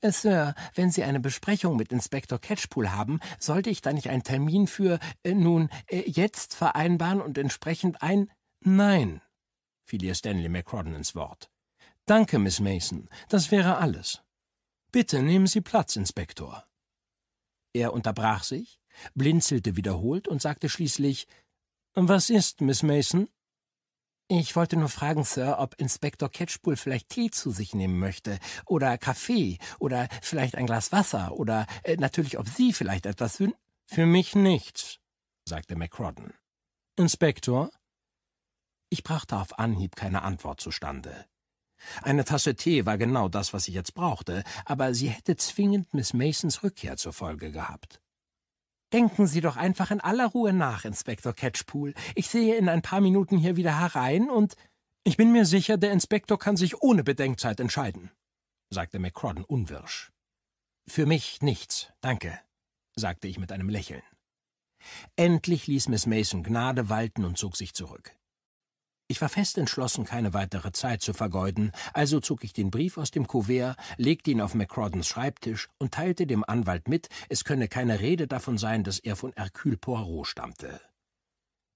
Äh, Sir, wenn Sie eine Besprechung mit Inspektor Catchpool haben, sollte ich da nicht einen Termin für, äh, nun, äh, jetzt vereinbaren und entsprechend ein Nein, fiel ihr Stanley McCrodden ins Wort. Danke, Miss Mason, das wäre alles. Bitte nehmen Sie Platz, Inspektor. Er unterbrach sich, blinzelte wiederholt und sagte schließlich was ist, Miss Mason? Ich wollte nur fragen, Sir, ob Inspektor Catchpool vielleicht Tee zu sich nehmen möchte oder Kaffee oder vielleicht ein Glas Wasser oder äh, natürlich, ob Sie vielleicht etwas wünschen. Für mich nichts, sagte MacRodden. Inspektor? Ich brachte auf Anhieb keine Antwort zustande. Eine Tasse Tee war genau das, was ich jetzt brauchte, aber sie hätte zwingend Miss Masons Rückkehr zur Folge gehabt. Denken Sie doch einfach in aller Ruhe nach, Inspektor Catchpool. Ich sehe in ein paar Minuten hier wieder herein und ich bin mir sicher, der Inspektor kann sich ohne Bedenkzeit entscheiden, sagte McCrodden unwirsch. Für mich nichts, danke, sagte ich mit einem Lächeln. Endlich ließ Miss Mason Gnade walten und zog sich zurück. Ich war fest entschlossen, keine weitere Zeit zu vergeuden, also zog ich den Brief aus dem Kuvert, legte ihn auf McCrawdens Schreibtisch und teilte dem Anwalt mit, es könne keine Rede davon sein, dass er von Hercule Poirot stammte.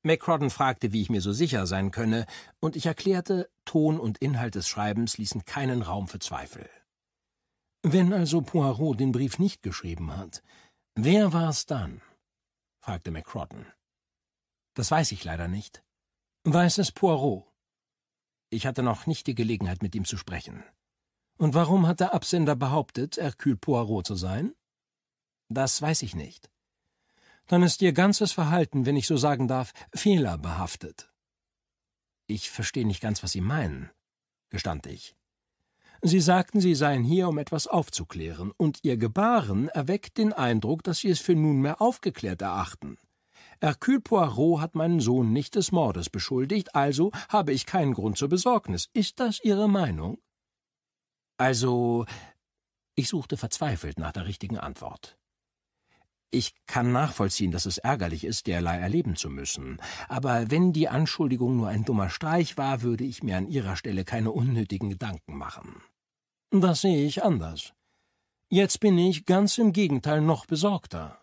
McCrawdon fragte, wie ich mir so sicher sein könne, und ich erklärte, Ton und Inhalt des Schreibens ließen keinen Raum für Zweifel. Wenn also Poirot den Brief nicht geschrieben hat, wer war es dann? fragte McCrawdon. Das weiß ich leider nicht, Weißes Poirot. Ich hatte noch nicht die Gelegenheit, mit ihm zu sprechen. Und warum hat der Absender behauptet, Hercule Poirot zu sein? Das weiß ich nicht. Dann ist ihr ganzes Verhalten, wenn ich so sagen darf, fehlerbehaftet. Ich verstehe nicht ganz, was Sie meinen, gestand ich. Sie sagten, Sie seien hier, um etwas aufzuklären, und Ihr Gebaren erweckt den Eindruck, dass Sie es für nunmehr aufgeklärt erachten. Hercule Poirot hat meinen Sohn nicht des Mordes beschuldigt, also habe ich keinen Grund zur Besorgnis. Ist das Ihre Meinung? Also. Ich suchte verzweifelt nach der richtigen Antwort. Ich kann nachvollziehen, dass es ärgerlich ist, derlei erleben zu müssen. Aber wenn die Anschuldigung nur ein dummer Streich war, würde ich mir an Ihrer Stelle keine unnötigen Gedanken machen. Das sehe ich anders. Jetzt bin ich ganz im Gegenteil noch besorgter.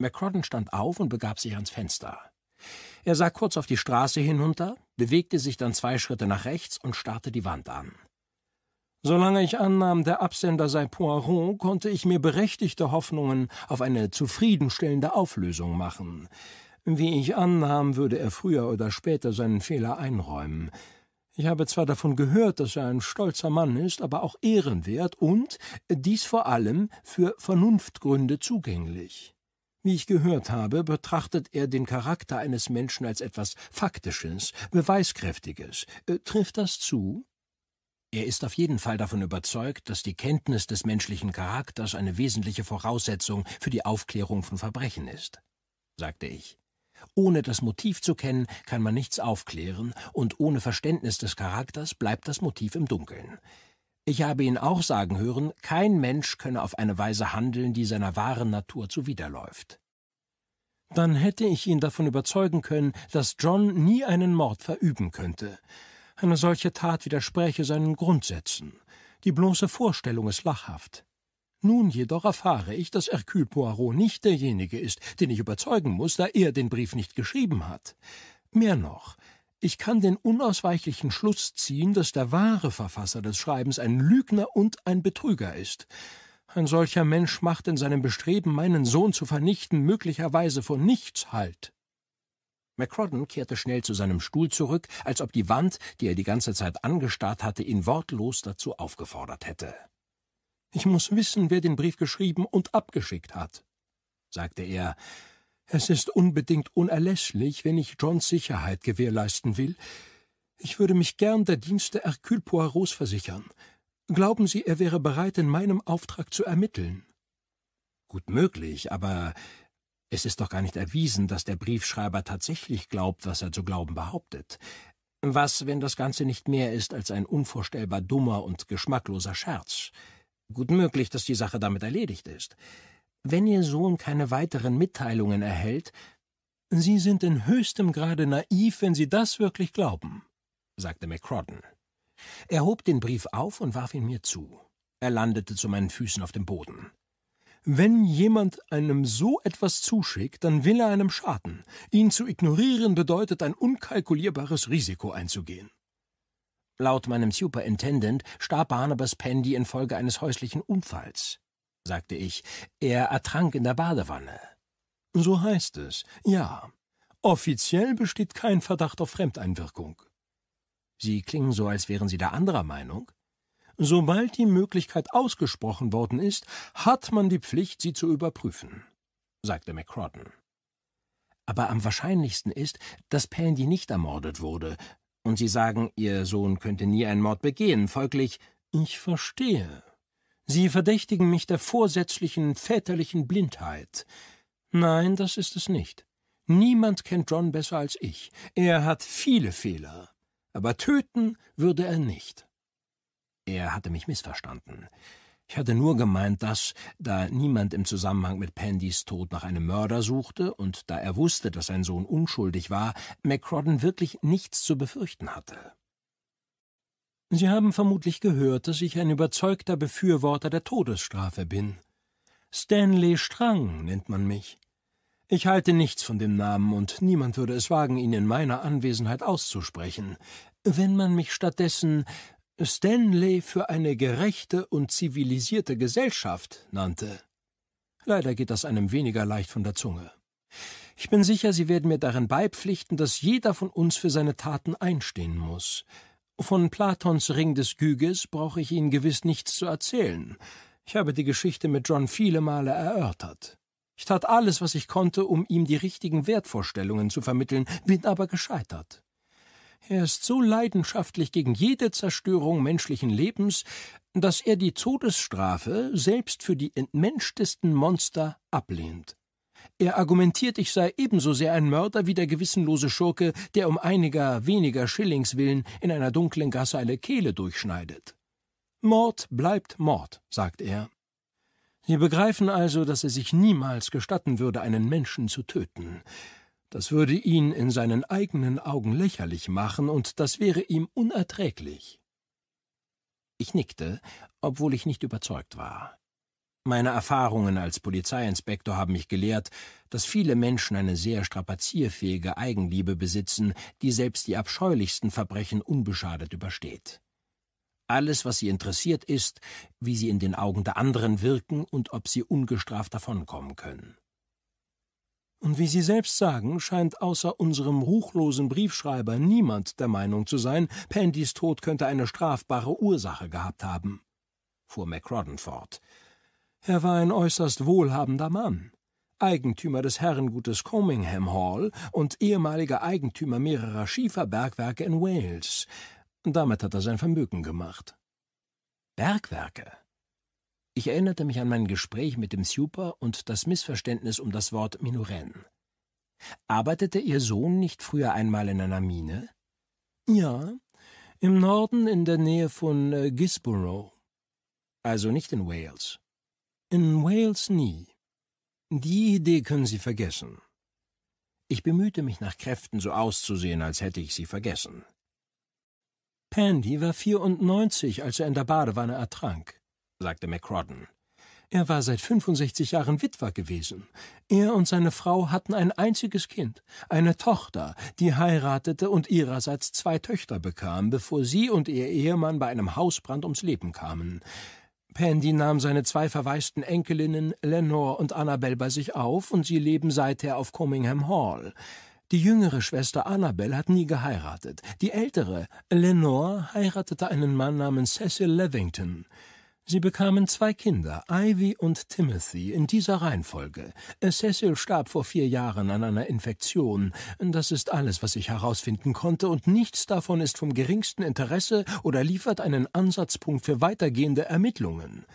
McCrodden stand auf und begab sich ans Fenster. Er sah kurz auf die Straße hinunter, bewegte sich dann zwei Schritte nach rechts und starrte die Wand an. Solange ich annahm, der Absender sei Poirot, konnte ich mir berechtigte Hoffnungen auf eine zufriedenstellende Auflösung machen. Wie ich annahm, würde er früher oder später seinen Fehler einräumen. Ich habe zwar davon gehört, dass er ein stolzer Mann ist, aber auch ehrenwert und, dies vor allem, für Vernunftgründe zugänglich. Wie ich gehört habe, betrachtet er den Charakter eines Menschen als etwas Faktisches, Beweiskräftiges. Äh, trifft das zu? Er ist auf jeden Fall davon überzeugt, dass die Kenntnis des menschlichen Charakters eine wesentliche Voraussetzung für die Aufklärung von Verbrechen ist, sagte ich. Ohne das Motiv zu kennen, kann man nichts aufklären, und ohne Verständnis des Charakters bleibt das Motiv im Dunkeln. Ich habe ihn auch sagen hören, kein Mensch könne auf eine Weise handeln, die seiner wahren Natur zuwiderläuft. Dann hätte ich ihn davon überzeugen können, dass John nie einen Mord verüben könnte. Eine solche Tat widerspräche seinen Grundsätzen. Die bloße Vorstellung ist lachhaft. Nun jedoch erfahre ich, dass Hercule Poirot nicht derjenige ist, den ich überzeugen muss, da er den Brief nicht geschrieben hat. Mehr noch, ich kann den unausweichlichen Schluss ziehen, dass der wahre Verfasser des Schreibens ein Lügner und ein Betrüger ist. Ein solcher Mensch macht in seinem Bestreben, meinen Sohn zu vernichten, möglicherweise vor nichts Halt. McCrodden kehrte schnell zu seinem Stuhl zurück, als ob die Wand, die er die ganze Zeit angestarrt hatte, ihn wortlos dazu aufgefordert hätte. Ich muss wissen, wer den Brief geschrieben und abgeschickt hat, sagte er, es ist unbedingt unerlässlich, wenn ich Johns Sicherheit gewährleisten will. Ich würde mich gern der Dienste Hercule Poirots versichern. Glauben Sie, er wäre bereit, in meinem Auftrag zu ermitteln? Gut möglich, aber es ist doch gar nicht erwiesen, dass der Briefschreiber tatsächlich glaubt, was er zu glauben behauptet. Was, wenn das Ganze nicht mehr ist als ein unvorstellbar dummer und geschmackloser Scherz? Gut möglich, dass die Sache damit erledigt ist. Wenn Ihr Sohn keine weiteren Mitteilungen erhält, Sie sind in höchstem Grade naiv, wenn Sie das wirklich glauben, sagte McCrodden. Er hob den Brief auf und warf ihn mir zu. Er landete zu meinen Füßen auf dem Boden. Wenn jemand einem so etwas zuschickt, dann will er einem schaden. Ihn zu ignorieren bedeutet, ein unkalkulierbares Risiko einzugehen. Laut meinem Superintendent starb Barnabas Pendy infolge eines häuslichen Unfalls sagte ich. Er ertrank in der Badewanne. So heißt es, ja. Offiziell besteht kein Verdacht auf Fremdeinwirkung. Sie klingen so, als wären Sie da anderer Meinung. Sobald die Möglichkeit ausgesprochen worden ist, hat man die Pflicht, sie zu überprüfen, sagte McCrodden. Aber am wahrscheinlichsten ist, dass Pandy nicht ermordet wurde, und Sie sagen, Ihr Sohn könnte nie einen Mord begehen, folglich Ich verstehe, Sie verdächtigen mich der vorsätzlichen väterlichen Blindheit. Nein, das ist es nicht. Niemand kennt John besser als ich. Er hat viele Fehler, aber töten würde er nicht. Er hatte mich missverstanden. Ich hatte nur gemeint, dass, da niemand im Zusammenhang mit Pandys Tod nach einem Mörder suchte und da er wusste, dass sein Sohn unschuldig war, McCrodden wirklich nichts zu befürchten hatte. Sie haben vermutlich gehört, dass ich ein überzeugter Befürworter der Todesstrafe bin. Stanley Strang nennt man mich. Ich halte nichts von dem Namen und niemand würde es wagen, ihn in meiner Anwesenheit auszusprechen, wenn man mich stattdessen Stanley für eine gerechte und zivilisierte Gesellschaft nannte. Leider geht das einem weniger leicht von der Zunge. Ich bin sicher, Sie werden mir darin beipflichten, dass jeder von uns für seine Taten einstehen muss, von Platons Ring des Gyges brauche ich Ihnen gewiss nichts zu erzählen. Ich habe die Geschichte mit John viele Male erörtert. Ich tat alles, was ich konnte, um ihm die richtigen Wertvorstellungen zu vermitteln, bin aber gescheitert. Er ist so leidenschaftlich gegen jede Zerstörung menschlichen Lebens, dass er die Todesstrafe selbst für die entmenschtesten Monster ablehnt. Er argumentiert, ich sei ebenso sehr ein Mörder wie der gewissenlose Schurke, der um einiger weniger Schillings willen in einer dunklen Gasse eine Kehle durchschneidet. Mord bleibt Mord, sagt er. Sie begreifen also, dass er sich niemals gestatten würde, einen Menschen zu töten. Das würde ihn in seinen eigenen Augen lächerlich machen, und das wäre ihm unerträglich. Ich nickte, obwohl ich nicht überzeugt war. Meine Erfahrungen als Polizeiinspektor haben mich gelehrt, dass viele Menschen eine sehr strapazierfähige Eigenliebe besitzen, die selbst die abscheulichsten Verbrechen unbeschadet übersteht. Alles, was sie interessiert, ist, wie sie in den Augen der anderen wirken und ob sie ungestraft davonkommen können. Und wie Sie selbst sagen, scheint außer unserem ruchlosen Briefschreiber niemand der Meinung zu sein, Pandys Tod könnte eine strafbare Ursache gehabt haben, fuhr McRodden fort. Er war ein äußerst wohlhabender Mann, Eigentümer des Herrengutes Comingham Hall und ehemaliger Eigentümer mehrerer Schieferbergwerke in Wales. Damit hat er sein Vermögen gemacht. Bergwerke? Ich erinnerte mich an mein Gespräch mit dem Super und das Missverständnis um das Wort Minoren. Arbeitete Ihr Sohn nicht früher einmal in einer Mine? Ja, im Norden in der Nähe von äh, Gisborough. Also nicht in Wales. In Wales nie. Die Idee können Sie vergessen. Ich bemühte mich nach Kräften so auszusehen, als hätte ich sie vergessen. Pandy war 94, als er in der Badewanne ertrank, sagte McCrodden. Er war seit 65 Jahren Witwer gewesen. Er und seine Frau hatten ein einziges Kind, eine Tochter, die heiratete und ihrerseits zwei Töchter bekam, bevor sie und ihr Ehemann bei einem Hausbrand ums Leben kamen. Pandy nahm seine zwei verwaisten Enkelinnen Lenore und Annabel bei sich auf und sie leben seither auf Comingham Hall. Die jüngere Schwester Annabel hat nie geheiratet. Die ältere, Lenore, heiratete einen Mann namens Cecil Levington. Sie bekamen zwei Kinder, Ivy und Timothy, in dieser Reihenfolge. Cecil starb vor vier Jahren an einer Infektion. Das ist alles, was ich herausfinden konnte, und nichts davon ist vom geringsten Interesse oder liefert einen Ansatzpunkt für weitergehende Ermittlungen.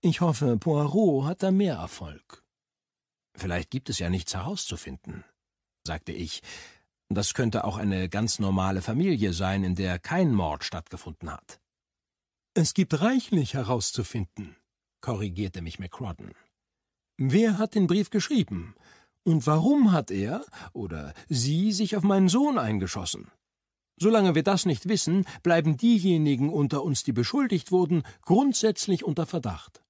Ich hoffe, Poirot hat da mehr Erfolg. Vielleicht gibt es ja nichts herauszufinden, sagte ich. Das könnte auch eine ganz normale Familie sein, in der kein Mord stattgefunden hat. Es gibt reichlich herauszufinden, korrigierte mich McCrodden. Wer hat den Brief geschrieben? Und warum hat er oder sie sich auf meinen Sohn eingeschossen? Solange wir das nicht wissen, bleiben diejenigen unter uns, die beschuldigt wurden, grundsätzlich unter Verdacht.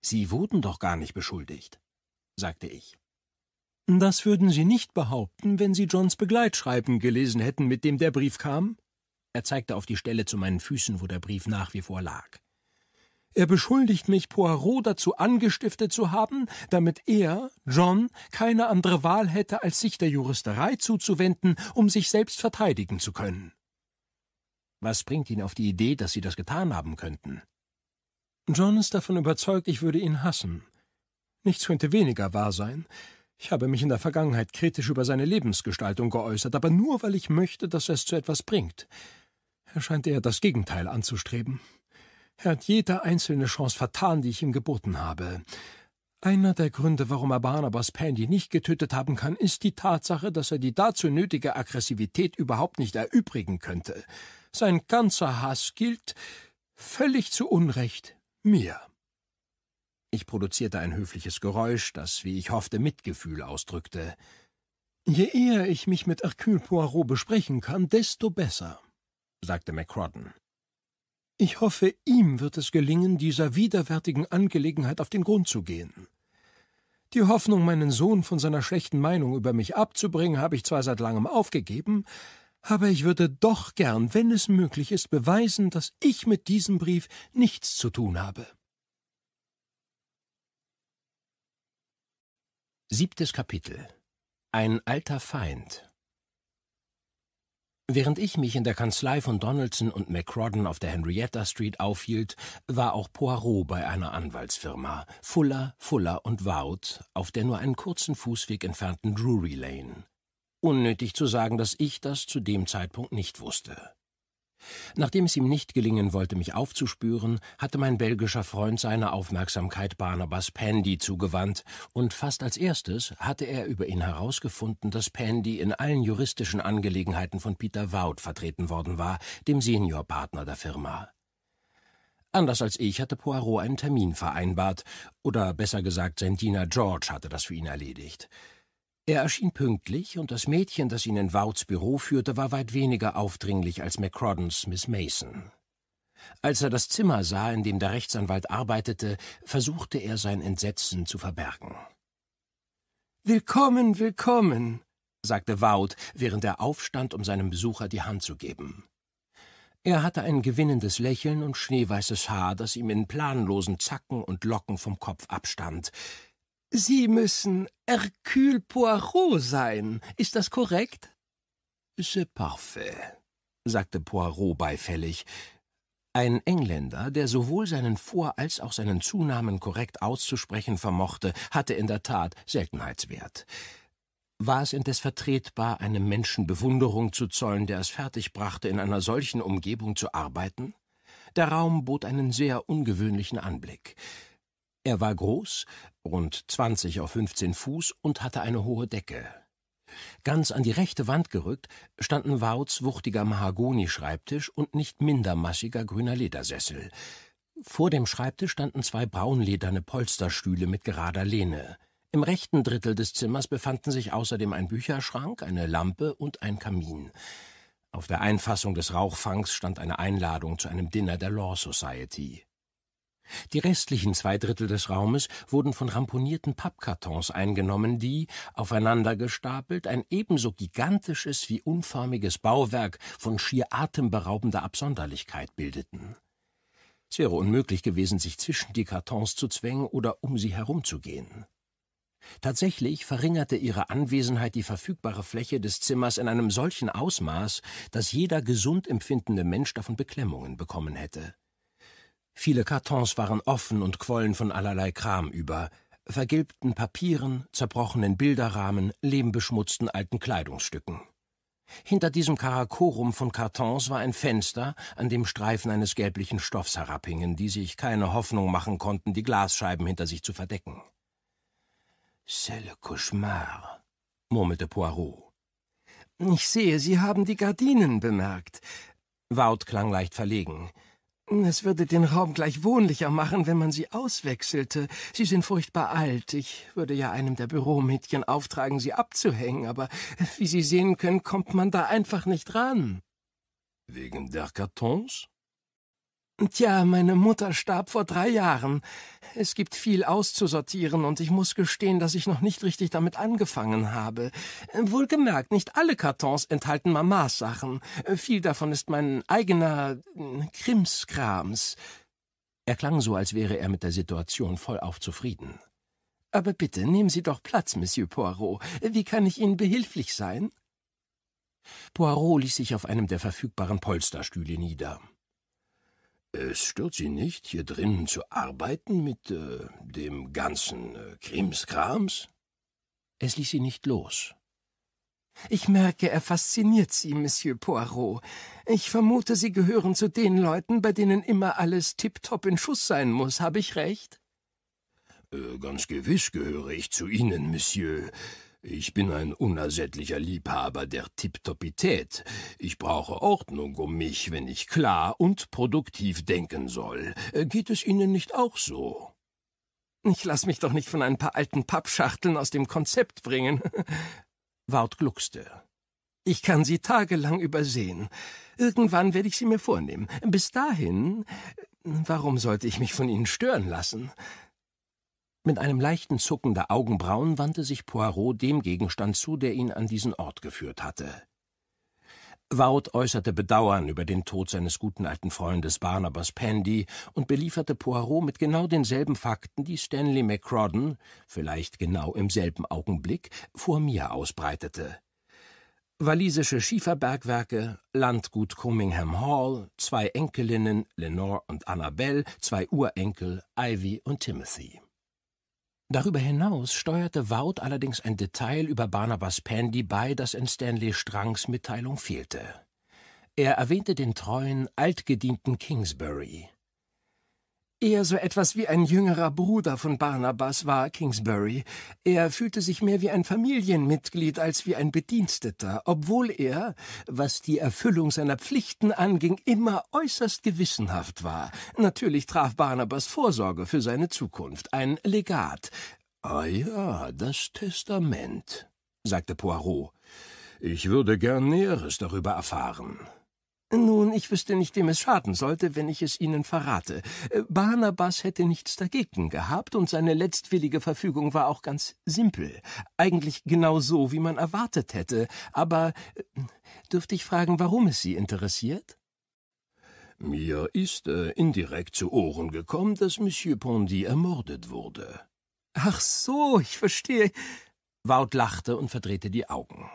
Sie wurden doch gar nicht beschuldigt, sagte ich. Das würden Sie nicht behaupten, wenn Sie Johns Begleitschreiben gelesen hätten, mit dem der Brief kam? Er zeigte auf die Stelle zu meinen Füßen, wo der Brief nach wie vor lag. Er beschuldigt mich, Poirot dazu angestiftet zu haben, damit er, John, keine andere Wahl hätte, als sich der Juristerei zuzuwenden, um sich selbst verteidigen zu können. Was bringt ihn auf die Idee, dass Sie das getan haben könnten? John ist davon überzeugt, ich würde ihn hassen. Nichts könnte weniger wahr sein. Ich habe mich in der Vergangenheit kritisch über seine Lebensgestaltung geäußert, aber nur, weil ich möchte, dass es zu etwas bringt scheint er das Gegenteil anzustreben. Er hat jede einzelne Chance vertan, die ich ihm geboten habe. Einer der Gründe, warum er Barnabas Pandy nicht getötet haben kann, ist die Tatsache, dass er die dazu nötige Aggressivität überhaupt nicht erübrigen könnte. Sein ganzer Hass gilt völlig zu Unrecht mir. Ich produzierte ein höfliches Geräusch, das, wie ich hoffte, Mitgefühl ausdrückte. Je eher ich mich mit Hercule Poirot besprechen kann, desto besser sagte McCrodden. Ich hoffe, ihm wird es gelingen, dieser widerwärtigen Angelegenheit auf den Grund zu gehen. Die Hoffnung, meinen Sohn von seiner schlechten Meinung über mich abzubringen, habe ich zwar seit langem aufgegeben, aber ich würde doch gern, wenn es möglich ist, beweisen, dass ich mit diesem Brief nichts zu tun habe. Siebtes Kapitel Ein alter Feind Während ich mich in der Kanzlei von Donaldson und McCrodden auf der Henrietta Street aufhielt, war auch Poirot bei einer Anwaltsfirma, Fuller, Fuller und Wout, auf der nur einen kurzen Fußweg entfernten Drury Lane. Unnötig zu sagen, dass ich das zu dem Zeitpunkt nicht wusste. Nachdem es ihm nicht gelingen wollte, mich aufzuspüren, hatte mein belgischer Freund seine Aufmerksamkeit Barnabas Pandy zugewandt, und fast als erstes hatte er über ihn herausgefunden, dass Pandy in allen juristischen Angelegenheiten von Peter Wout vertreten worden war, dem Seniorpartner der Firma. Anders als ich hatte Poirot einen Termin vereinbart, oder besser gesagt, sein Diener George hatte das für ihn erledigt. Er erschien pünktlich, und das Mädchen, das ihn in Wouts Büro führte, war weit weniger aufdringlich als McCroddens Miss Mason. Als er das Zimmer sah, in dem der Rechtsanwalt arbeitete, versuchte er sein Entsetzen zu verbergen. Willkommen, willkommen, sagte Wout, während er aufstand, um seinem Besucher die Hand zu geben. Er hatte ein gewinnendes Lächeln und schneeweißes Haar, das ihm in planlosen Zacken und Locken vom Kopf abstand. Sie müssen Hercule Poirot sein, ist das korrekt? C'est parfait, sagte Poirot beifällig. Ein Engländer, der sowohl seinen Vor- als auch seinen Zunamen korrekt auszusprechen vermochte, hatte in der Tat Seltenheitswert. War es indes vertretbar, einem Menschen Bewunderung zu zollen, der es fertigbrachte, in einer solchen Umgebung zu arbeiten? Der Raum bot einen sehr ungewöhnlichen Anblick. Er war groß, rund 20 auf 15 Fuß und hatte eine hohe Decke. Ganz an die rechte Wand gerückt standen Wouts wuchtiger Mahagonischreibtisch und nicht minder massiger grüner Ledersessel. Vor dem Schreibtisch standen zwei braunlederne Polsterstühle mit gerader Lehne. Im rechten Drittel des Zimmers befanden sich außerdem ein Bücherschrank, eine Lampe und ein Kamin. Auf der Einfassung des Rauchfangs stand eine Einladung zu einem Dinner der Law Society. Die restlichen zwei Drittel des Raumes wurden von ramponierten Pappkartons eingenommen, die, aufeinander gestapelt, ein ebenso gigantisches wie unförmiges Bauwerk von schier atemberaubender Absonderlichkeit bildeten. Es wäre unmöglich gewesen, sich zwischen die Kartons zu zwängen oder um sie herumzugehen. Tatsächlich verringerte ihre Anwesenheit die verfügbare Fläche des Zimmers in einem solchen Ausmaß, dass jeder gesund empfindende Mensch davon Beklemmungen bekommen hätte. Viele Kartons waren offen und quollen von allerlei Kram über, vergilbten Papieren, zerbrochenen Bilderrahmen, lehmbeschmutzten alten Kleidungsstücken. Hinter diesem Karakorum von Kartons war ein Fenster, an dem Streifen eines gelblichen Stoffs herabhingen, die sich keine Hoffnung machen konnten, die Glasscheiben hinter sich zu verdecken. C'est le cauchemar, murmelte Poirot. Ich sehe, Sie haben die Gardinen bemerkt. Wout klang leicht verlegen. Es würde den Raum gleich wohnlicher machen, wenn man sie auswechselte. Sie sind furchtbar alt. Ich würde ja einem der Büromädchen auftragen, sie abzuhängen, aber wie Sie sehen können, kommt man da einfach nicht ran. Wegen der Kartons? Tja, meine Mutter starb vor drei Jahren. Es gibt viel auszusortieren und ich muss gestehen, dass ich noch nicht richtig damit angefangen habe. Wohlgemerkt, nicht alle Kartons enthalten Mamas Sachen. Viel davon ist mein eigener hm, Krimskrams. Er klang so, als wäre er mit der Situation vollauf zufrieden. Aber bitte, nehmen Sie doch Platz, Monsieur Poirot. Wie kann ich Ihnen behilflich sein? Poirot ließ sich auf einem der verfügbaren Polsterstühle nieder. Es stört Sie nicht, hier drinnen zu arbeiten mit äh, dem ganzen äh, Krimskrams? Es ließ sie nicht los. Ich merke, er fasziniert Sie, Monsieur Poirot. Ich vermute, Sie gehören zu den Leuten, bei denen immer alles tipptopp in Schuss sein muss. Habe ich recht? Äh, ganz gewiss gehöre ich zu Ihnen, Monsieur. Ich bin ein unersättlicher Liebhaber der Tiptopität. Ich brauche Ordnung um mich, wenn ich klar und produktiv denken soll. Äh, geht es Ihnen nicht auch so? Ich lass mich doch nicht von ein paar alten Pappschachteln aus dem Konzept bringen. Ward gluckste. Ich kann sie tagelang übersehen. Irgendwann werde ich sie mir vornehmen. Bis dahin. Warum sollte ich mich von Ihnen stören lassen? Mit einem leichten Zucken der Augenbrauen wandte sich Poirot dem Gegenstand zu, der ihn an diesen Ort geführt hatte. Wout äußerte Bedauern über den Tod seines guten alten Freundes Barnabas Pandy und belieferte Poirot mit genau denselben Fakten, die Stanley McCrodden, vielleicht genau im selben Augenblick, vor mir ausbreitete. Walisische Schieferbergwerke, Landgut Cummingham Hall, zwei Enkelinnen, Lenore und Annabelle, zwei Urenkel, Ivy und Timothy. Darüber hinaus steuerte Wout allerdings ein Detail über Barnabas Pandy bei, das in Stanley Strangs Mitteilung fehlte. Er erwähnte den treuen, altgedienten Kingsbury, eher so etwas wie ein jüngerer Bruder von Barnabas war Kingsbury. Er fühlte sich mehr wie ein Familienmitglied als wie ein Bediensteter, obwohl er, was die Erfüllung seiner Pflichten anging, immer äußerst gewissenhaft war. Natürlich traf Barnabas Vorsorge für seine Zukunft, ein Legat. Ah ja, das Testament, sagte Poirot. Ich würde gern Näheres darüber erfahren. Nun, ich wüsste nicht, wem es schaden sollte, wenn ich es Ihnen verrate. Äh, Barnabas hätte nichts dagegen gehabt und seine letztwillige Verfügung war auch ganz simpel. Eigentlich genau so, wie man erwartet hätte. Aber äh, dürfte ich fragen, warum es Sie interessiert? Mir ist äh, indirekt zu Ohren gekommen, dass Monsieur Pondy ermordet wurde. Ach so, ich verstehe. Wout lachte und verdrehte die Augen.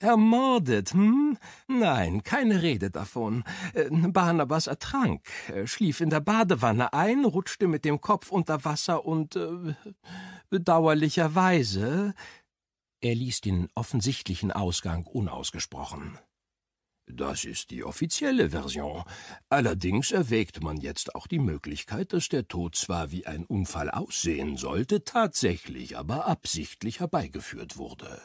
Ermordet, hm? Nein, keine Rede davon. Äh, Barnabas ertrank, äh, schlief in der Badewanne ein, rutschte mit dem Kopf unter Wasser und äh, bedauerlicherweise. Er ließ den offensichtlichen Ausgang unausgesprochen. Das ist die offizielle Version. Allerdings erwägt man jetzt auch die Möglichkeit, dass der Tod zwar wie ein Unfall aussehen sollte, tatsächlich aber absichtlich herbeigeführt wurde.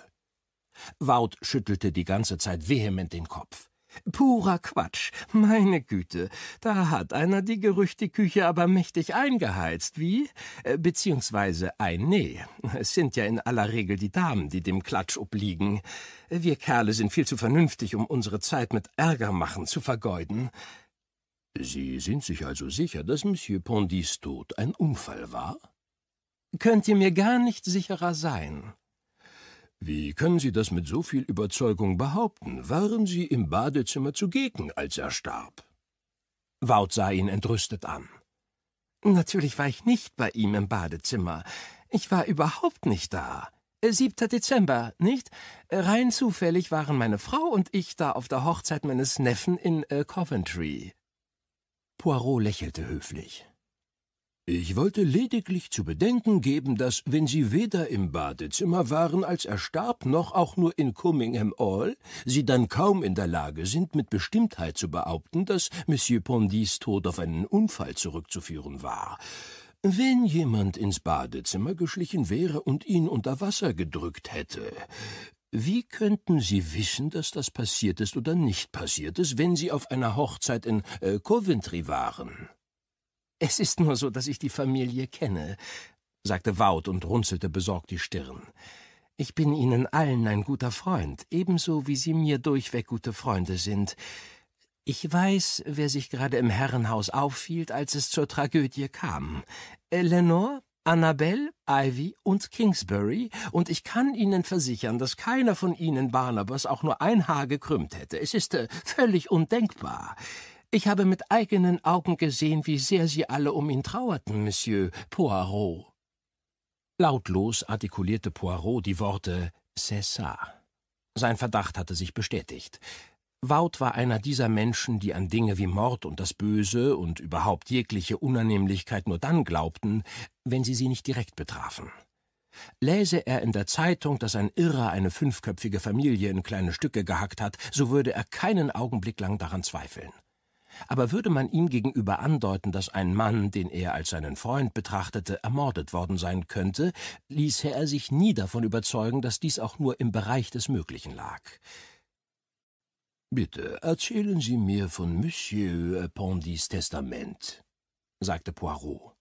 Wout schüttelte die ganze Zeit vehement den Kopf. Purer Quatsch. Meine Güte. Da hat einer die Gerüchteküche aber mächtig eingeheizt, wie? Äh, beziehungsweise ein Nee. Es sind ja in aller Regel die Damen, die dem Klatsch obliegen. Wir Kerle sind viel zu vernünftig, um unsere Zeit mit Ärgermachen zu vergeuden. Sie sind sich also sicher, dass Monsieur Pondis Tod ein Unfall war? Könnt ihr mir gar nicht sicherer sein. Wie können Sie das mit so viel Überzeugung behaupten? Waren Sie im Badezimmer zugegen, als er starb? Wout sah ihn entrüstet an. Natürlich war ich nicht bei ihm im Badezimmer. Ich war überhaupt nicht da. 7. Dezember, nicht? Rein zufällig waren meine Frau und ich da auf der Hochzeit meines Neffen in äh, Coventry. Poirot lächelte höflich. Ich wollte lediglich zu bedenken geben, dass, wenn Sie weder im Badezimmer waren, als er starb, noch auch nur in Cummingham Hall, Sie dann kaum in der Lage sind, mit Bestimmtheit zu behaupten, dass Monsieur Pondys Tod auf einen Unfall zurückzuführen war. Wenn jemand ins Badezimmer geschlichen wäre und ihn unter Wasser gedrückt hätte, wie könnten Sie wissen, dass das passiert ist oder nicht passiert ist, wenn Sie auf einer Hochzeit in äh, Coventry waren? Es ist nur so, dass ich die Familie kenne, sagte Wout und runzelte besorgt die Stirn. Ich bin Ihnen allen ein guter Freund, ebenso wie Sie mir durchweg gute Freunde sind. Ich weiß, wer sich gerade im Herrenhaus aufhielt, als es zur Tragödie kam. Eleanor, Annabelle, Ivy und Kingsbury, und ich kann Ihnen versichern, dass keiner von Ihnen Barnabas auch nur ein Haar gekrümmt hätte. Es ist äh, völlig undenkbar. Ich habe mit eigenen Augen gesehen, wie sehr sie alle um ihn trauerten, Monsieur Poirot. Lautlos artikulierte Poirot die Worte Cessa. Sein Verdacht hatte sich bestätigt. Wout war einer dieser Menschen, die an Dinge wie Mord und das Böse und überhaupt jegliche Unannehmlichkeit nur dann glaubten, wenn sie sie nicht direkt betrafen. Läse er in der Zeitung, dass ein Irrer eine fünfköpfige Familie in kleine Stücke gehackt hat, so würde er keinen Augenblick lang daran zweifeln. Aber würde man ihm gegenüber andeuten, dass ein Mann, den er als seinen Freund betrachtete, ermordet worden sein könnte, ließe er sich nie davon überzeugen, dass dies auch nur im Bereich des Möglichen lag. Bitte erzählen Sie mir von Monsieur Pondys Testament, sagte Poirot.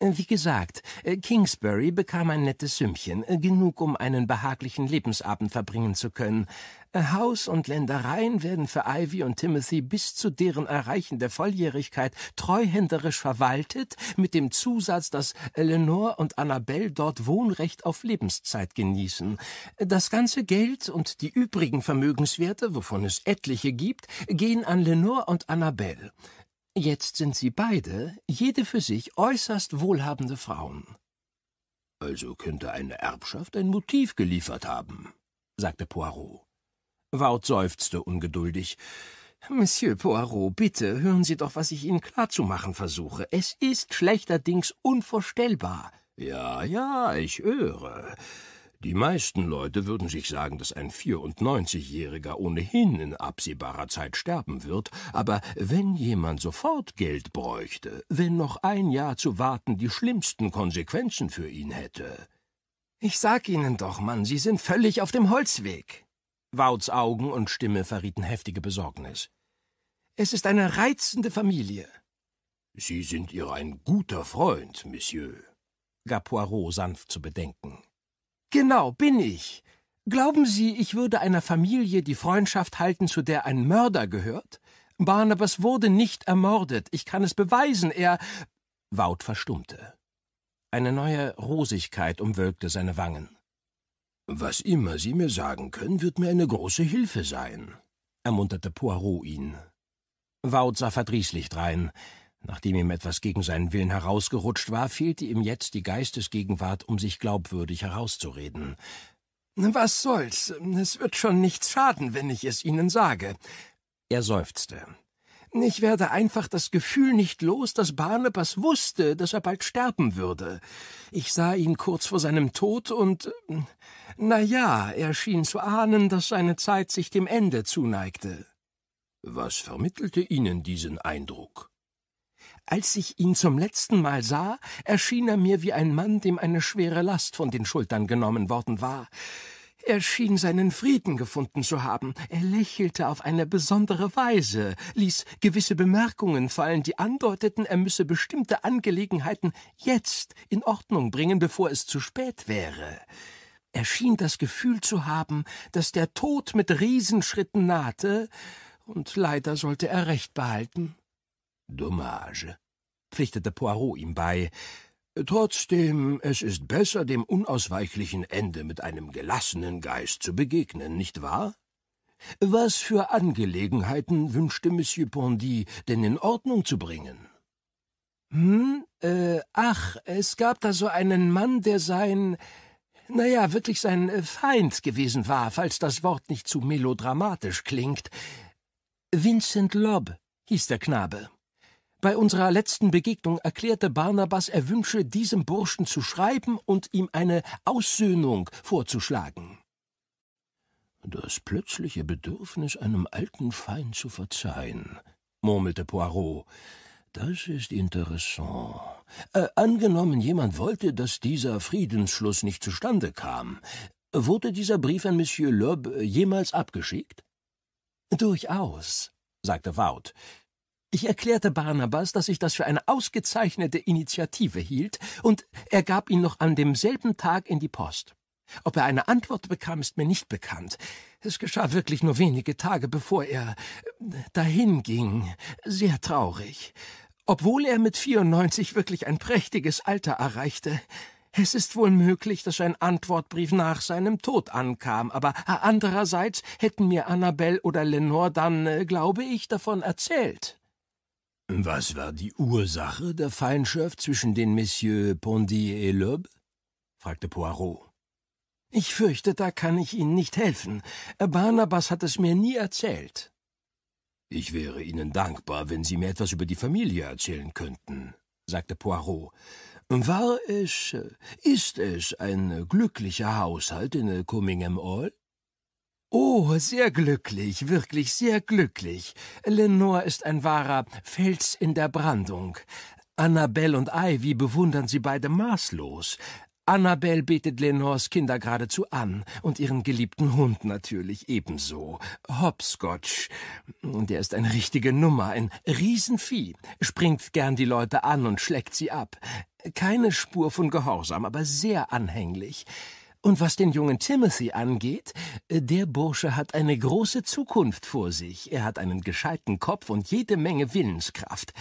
Äh, wie gesagt, äh, Kingsbury bekam ein nettes Sümmchen, äh, genug, um einen behaglichen Lebensabend verbringen zu können. Haus und Ländereien werden für Ivy und Timothy bis zu deren Erreichen der Volljährigkeit treuhänderisch verwaltet, mit dem Zusatz, dass Eleanor und Annabelle dort Wohnrecht auf Lebenszeit genießen. Das ganze Geld und die übrigen Vermögenswerte, wovon es etliche gibt, gehen an Lenore und Annabelle. Jetzt sind sie beide, jede für sich, äußerst wohlhabende Frauen. Also könnte eine Erbschaft ein Motiv geliefert haben, sagte Poirot. Wout seufzte ungeduldig. Monsieur Poirot, bitte hören Sie doch, was ich Ihnen klarzumachen versuche. Es ist schlechterdings unvorstellbar. Ja, ja, ich höre. Die meisten Leute würden sich sagen, dass ein 94-Jähriger ohnehin in absehbarer Zeit sterben wird, aber wenn jemand sofort Geld bräuchte, wenn noch ein Jahr zu warten die schlimmsten Konsequenzen für ihn hätte. Ich sag Ihnen doch, Mann, Sie sind völlig auf dem Holzweg. Wouts Augen und Stimme verrieten heftige Besorgnis. Es ist eine reizende Familie. Sie sind ihr ein guter Freund, Monsieur, gab Poirot sanft zu bedenken. Genau, bin ich. Glauben Sie, ich würde einer Familie die Freundschaft halten, zu der ein Mörder gehört? Barnabas wurde nicht ermordet. Ich kann es beweisen. Er. Wout verstummte. Eine neue Rosigkeit umwölkte seine Wangen. Was immer Sie mir sagen können, wird mir eine große Hilfe sein, ermunterte Poirot ihn. Wout sah verdrießlich drein. Nachdem ihm etwas gegen seinen Willen herausgerutscht war, fehlte ihm jetzt die Geistesgegenwart, um sich glaubwürdig herauszureden. Was soll's? Es wird schon nichts schaden, wenn ich es Ihnen sage. Er seufzte. Ich werde einfach das Gefühl nicht los, dass Barnabas wusste, dass er bald sterben würde. Ich sah ihn kurz vor seinem Tod und, na ja, er schien zu ahnen, dass seine Zeit sich dem Ende zuneigte. Was vermittelte Ihnen diesen Eindruck? Als ich ihn zum letzten Mal sah, erschien er mir wie ein Mann, dem eine schwere Last von den Schultern genommen worden war. Er schien seinen Frieden gefunden zu haben. Er lächelte auf eine besondere Weise, ließ gewisse Bemerkungen fallen, die andeuteten, er müsse bestimmte Angelegenheiten jetzt in Ordnung bringen, bevor es zu spät wäre. Er schien das Gefühl zu haben, dass der Tod mit Riesenschritten nahte, und leider sollte er recht behalten. Dommage, pflichtete Poirot ihm bei. Trotzdem, es ist besser, dem unausweichlichen Ende mit einem gelassenen Geist zu begegnen, nicht wahr? Was für Angelegenheiten wünschte Monsieur Pondy denn in Ordnung zu bringen? Hm, äh, ach, es gab da so einen Mann, der sein, na ja, wirklich sein äh, Feind gewesen war, falls das Wort nicht zu melodramatisch klingt. Vincent Lobb hieß der Knabe. Bei unserer letzten Begegnung erklärte Barnabas, er wünsche, diesem Burschen zu schreiben und ihm eine Aussöhnung vorzuschlagen. Das plötzliche Bedürfnis, einem alten Feind zu verzeihen, murmelte Poirot. Das ist interessant. Äh, angenommen, jemand wollte, dass dieser Friedensschluss nicht zustande kam. Wurde dieser Brief an Monsieur Loeb jemals abgeschickt? Durchaus, sagte Wout. Ich erklärte Barnabas, dass ich das für eine ausgezeichnete Initiative hielt, und er gab ihn noch an demselben Tag in die Post. Ob er eine Antwort bekam, ist mir nicht bekannt. Es geschah wirklich nur wenige Tage, bevor er äh, dahinging, sehr traurig. Obwohl er mit 94 wirklich ein prächtiges Alter erreichte, es ist wohl möglich, dass ein Antwortbrief nach seinem Tod ankam, aber andererseits hätten mir Annabelle oder Lenore dann, äh, glaube ich, davon erzählt. Was war die Ursache der Feindschaft zwischen den Messieurs Pondy et Loeb? fragte Poirot. Ich fürchte, da kann ich Ihnen nicht helfen. Barnabas hat es mir nie erzählt. Ich wäre Ihnen dankbar, wenn Sie mir etwas über die Familie erzählen könnten, sagte Poirot. War es, ist es ein glücklicher Haushalt in Cummingham Hall? Oh, sehr glücklich, wirklich sehr glücklich. Lenore ist ein wahrer Fels in der Brandung. Annabelle und Ivy bewundern sie beide maßlos. Annabelle betet Lenores Kinder geradezu an und ihren geliebten Hund natürlich ebenso. Hopscotch, der ist eine richtige Nummer, ein Riesenvieh, springt gern die Leute an und schlägt sie ab. Keine Spur von Gehorsam, aber sehr anhänglich. Und was den jungen Timothy angeht, äh, der Bursche hat eine große Zukunft vor sich. Er hat einen gescheiten Kopf und jede Menge Willenskraft.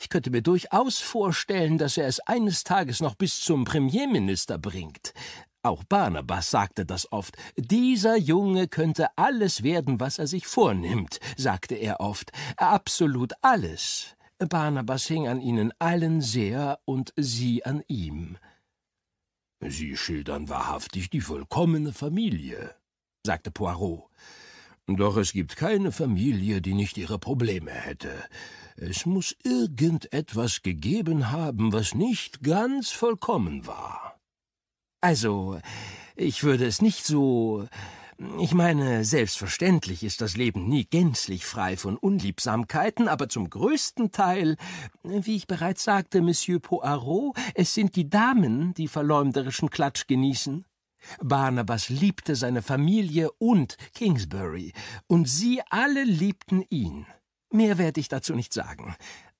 Ich könnte mir durchaus vorstellen, dass er es eines Tages noch bis zum Premierminister bringt. Auch Barnabas sagte das oft. Dieser Junge könnte alles werden, was er sich vornimmt, sagte er oft. Absolut alles. Barnabas hing an ihnen allen sehr und sie an ihm. Sie schildern wahrhaftig die vollkommene Familie, sagte Poirot. Doch es gibt keine Familie, die nicht ihre Probleme hätte. Es muss irgendetwas gegeben haben, was nicht ganz vollkommen war. Also, ich würde es nicht so ich meine, selbstverständlich ist das Leben nie gänzlich frei von Unliebsamkeiten, aber zum größten Teil, wie ich bereits sagte, Monsieur Poirot, es sind die Damen, die verleumderischen Klatsch genießen. Barnabas liebte seine Familie und Kingsbury, und sie alle liebten ihn. Mehr werde ich dazu nicht sagen.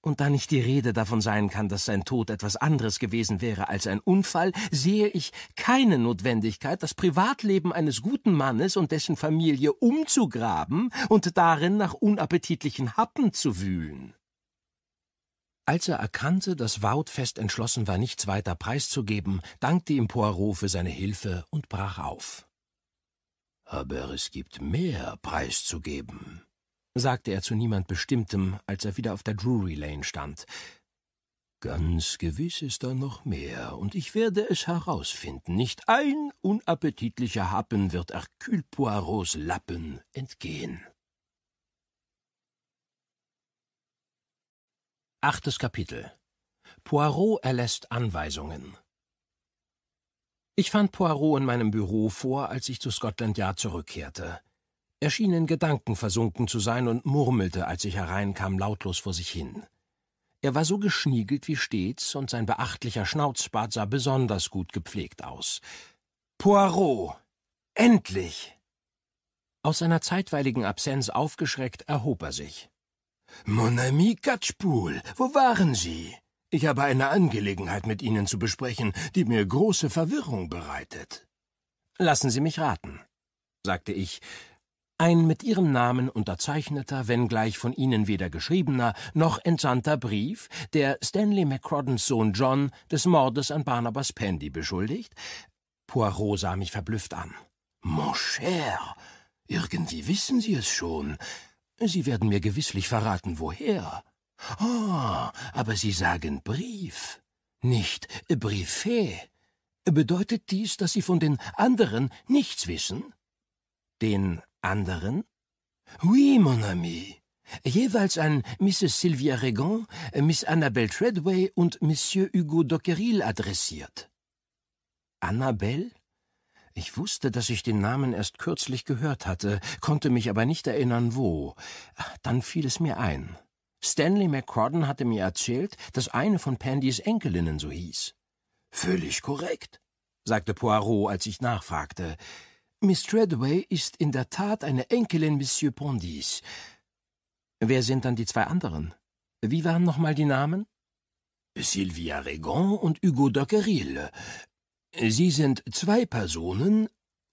Und da nicht die Rede davon sein kann, dass sein Tod etwas anderes gewesen wäre als ein Unfall, sehe ich keine Notwendigkeit, das Privatleben eines guten Mannes und dessen Familie umzugraben und darin nach unappetitlichen Happen zu wühlen. Als er erkannte, dass Wout fest entschlossen war, nichts weiter preiszugeben, dankte ihm Poirot für seine Hilfe und brach auf. Aber es gibt mehr preiszugeben, sagte er zu niemand Bestimmtem, als er wieder auf der Drury Lane stand. Ganz gewiss ist da noch mehr, und ich werde es herausfinden. Nicht ein unappetitlicher Happen wird Hercule Poirots Lappen entgehen. Achtes Kapitel Poirot erlässt Anweisungen Ich fand Poirot in meinem Büro vor, als ich zu Scotland Yard zurückkehrte. Er schien in Gedanken versunken zu sein und murmelte, als ich hereinkam, lautlos vor sich hin. Er war so geschniegelt wie stets, und sein beachtlicher Schnauzbart sah besonders gut gepflegt aus. Poirot. Endlich. Aus seiner zeitweiligen Absenz aufgeschreckt, erhob er sich. Mon ami Katschpul, wo waren Sie? Ich habe eine Angelegenheit mit Ihnen zu besprechen, die mir große Verwirrung bereitet. Lassen Sie mich raten, sagte ich, ein mit Ihrem Namen unterzeichneter, wenngleich von Ihnen weder geschriebener noch entsandter Brief, der Stanley McCroddens Sohn John des Mordes an Barnabas Pandy beschuldigt? Poirot sah mich verblüfft an. Mon cher, irgendwie wissen Sie es schon. Sie werden mir gewisslich verraten, woher. Ah, oh, aber Sie sagen Brief, nicht Briefet. Bedeutet dies, dass Sie von den anderen nichts wissen? Den anderen? Oui, mon ami. Jeweils an Mrs. Sylvia Regan, Miss Annabelle Treadway und Monsieur Hugo Dockeril adressiert. Annabelle? Ich wusste, dass ich den Namen erst kürzlich gehört hatte, konnte mich aber nicht erinnern, wo. Dann fiel es mir ein. Stanley McCordon hatte mir erzählt, dass eine von Pandys Enkelinnen so hieß. Völlig korrekt, sagte Poirot, als ich nachfragte. Miss Treadway ist in der Tat eine Enkelin Monsieur Pondys. Wer sind dann die zwei anderen? Wie waren nochmal die Namen? Sylvia Regan und Hugo Docqueril. Sie sind zwei Personen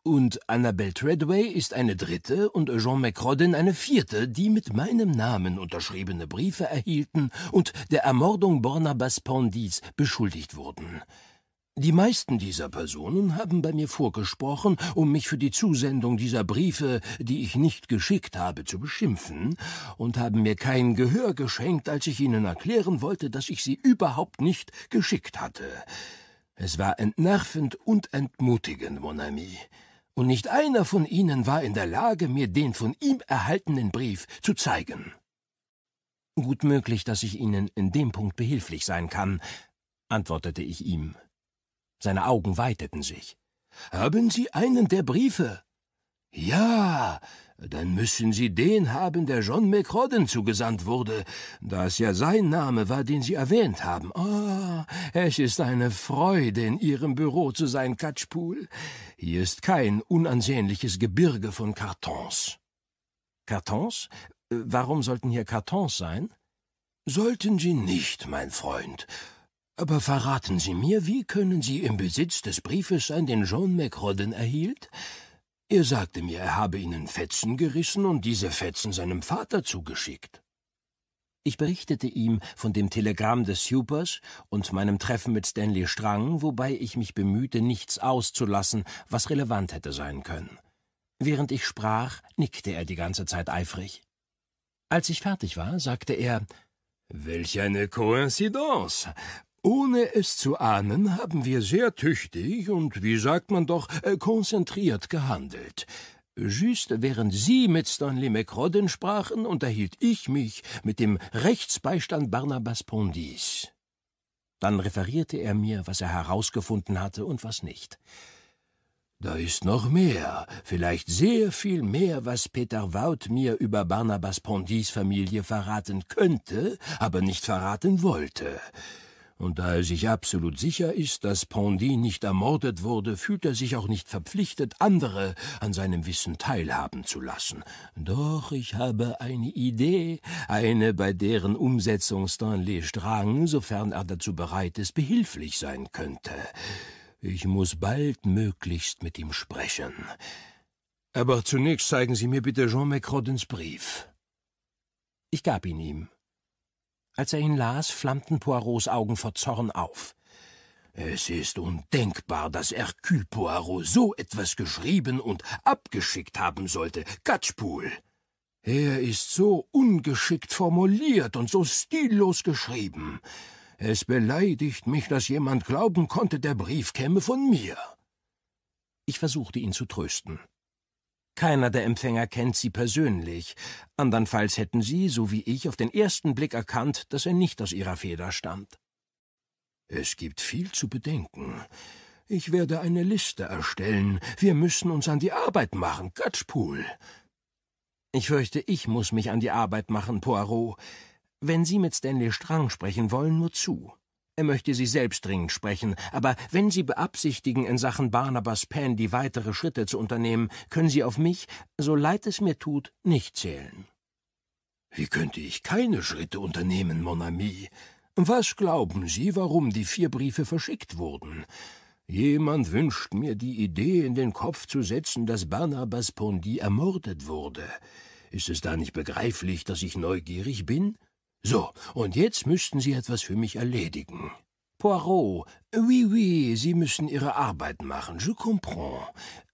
und Annabelle Treadway ist eine dritte und Jean McRodden eine vierte, die mit meinem Namen unterschriebene Briefe erhielten und der Ermordung Bornabas Pondys beschuldigt wurden. Die meisten dieser Personen haben bei mir vorgesprochen, um mich für die Zusendung dieser Briefe, die ich nicht geschickt habe, zu beschimpfen, und haben mir kein Gehör geschenkt, als ich ihnen erklären wollte, dass ich sie überhaupt nicht geschickt hatte. Es war entnervend und entmutigend, Mon ami. Und nicht einer von ihnen war in der Lage, mir den von ihm erhaltenen Brief zu zeigen. Gut möglich, dass ich Ihnen in dem Punkt behilflich sein kann, antwortete ich ihm. Seine Augen weiteten sich. Haben Sie einen der Briefe? Ja, dann müssen Sie den haben, der John McRodden zugesandt wurde, da es ja sein Name war, den Sie erwähnt haben. Ah, oh, es ist eine Freude, in Ihrem Büro zu sein, Katschpool. Hier ist kein unansehnliches Gebirge von Kartons. Kartons? Warum sollten hier Kartons sein? Sollten Sie nicht, mein Freund. Aber verraten Sie mir, wie können Sie im Besitz des Briefes sein, den John McRodden erhielt? Er sagte mir, er habe Ihnen Fetzen gerissen und diese Fetzen seinem Vater zugeschickt. Ich berichtete ihm von dem Telegramm des Supers und meinem Treffen mit Stanley Strang, wobei ich mich bemühte, nichts auszulassen, was relevant hätte sein können. Während ich sprach, nickte er die ganze Zeit eifrig. Als ich fertig war, sagte er Welch eine Koinzidenz. Ohne es zu ahnen, haben wir sehr tüchtig und, wie sagt man doch, äh, konzentriert gehandelt. Just während Sie mit Stanley McRodden sprachen, unterhielt ich mich mit dem Rechtsbeistand Barnabas Pondis. Dann referierte er mir, was er herausgefunden hatte und was nicht. Da ist noch mehr, vielleicht sehr viel mehr, was Peter Wout mir über Barnabas Pondis Familie verraten könnte, aber nicht verraten wollte und da er sich absolut sicher ist, dass Pondy nicht ermordet wurde, fühlt er sich auch nicht verpflichtet, andere an seinem Wissen teilhaben zu lassen. Doch ich habe eine Idee, eine, bei deren Umsetzung Stanley Strang, sofern er dazu bereit ist, behilflich sein könnte. Ich muss baldmöglichst mit ihm sprechen. Aber zunächst zeigen Sie mir bitte Jean Mecrodens Brief. Ich gab ihn ihm. Als er ihn las, flammten Poirots Augen vor Zorn auf. Es ist undenkbar, dass Hercule Poirot so etwas geschrieben und abgeschickt haben sollte. Katschpul! Er ist so ungeschickt formuliert und so stillos geschrieben. Es beleidigt mich, dass jemand glauben konnte, der Brief käme von mir. Ich versuchte ihn zu trösten. Keiner der Empfänger kennt sie persönlich. Andernfalls hätten sie, so wie ich, auf den ersten Blick erkannt, dass er nicht aus ihrer Feder stammt. Es gibt viel zu bedenken. Ich werde eine Liste erstellen. Wir müssen uns an die Arbeit machen, Gatschpool. Ich fürchte, ich muss mich an die Arbeit machen, Poirot. Wenn Sie mit Stanley Strang sprechen wollen, nur zu. Er möchte Sie selbst dringend sprechen, aber wenn Sie beabsichtigen, in Sachen Barnabas Pandy weitere Schritte zu unternehmen, können Sie auf mich, so leid es mir tut, nicht zählen. Wie könnte ich keine Schritte unternehmen, Mon ami? Was glauben Sie, warum die vier Briefe verschickt wurden? Jemand wünscht mir die Idee in den Kopf zu setzen, dass Barnabas Pondy ermordet wurde. Ist es da nicht begreiflich, dass ich neugierig bin? So, und jetzt müssten Sie etwas für mich erledigen. Poirot, oui, oui, Sie müssen Ihre Arbeit machen, je comprends.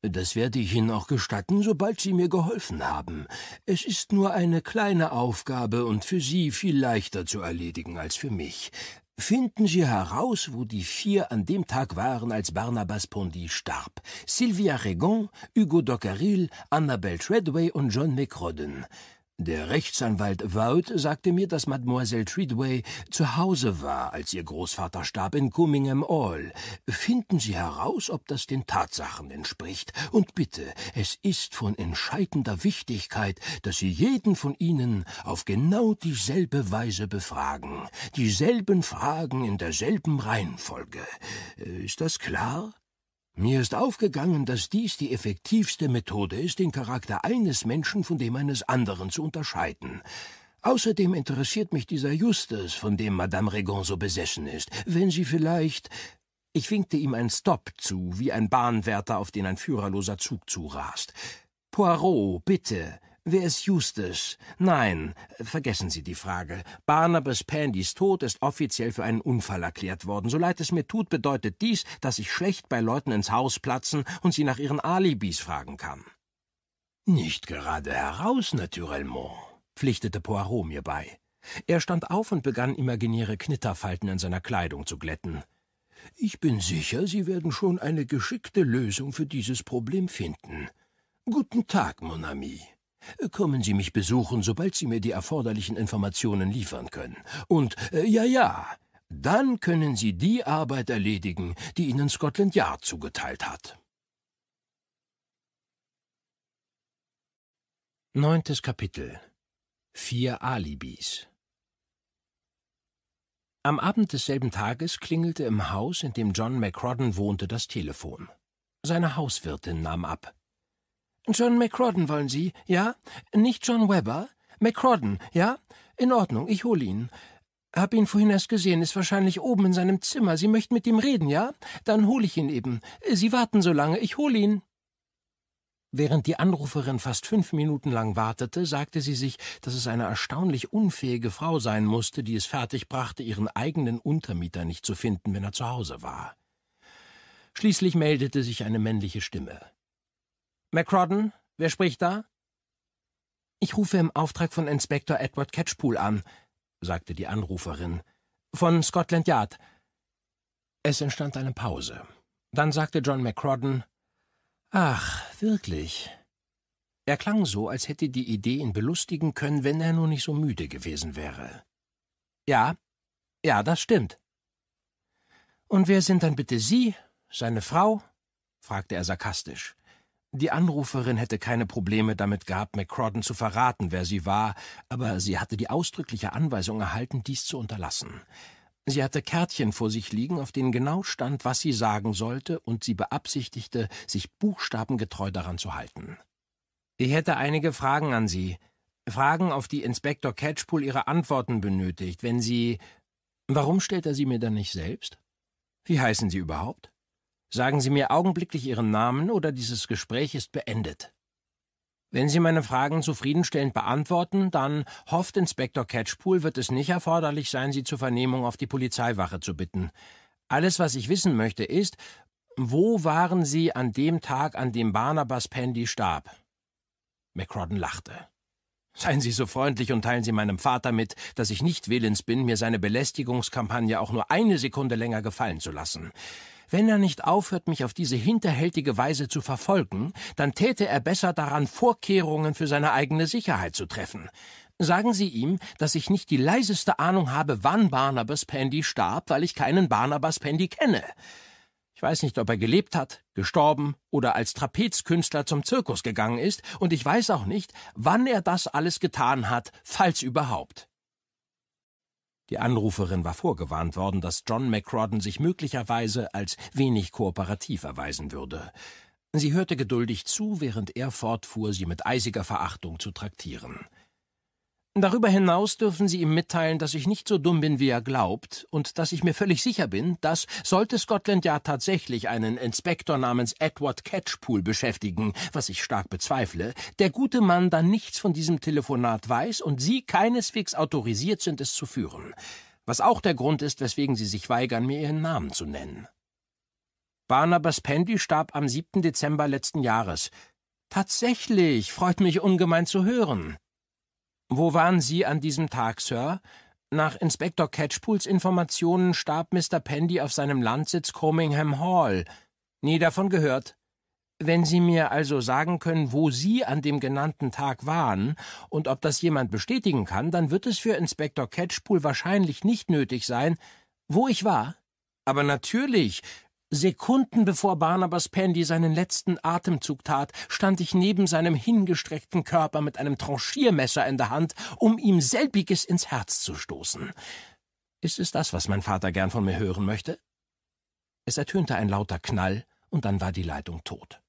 Das werde ich Ihnen auch gestatten, sobald Sie mir geholfen haben. Es ist nur eine kleine Aufgabe und für Sie viel leichter zu erledigen als für mich. Finden Sie heraus, wo die vier an dem Tag waren, als Barnabas Pondy starb. Sylvia Regon, Hugo Dockeril, Annabel Treadway und John McRodden. Der Rechtsanwalt Wout sagte mir, dass Mademoiselle Treadway zu Hause war, als ihr Großvater starb in Cummingham Hall. Finden Sie heraus, ob das den Tatsachen entspricht. Und bitte, es ist von entscheidender Wichtigkeit, dass Sie jeden von Ihnen auf genau dieselbe Weise befragen. Dieselben Fragen in derselben Reihenfolge. Äh, ist das klar? Mir ist aufgegangen, dass dies die effektivste Methode ist, den Charakter eines Menschen von dem eines anderen zu unterscheiden. Außerdem interessiert mich dieser Justus, von dem Madame Regon so besessen ist. Wenn Sie vielleicht. Ich winkte ihm ein Stopp zu, wie ein Bahnwärter, auf den ein führerloser Zug zurast. Poirot, bitte, Wer ist Justus? Nein, vergessen Sie die Frage. Barnabas Pandys Tod ist offiziell für einen Unfall erklärt worden. So leid es mir tut, bedeutet dies, dass ich schlecht bei Leuten ins Haus platzen und sie nach ihren Alibis fragen kann. Nicht gerade heraus, naturellement, pflichtete Poirot mir bei. Er stand auf und begann imaginäre Knitterfalten in seiner Kleidung zu glätten. Ich bin sicher, Sie werden schon eine geschickte Lösung für dieses Problem finden. Guten Tag, mon ami. Kommen Sie mich besuchen, sobald Sie mir die erforderlichen Informationen liefern können. Und äh, ja, ja, dann können Sie die Arbeit erledigen, die Ihnen Scotland Yard zugeteilt hat. Neuntes Kapitel Vier Alibis Am Abend desselben Tages klingelte im Haus, in dem John McCrodden wohnte, das Telefon. Seine Hauswirtin nahm ab. John McCrodden wollen Sie, ja? Nicht John Webber? McCrodden, ja? In Ordnung, ich hole ihn. Hab ihn vorhin erst gesehen, ist wahrscheinlich oben in seinem Zimmer. Sie möchten mit ihm reden, ja? Dann hole ich ihn eben. Sie warten so lange, ich hole ihn. Während die Anruferin fast fünf Minuten lang wartete, sagte sie sich, dass es eine erstaunlich unfähige Frau sein musste, die es fertig brachte, ihren eigenen Untermieter nicht zu finden, wenn er zu Hause war. Schließlich meldete sich eine männliche Stimme. McRodden, wer spricht da? Ich rufe im Auftrag von Inspektor Edward Catchpool an, sagte die Anruferin. Von Scotland Yard. Es entstand eine Pause. Dann sagte John McCrodden Ach, wirklich. Er klang so, als hätte die Idee ihn belustigen können, wenn er nur nicht so müde gewesen wäre. Ja, ja, das stimmt. Und wer sind dann bitte Sie? Seine Frau? fragte er sarkastisch. Die Anruferin hätte keine Probleme damit gehabt, McCrodden zu verraten, wer sie war, aber sie hatte die ausdrückliche Anweisung erhalten, dies zu unterlassen. Sie hatte Kärtchen vor sich liegen, auf denen genau stand, was sie sagen sollte, und sie beabsichtigte, sich buchstabengetreu daran zu halten. Ich hätte einige Fragen an Sie. Fragen, auf die Inspektor Catchpool Ihre Antworten benötigt, wenn Sie. Warum stellt er sie mir dann nicht selbst? Wie heißen Sie überhaupt? Sagen Sie mir augenblicklich Ihren Namen oder dieses Gespräch ist beendet. Wenn Sie meine Fragen zufriedenstellend beantworten, dann hofft Inspektor Catchpool, wird es nicht erforderlich sein, Sie zur Vernehmung auf die Polizeiwache zu bitten. Alles, was ich wissen möchte, ist, wo waren Sie an dem Tag, an dem Barnabas Pandy starb? McCrodden lachte. Seien Sie so freundlich und teilen Sie meinem Vater mit, dass ich nicht willens bin, mir seine Belästigungskampagne auch nur eine Sekunde länger gefallen zu lassen. Wenn er nicht aufhört, mich auf diese hinterhältige Weise zu verfolgen, dann täte er besser daran, Vorkehrungen für seine eigene Sicherheit zu treffen. Sagen Sie ihm, dass ich nicht die leiseste Ahnung habe, wann Barnabas Pandy starb, weil ich keinen Barnabas Pandy kenne. Ich weiß nicht, ob er gelebt hat, gestorben oder als Trapezkünstler zum Zirkus gegangen ist, und ich weiß auch nicht, wann er das alles getan hat, falls überhaupt. Die Anruferin war vorgewarnt worden, dass John McRodden sich möglicherweise als wenig kooperativ erweisen würde. Sie hörte geduldig zu, während er fortfuhr, sie mit eisiger Verachtung zu traktieren. Darüber hinaus dürfen Sie ihm mitteilen, dass ich nicht so dumm bin, wie er glaubt, und dass ich mir völlig sicher bin, dass, sollte Scotland Yard tatsächlich einen Inspektor namens Edward Catchpool beschäftigen, was ich stark bezweifle, der gute Mann dann nichts von diesem Telefonat weiß und Sie keineswegs autorisiert sind, es zu führen, was auch der Grund ist, weswegen Sie sich weigern, mir Ihren Namen zu nennen. Barnabas Pendy starb am 7. Dezember letzten Jahres. Tatsächlich, freut mich ungemein zu hören. Wo waren Sie an diesem Tag, Sir? Nach Inspektor Catchpools Informationen starb Mr. Pendy auf seinem Landsitz Comingham Hall. Nie davon gehört. Wenn Sie mir also sagen können, wo Sie an dem genannten Tag waren und ob das jemand bestätigen kann, dann wird es für Inspektor Catchpool wahrscheinlich nicht nötig sein, wo ich war. Aber natürlich, Sekunden bevor Barnabas Pandy seinen letzten Atemzug tat, stand ich neben seinem hingestreckten Körper mit einem Tranchiermesser in der Hand, um ihm selbiges ins Herz zu stoßen. Ist es das, was mein Vater gern von mir hören möchte? Es ertönte ein lauter Knall, und dann war die Leitung tot.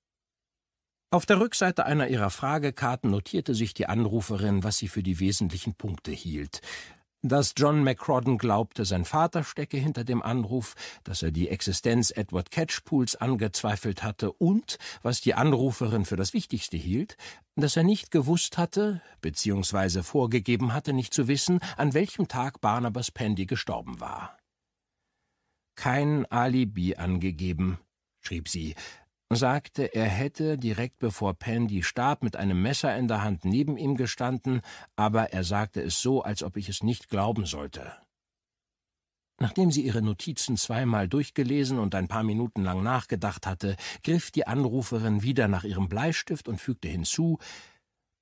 Auf der Rückseite einer ihrer Fragekarten notierte sich die Anruferin, was sie für die wesentlichen Punkte hielt dass John McCrodden glaubte, sein Vater stecke hinter dem Anruf, dass er die Existenz Edward Catchpools angezweifelt hatte und, was die Anruferin für das Wichtigste hielt, dass er nicht gewusst hatte, beziehungsweise vorgegeben hatte, nicht zu wissen, an welchem Tag Barnabas Pendy gestorben war. Kein Alibi angegeben, schrieb sie, sagte, er hätte, direkt bevor Penn die starb, mit einem Messer in der Hand neben ihm gestanden, aber er sagte es so, als ob ich es nicht glauben sollte. Nachdem sie ihre Notizen zweimal durchgelesen und ein paar Minuten lang nachgedacht hatte, griff die Anruferin wieder nach ihrem Bleistift und fügte hinzu,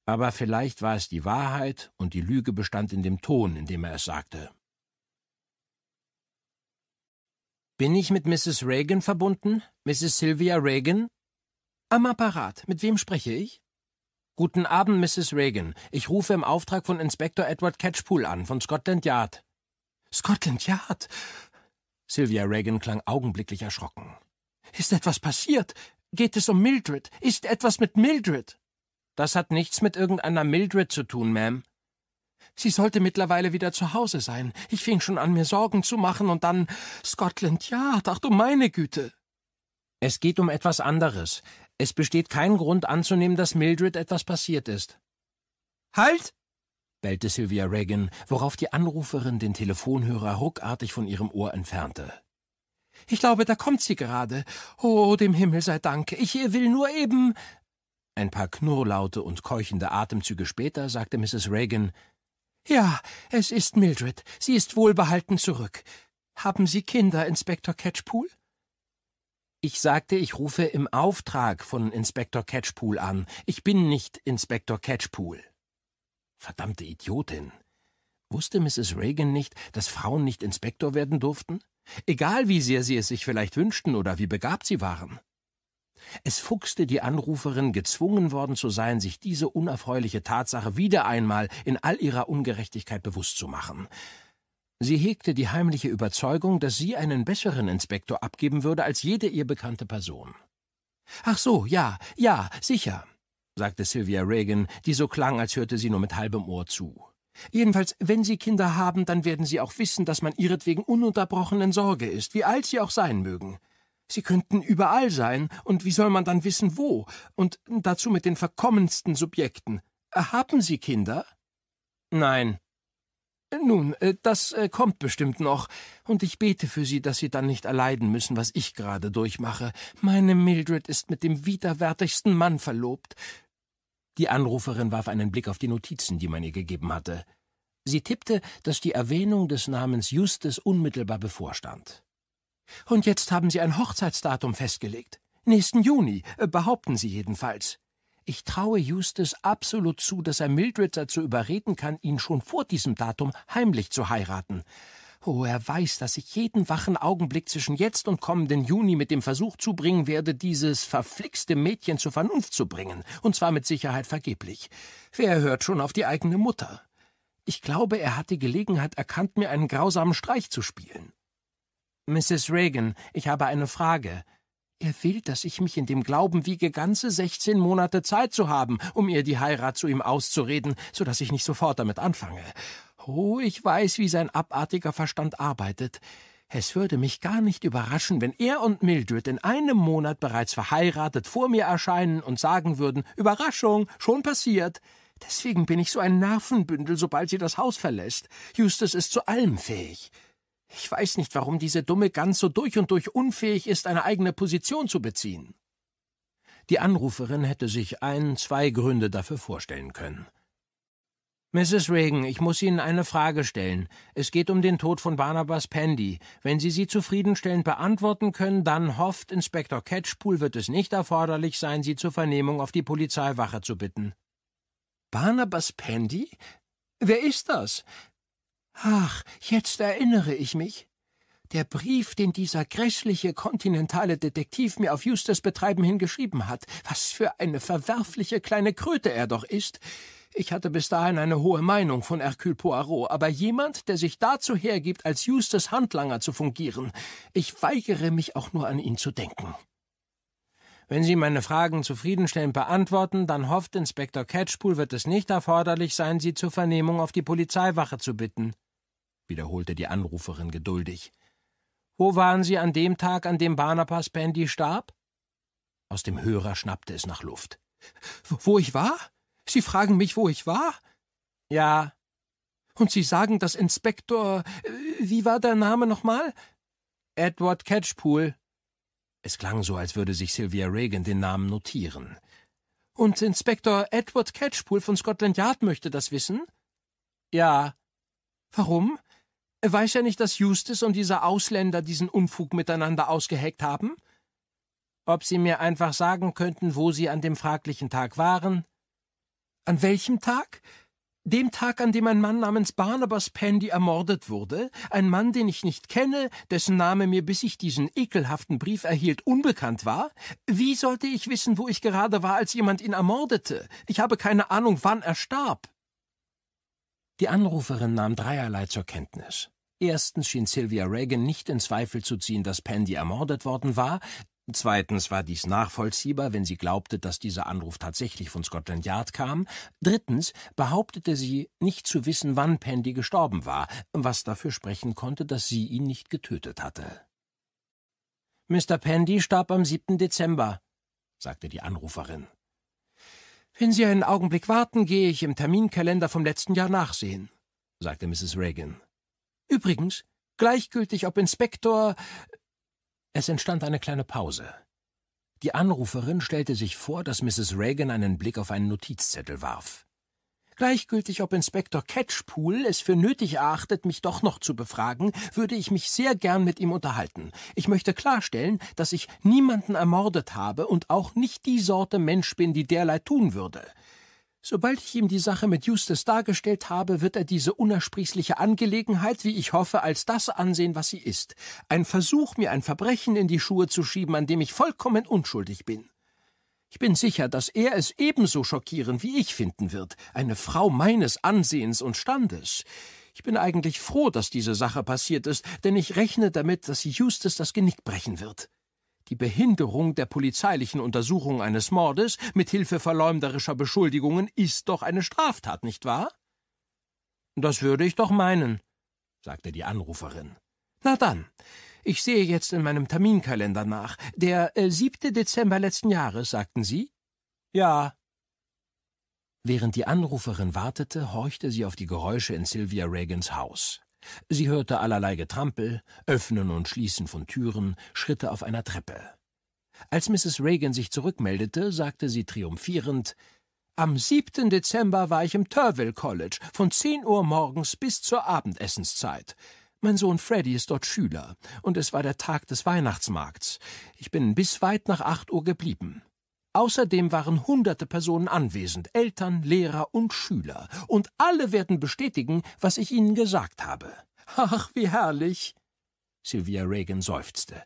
aber vielleicht war es die Wahrheit und die Lüge bestand in dem Ton, in dem er es sagte. Bin ich mit Mrs. Reagan verbunden? Mrs. Sylvia Reagan? Am Apparat. Mit wem spreche ich? Guten Abend, Mrs. Reagan. Ich rufe im Auftrag von Inspektor Edward Catchpool an, von Scotland Yard. Scotland Yard? Sylvia Reagan klang augenblicklich erschrocken. Ist etwas passiert? Geht es um Mildred? Ist etwas mit Mildred? Das hat nichts mit irgendeiner Mildred zu tun, Ma'am. Sie sollte mittlerweile wieder zu Hause sein. Ich fing schon an, mir Sorgen zu machen, und dann Scotland Yard, ach du meine Güte. Es geht um etwas anderes. Es besteht kein Grund anzunehmen, dass Mildred etwas passiert ist. Halt! bellte Sylvia Reagan, worauf die Anruferin den Telefonhörer ruckartig von ihrem Ohr entfernte. Ich glaube, da kommt sie gerade. Oh, dem Himmel sei Dank. Ich will nur eben. Ein paar Knurrlaute und keuchende Atemzüge später sagte Mrs. Reagan ja, es ist Mildred. Sie ist wohlbehalten zurück. Haben Sie Kinder, Inspektor Catchpool? Ich sagte, ich rufe im Auftrag von Inspektor Catchpool an. Ich bin nicht Inspektor Catchpool. Verdammte Idiotin. Wusste Mrs. Reagan nicht, dass Frauen nicht Inspektor werden durften? Egal wie sehr sie es sich vielleicht wünschten oder wie begabt sie waren. Es fuchste die Anruferin, gezwungen worden zu sein, sich diese unerfreuliche Tatsache wieder einmal in all ihrer Ungerechtigkeit bewusst zu machen. Sie hegte die heimliche Überzeugung, dass sie einen besseren Inspektor abgeben würde als jede ihr bekannte Person. Ach so, ja, ja, sicher, sagte Sylvia Reagan, die so klang, als hörte sie nur mit halbem Ohr zu. Jedenfalls, wenn Sie Kinder haben, dann werden Sie auch wissen, dass man ihretwegen ununterbrochen in Sorge ist, wie alt Sie auch sein mögen. Sie könnten überall sein, und wie soll man dann wissen, wo? Und dazu mit den verkommensten Subjekten. Äh, haben Sie Kinder? Nein. Äh, nun, äh, das kommt bestimmt noch, und ich bete für Sie, dass Sie dann nicht erleiden müssen, was ich gerade durchmache. Meine Mildred ist mit dem widerwärtigsten Mann verlobt. Die Anruferin warf einen Blick auf die Notizen, die man ihr gegeben hatte. Sie tippte, dass die Erwähnung des Namens Justus unmittelbar bevorstand. Und jetzt haben Sie ein Hochzeitsdatum festgelegt. Nächsten Juni, äh, behaupten Sie jedenfalls. Ich traue Justus absolut zu, dass er Mildred dazu überreden kann, ihn schon vor diesem Datum heimlich zu heiraten. Oh, er weiß, dass ich jeden wachen Augenblick zwischen jetzt und kommenden Juni mit dem Versuch zubringen werde, dieses verflixte Mädchen zur Vernunft zu bringen, und zwar mit Sicherheit vergeblich. Wer hört schon auf die eigene Mutter? Ich glaube, er hat die Gelegenheit erkannt, mir einen grausamen Streich zu spielen. Mrs. Reagan, ich habe eine Frage. Er will, dass ich mich in dem Glauben wiege, ganze 16 Monate Zeit zu haben, um ihr die Heirat zu ihm auszureden, so dass ich nicht sofort damit anfange. Oh, ich weiß, wie sein abartiger Verstand arbeitet. Es würde mich gar nicht überraschen, wenn er und Mildred in einem Monat bereits verheiratet vor mir erscheinen und sagen würden, Überraschung, schon passiert. Deswegen bin ich so ein Nervenbündel, sobald sie das Haus verlässt. Justus ist zu allem fähig. Ich weiß nicht, warum diese dumme Gans so durch und durch unfähig ist, eine eigene Position zu beziehen. Die Anruferin hätte sich ein, zwei Gründe dafür vorstellen können. Mrs. Regan, ich muss Ihnen eine Frage stellen. Es geht um den Tod von Barnabas Pandy. Wenn Sie sie zufriedenstellend beantworten können, dann hofft Inspektor Catchpool, wird es nicht erforderlich sein, Sie zur Vernehmung auf die Polizeiwache zu bitten. Barnabas Pandy? Wer ist das? Ach, jetzt erinnere ich mich. Der Brief, den dieser grässliche kontinentale Detektiv mir auf Justus Betreiben hingeschrieben hat. Was für eine verwerfliche kleine Kröte er doch ist. Ich hatte bis dahin eine hohe Meinung von Hercule Poirot, aber jemand, der sich dazu hergibt, als Justus Handlanger zu fungieren. Ich weigere mich auch nur an ihn zu denken. Wenn Sie meine Fragen zufriedenstellend beantworten, dann hofft Inspektor Catchpool, wird es nicht erforderlich sein, Sie zur Vernehmung auf die Polizeiwache zu bitten wiederholte die Anruferin geduldig. Wo waren Sie an dem Tag, an dem Barnabas Bandy starb? Aus dem Hörer schnappte es nach Luft. Wo ich war? Sie fragen mich, wo ich war? Ja. Und Sie sagen, dass Inspektor. Äh, wie war der Name nochmal? Edward Catchpool. Es klang so, als würde sich Sylvia Reagan den Namen notieren. Und Inspektor Edward Catchpool von Scotland Yard möchte das wissen? Ja. Warum? Weiß er nicht, dass Justus und dieser Ausländer diesen Unfug miteinander ausgeheckt haben? Ob Sie mir einfach sagen könnten, wo Sie an dem fraglichen Tag waren? An welchem Tag? Dem Tag, an dem ein Mann namens Barnabas Pandy ermordet wurde, ein Mann, den ich nicht kenne, dessen Name mir, bis ich diesen ekelhaften Brief erhielt, unbekannt war? Wie sollte ich wissen, wo ich gerade war, als jemand ihn ermordete? Ich habe keine Ahnung, wann er starb. Die Anruferin nahm dreierlei zur Kenntnis. Erstens schien Sylvia Reagan nicht in Zweifel zu ziehen, dass Pandy ermordet worden war. Zweitens war dies nachvollziehbar, wenn sie glaubte, dass dieser Anruf tatsächlich von Scotland Yard kam. Drittens behauptete sie, nicht zu wissen, wann Pandy gestorben war, was dafür sprechen konnte, dass sie ihn nicht getötet hatte. Mr. Pandy starb am 7. Dezember, sagte die Anruferin. Wenn Sie einen Augenblick warten, gehe ich im Terminkalender vom letzten Jahr nachsehen, sagte Mrs. Reagan. Übrigens, gleichgültig ob Inspektor. Es entstand eine kleine Pause. Die Anruferin stellte sich vor, dass Mrs. Reagan einen Blick auf einen Notizzettel warf. Gleichgültig, ob Inspektor Catchpool es für nötig erachtet, mich doch noch zu befragen, würde ich mich sehr gern mit ihm unterhalten. Ich möchte klarstellen, dass ich niemanden ermordet habe und auch nicht die Sorte Mensch bin, die derlei tun würde. Sobald ich ihm die Sache mit Justus dargestellt habe, wird er diese unersprießliche Angelegenheit, wie ich hoffe, als das ansehen, was sie ist. Ein Versuch, mir ein Verbrechen in die Schuhe zu schieben, an dem ich vollkommen unschuldig bin. Ich bin sicher, dass er es ebenso schockierend wie ich finden wird, eine Frau meines Ansehens und Standes. Ich bin eigentlich froh, dass diese Sache passiert ist, denn ich rechne damit, dass Justus das Genick brechen wird die Behinderung der polizeilichen Untersuchung eines Mordes mit Hilfe verleumderischer Beschuldigungen ist doch eine Straftat, nicht wahr? Das würde ich doch meinen, sagte die Anruferin. Na dann, ich sehe jetzt in meinem Terminkalender nach. Der äh, 7. Dezember letzten Jahres, sagten Sie? Ja. Während die Anruferin wartete, horchte sie auf die Geräusche in Sylvia Regans Haus. Sie hörte allerlei Getrampel, Öffnen und Schließen von Türen, Schritte auf einer Treppe. Als Mrs. Reagan sich zurückmeldete, sagte sie triumphierend Am 7. Dezember war ich im Turville College von 10 Uhr morgens bis zur Abendessenszeit. Mein Sohn Freddy ist dort Schüler, und es war der Tag des Weihnachtsmarkts. Ich bin bis weit nach acht Uhr geblieben. Außerdem waren hunderte Personen anwesend, Eltern, Lehrer und Schüler, und alle werden bestätigen, was ich ihnen gesagt habe. Ach, wie herrlich. Sylvia Reagan seufzte.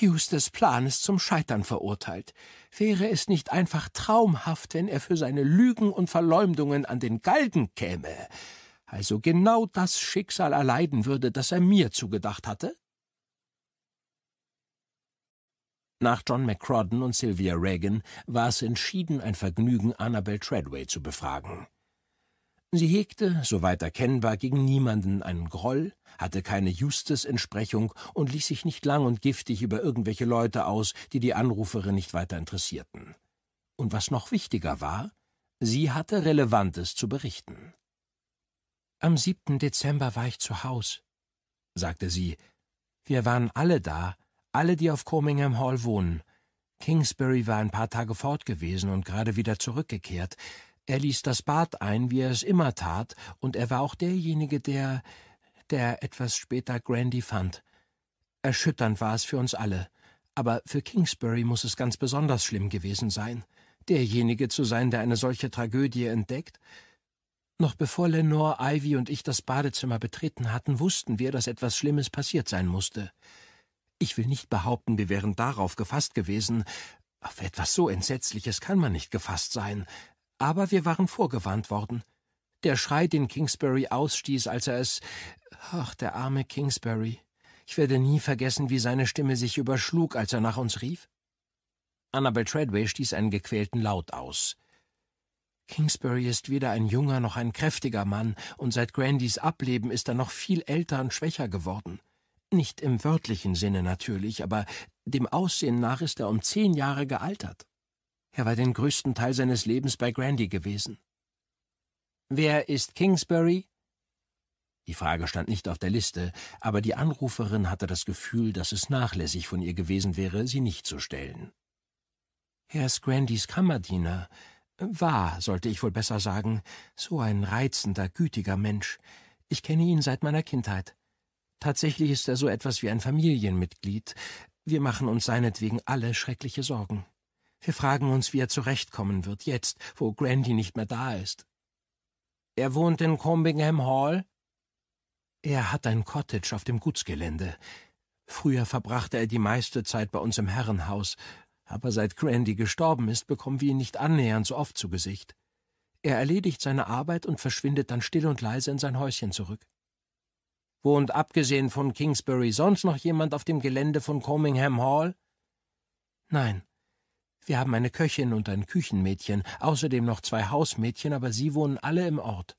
Hustes Plan ist zum Scheitern verurteilt. Wäre es nicht einfach traumhaft, wenn er für seine Lügen und Verleumdungen an den Galgen käme, also genau das Schicksal erleiden würde, das er mir zugedacht hatte? Nach John McCrodden und Sylvia Reagan war es entschieden ein Vergnügen, Annabel Treadway zu befragen. Sie hegte, soweit erkennbar, gegen niemanden einen Groll, hatte keine Justus-Entsprechung und ließ sich nicht lang und giftig über irgendwelche Leute aus, die die Anruferin nicht weiter interessierten. Und was noch wichtiger war, sie hatte Relevantes zu berichten. Am 7. Dezember war ich zu Haus, sagte sie. Wir waren alle da, alle, die auf Comingham Hall wohnen. Kingsbury war ein paar Tage fort gewesen und gerade wieder zurückgekehrt. Er ließ das Bad ein, wie er es immer tat, und er war auch derjenige, der, der etwas später Grandy fand. Erschütternd war es für uns alle. Aber für Kingsbury muss es ganz besonders schlimm gewesen sein. Derjenige zu sein, der eine solche Tragödie entdeckt? Noch bevor Lenore, Ivy und ich das Badezimmer betreten hatten, wussten wir, dass etwas Schlimmes passiert sein musste. Ich will nicht behaupten, wir wären darauf gefasst gewesen. Auf etwas so Entsetzliches kann man nicht gefasst sein. Aber wir waren vorgewarnt worden. Der Schrei, den Kingsbury ausstieß, als er es. Ach, der arme Kingsbury. Ich werde nie vergessen, wie seine Stimme sich überschlug, als er nach uns rief. Annabel Treadway stieß einen gequälten Laut aus. Kingsbury ist weder ein junger noch ein kräftiger Mann, und seit Grandys Ableben ist er noch viel älter und schwächer geworden. Nicht im wörtlichen Sinne natürlich, aber dem Aussehen nach ist er um zehn Jahre gealtert. Er war den größten Teil seines Lebens bei Grandy gewesen. Wer ist Kingsbury? Die Frage stand nicht auf der Liste, aber die Anruferin hatte das Gefühl, dass es nachlässig von ihr gewesen wäre, sie nicht zu stellen. Er ist Grandys Kammerdiener war, sollte ich wohl besser sagen, so ein reizender, gütiger Mensch. Ich kenne ihn seit meiner Kindheit. Tatsächlich ist er so etwas wie ein Familienmitglied. Wir machen uns seinetwegen alle schreckliche Sorgen. Wir fragen uns, wie er zurechtkommen wird, jetzt, wo Grandy nicht mehr da ist. Er wohnt in Combingham Hall? Er hat ein Cottage auf dem Gutsgelände. Früher verbrachte er die meiste Zeit bei uns im Herrenhaus, aber seit Grandy gestorben ist, bekommen wir ihn nicht annähernd so oft zu Gesicht. Er erledigt seine Arbeit und verschwindet dann still und leise in sein Häuschen zurück. Wohnt abgesehen von Kingsbury sonst noch jemand auf dem Gelände von Comingham Hall? Nein. Wir haben eine Köchin und ein Küchenmädchen, außerdem noch zwei Hausmädchen, aber sie wohnen alle im Ort.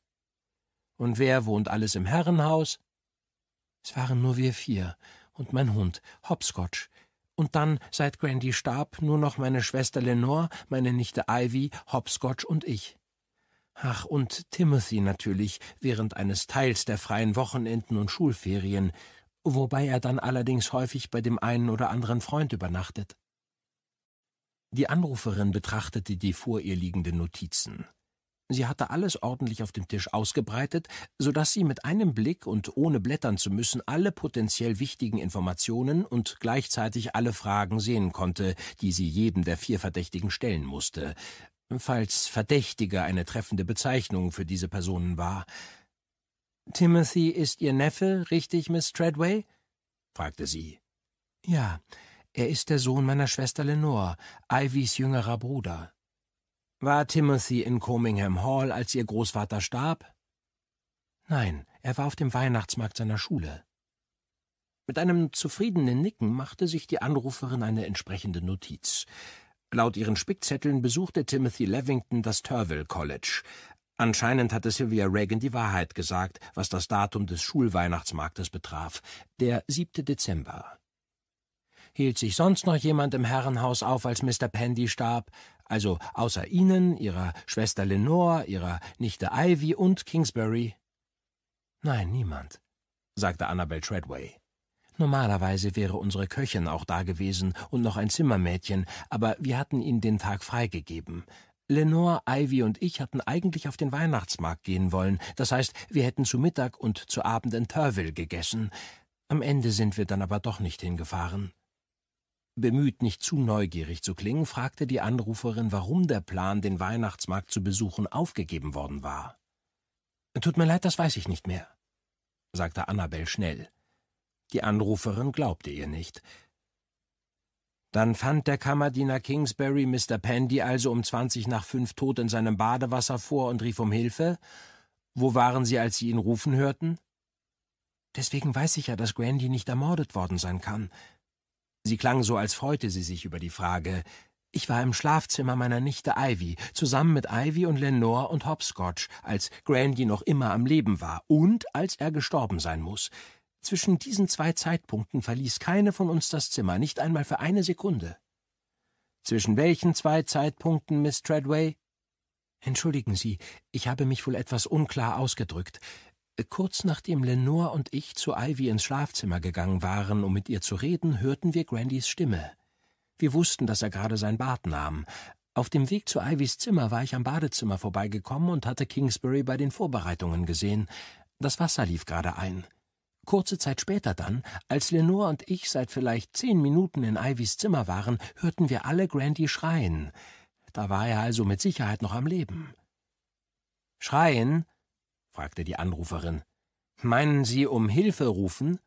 Und wer wohnt alles im Herrenhaus? Es waren nur wir vier und mein Hund, Hopscotch. Und dann, seit Grandy starb, nur noch meine Schwester Lenore, meine Nichte Ivy, Hopscotch und ich. Ach, und Timothy natürlich, während eines Teils der freien Wochenenden und Schulferien, wobei er dann allerdings häufig bei dem einen oder anderen Freund übernachtet. Die Anruferin betrachtete die vor ihr liegenden Notizen. Sie hatte alles ordentlich auf dem Tisch ausgebreitet, so dass sie mit einem Blick und ohne blättern zu müssen alle potenziell wichtigen Informationen und gleichzeitig alle Fragen sehen konnte, die sie jedem der vier Verdächtigen stellen musste, falls Verdächtige eine treffende Bezeichnung für diese Personen war. Timothy ist Ihr Neffe, richtig, Miss Treadway? fragte sie. Ja, er ist der Sohn meiner Schwester Lenore, Ivys jüngerer Bruder. War Timothy in Comingham Hall, als Ihr Großvater starb? Nein, er war auf dem Weihnachtsmarkt seiner Schule. Mit einem zufriedenen Nicken machte sich die Anruferin eine entsprechende Notiz. Laut ihren Spickzetteln besuchte Timothy Levington das Turville College. Anscheinend hatte Sylvia Reagan die Wahrheit gesagt, was das Datum des Schulweihnachtsmarktes betraf, der 7. Dezember. Hielt sich sonst noch jemand im Herrenhaus auf, als Mr. Pandy starb? Also außer Ihnen, Ihrer Schwester Lenore, Ihrer Nichte Ivy und Kingsbury? Nein, niemand, sagte Annabel Treadway. Normalerweise wäre unsere Köchin auch da gewesen und noch ein Zimmermädchen, aber wir hatten ihnen den Tag freigegeben. Lenore, Ivy und ich hatten eigentlich auf den Weihnachtsmarkt gehen wollen, das heißt, wir hätten zu Mittag und zu Abend in Turville gegessen. Am Ende sind wir dann aber doch nicht hingefahren. Bemüht, nicht zu neugierig zu klingen, fragte die Anruferin, warum der Plan, den Weihnachtsmarkt zu besuchen, aufgegeben worden war. Tut mir leid, das weiß ich nicht mehr, sagte Annabel schnell. Die Anruferin glaubte ihr nicht. Dann fand der Kammerdiener Kingsbury Mr. Pandy also um zwanzig nach fünf tot in seinem Badewasser vor und rief um Hilfe. Wo waren Sie, als Sie ihn rufen hörten? Deswegen weiß ich ja, dass Grandy nicht ermordet worden sein kann. Sie klang so, als freute sie sich über die Frage. Ich war im Schlafzimmer meiner Nichte Ivy, zusammen mit Ivy und Lenore und Hopscotch, als Grandy noch immer am Leben war und als er gestorben sein muss. Zwischen diesen zwei Zeitpunkten verließ keine von uns das Zimmer, nicht einmal für eine Sekunde. Zwischen welchen zwei Zeitpunkten, Miss Treadway? Entschuldigen Sie, ich habe mich wohl etwas unklar ausgedrückt. Kurz nachdem Lenore und ich zu Ivy ins Schlafzimmer gegangen waren, um mit ihr zu reden, hörten wir Grandys Stimme. Wir wussten, dass er gerade sein Bad nahm. Auf dem Weg zu Ivys Zimmer war ich am Badezimmer vorbeigekommen und hatte Kingsbury bei den Vorbereitungen gesehen. Das Wasser lief gerade ein. Kurze Zeit später dann, als Lenore und ich seit vielleicht zehn Minuten in Ivys Zimmer waren, hörten wir alle Grandy schreien. Da war er also mit Sicherheit noch am Leben. Schreien? fragte die Anruferin. Meinen Sie um Hilfe rufen?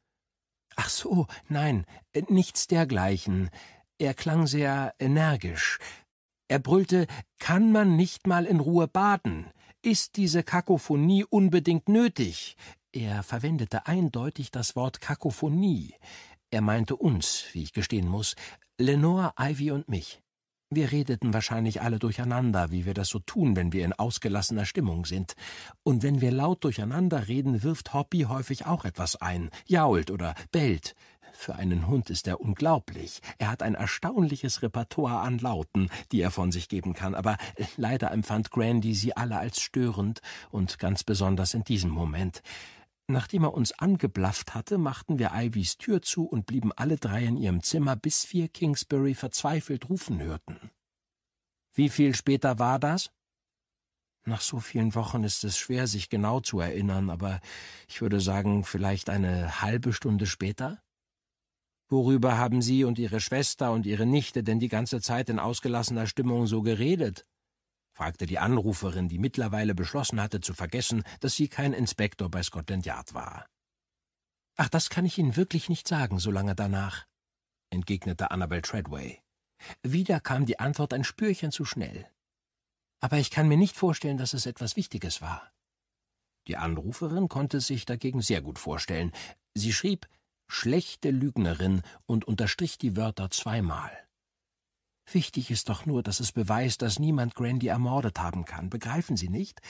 Ach so, nein, nichts dergleichen. Er klang sehr energisch. Er brüllte, kann man nicht mal in Ruhe baden? Ist diese Kakophonie unbedingt nötig? Er verwendete eindeutig das Wort Kakophonie. Er meinte uns, wie ich gestehen muss, Lenore, Ivy und mich. Wir redeten wahrscheinlich alle durcheinander, wie wir das so tun, wenn wir in ausgelassener Stimmung sind. Und wenn wir laut durcheinander reden, wirft Hoppy häufig auch etwas ein, jault oder bellt. Für einen Hund ist er unglaublich. Er hat ein erstaunliches Repertoire an Lauten, die er von sich geben kann, aber äh, leider empfand Grandy sie alle als störend und ganz besonders in diesem Moment. Nachdem er uns angeblafft hatte, machten wir Ivys Tür zu und blieben alle drei in ihrem Zimmer, bis wir Kingsbury verzweifelt rufen hörten. Wie viel später war das? Nach so vielen Wochen ist es schwer, sich genau zu erinnern, aber ich würde sagen, vielleicht eine halbe Stunde später? Worüber haben Sie und Ihre Schwester und Ihre Nichte denn die ganze Zeit in ausgelassener Stimmung so geredet? fragte die Anruferin, die mittlerweile beschlossen hatte zu vergessen, dass sie kein Inspektor bei Scotland Yard war. Ach, das kann ich Ihnen wirklich nicht sagen, solange danach, entgegnete Annabel Treadway. Wieder kam die Antwort ein Spürchen zu schnell. Aber ich kann mir nicht vorstellen, dass es etwas Wichtiges war. Die Anruferin konnte sich dagegen sehr gut vorstellen. Sie schrieb schlechte Lügnerin und unterstrich die Wörter zweimal. Wichtig ist doch nur, dass es beweist, dass niemand Grandy ermordet haben kann. Begreifen Sie nicht?